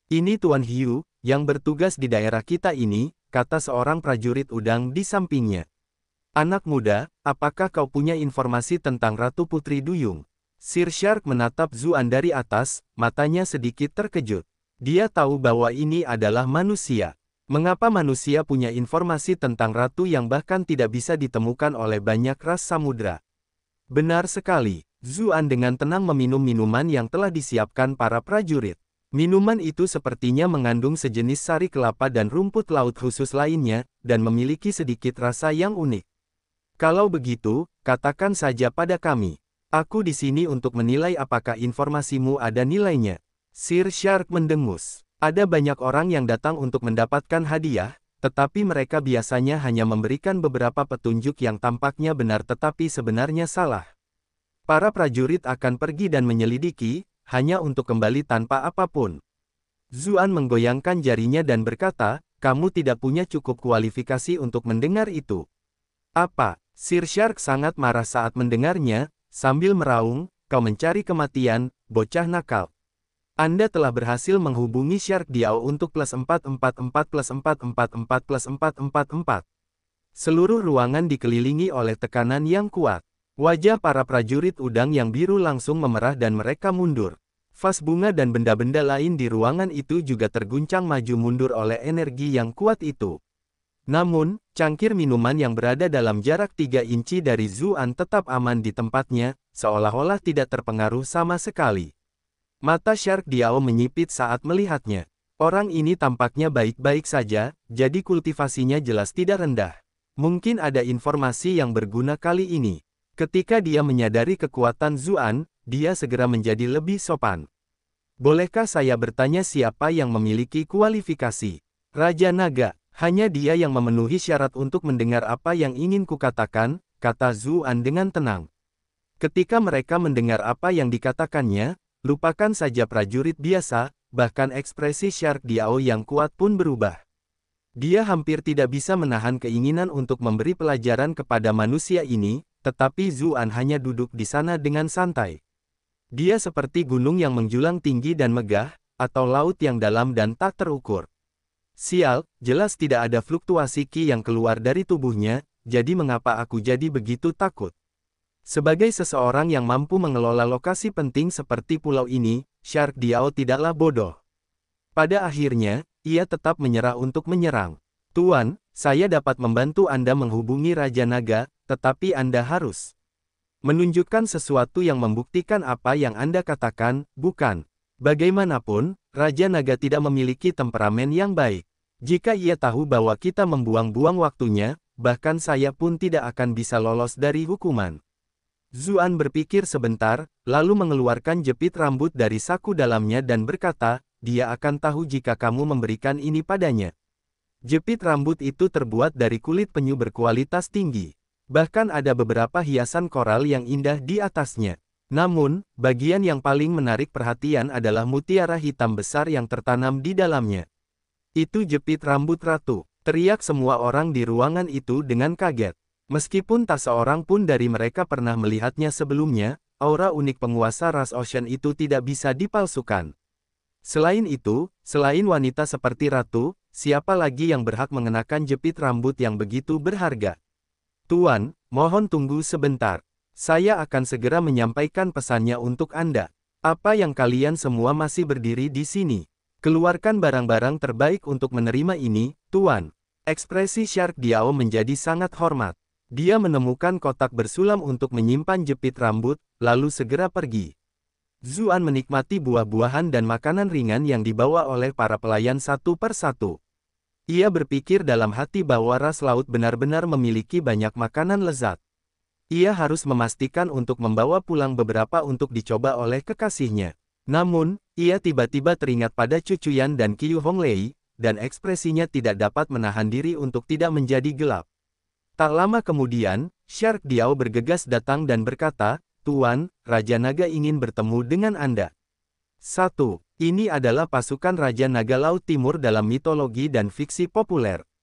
Ini Tuan Hiu, yang bertugas di daerah kita ini, kata seorang prajurit udang di sampingnya. Anak muda, apakah kau punya informasi tentang Ratu Putri Duyung? Sir Shark menatap Zuan dari atas, matanya sedikit terkejut. Dia tahu bahwa ini adalah manusia. Mengapa manusia punya informasi tentang ratu yang bahkan tidak bisa ditemukan oleh banyak ras samudra? Benar sekali, Zuan dengan tenang meminum minuman yang telah disiapkan para prajurit. Minuman itu sepertinya mengandung sejenis sari kelapa dan rumput laut khusus lainnya, dan memiliki sedikit rasa yang unik. Kalau begitu, katakan saja pada kami, Aku di sini untuk menilai apakah informasimu ada nilainya. Sir Shark mendengus. Ada banyak orang yang datang untuk mendapatkan hadiah, tetapi mereka biasanya hanya memberikan beberapa petunjuk yang tampaknya benar tetapi sebenarnya salah. Para prajurit akan pergi dan menyelidiki, hanya untuk kembali tanpa apapun. Zuan menggoyangkan jarinya dan berkata, kamu tidak punya cukup kualifikasi untuk mendengar itu. Apa? Sir Shark sangat marah saat mendengarnya, Sambil meraung, kau mencari kematian, bocah nakal. Anda telah berhasil menghubungi Shark Diao untuk plus 444 plus 444 plus 444. Seluruh ruangan dikelilingi oleh tekanan yang kuat. Wajah para prajurit udang yang biru langsung memerah dan mereka mundur. Vas bunga dan benda-benda lain di ruangan itu juga terguncang maju mundur oleh energi yang kuat itu. Namun, cangkir minuman yang berada dalam jarak 3 inci dari Zuan tetap aman di tempatnya, seolah-olah tidak terpengaruh sama sekali. Mata Shark Diao menyipit saat melihatnya. Orang ini tampaknya baik-baik saja, jadi kultivasinya jelas tidak rendah. Mungkin ada informasi yang berguna kali ini. Ketika dia menyadari kekuatan Zuan, dia segera menjadi lebih sopan. Bolehkah saya bertanya siapa yang memiliki kualifikasi? Raja Naga, hanya dia yang memenuhi syarat untuk mendengar apa yang ingin kukatakan, kata Zuan dengan tenang. Ketika mereka mendengar apa yang dikatakannya, lupakan saja prajurit biasa, bahkan ekspresi Shark Diao yang kuat pun berubah. Dia hampir tidak bisa menahan keinginan untuk memberi pelajaran kepada manusia ini, tetapi Zuan hanya duduk di sana dengan santai. Dia seperti gunung yang menjulang tinggi dan megah, atau laut yang dalam dan tak terukur. Sial, jelas tidak ada fluktuasi Ki yang keluar dari tubuhnya, jadi mengapa aku jadi begitu takut? Sebagai seseorang yang mampu mengelola lokasi penting seperti pulau ini, Shark Diao tidaklah bodoh. Pada akhirnya, ia tetap menyerah untuk menyerang. Tuan, saya dapat membantu Anda menghubungi Raja Naga, tetapi Anda harus menunjukkan sesuatu yang membuktikan apa yang Anda katakan, bukan, Bagaimanapun, Raja Naga tidak memiliki temperamen yang baik. Jika ia tahu bahwa kita membuang-buang waktunya, bahkan saya pun tidak akan bisa lolos dari hukuman. Zuan berpikir sebentar, lalu mengeluarkan jepit rambut dari saku dalamnya dan berkata, dia akan tahu jika kamu memberikan ini padanya. Jepit rambut itu terbuat dari kulit penyu berkualitas tinggi. Bahkan ada beberapa hiasan koral yang indah di atasnya. Namun, bagian yang paling menarik perhatian adalah mutiara hitam besar yang tertanam di dalamnya. Itu jepit rambut ratu, teriak semua orang di ruangan itu dengan kaget. Meskipun tak seorang pun dari mereka pernah melihatnya sebelumnya, aura unik penguasa ras Ocean itu tidak bisa dipalsukan. Selain itu, selain wanita seperti ratu, siapa lagi yang berhak mengenakan jepit rambut yang begitu berharga? Tuan, mohon tunggu sebentar. Saya akan segera menyampaikan pesannya untuk Anda. Apa yang kalian semua masih berdiri di sini? Keluarkan barang-barang terbaik untuk menerima ini, Tuan. Ekspresi Shark Diao menjadi sangat hormat. Dia menemukan kotak bersulam untuk menyimpan jepit rambut, lalu segera pergi. Zuan menikmati buah-buahan dan makanan ringan yang dibawa oleh para pelayan satu per satu. Ia berpikir dalam hati bahwa ras laut benar-benar memiliki banyak makanan lezat. Ia harus memastikan untuk membawa pulang beberapa untuk dicoba oleh kekasihnya. Namun, ia tiba-tiba teringat pada Cucu Yan dan Qiu Honglei, dan ekspresinya tidak dapat menahan diri untuk tidak menjadi gelap. Tak lama kemudian, Shark Diao bergegas datang dan berkata, Tuan, Raja Naga ingin bertemu dengan Anda. Satu, Ini adalah pasukan Raja Naga Laut Timur dalam mitologi dan fiksi populer.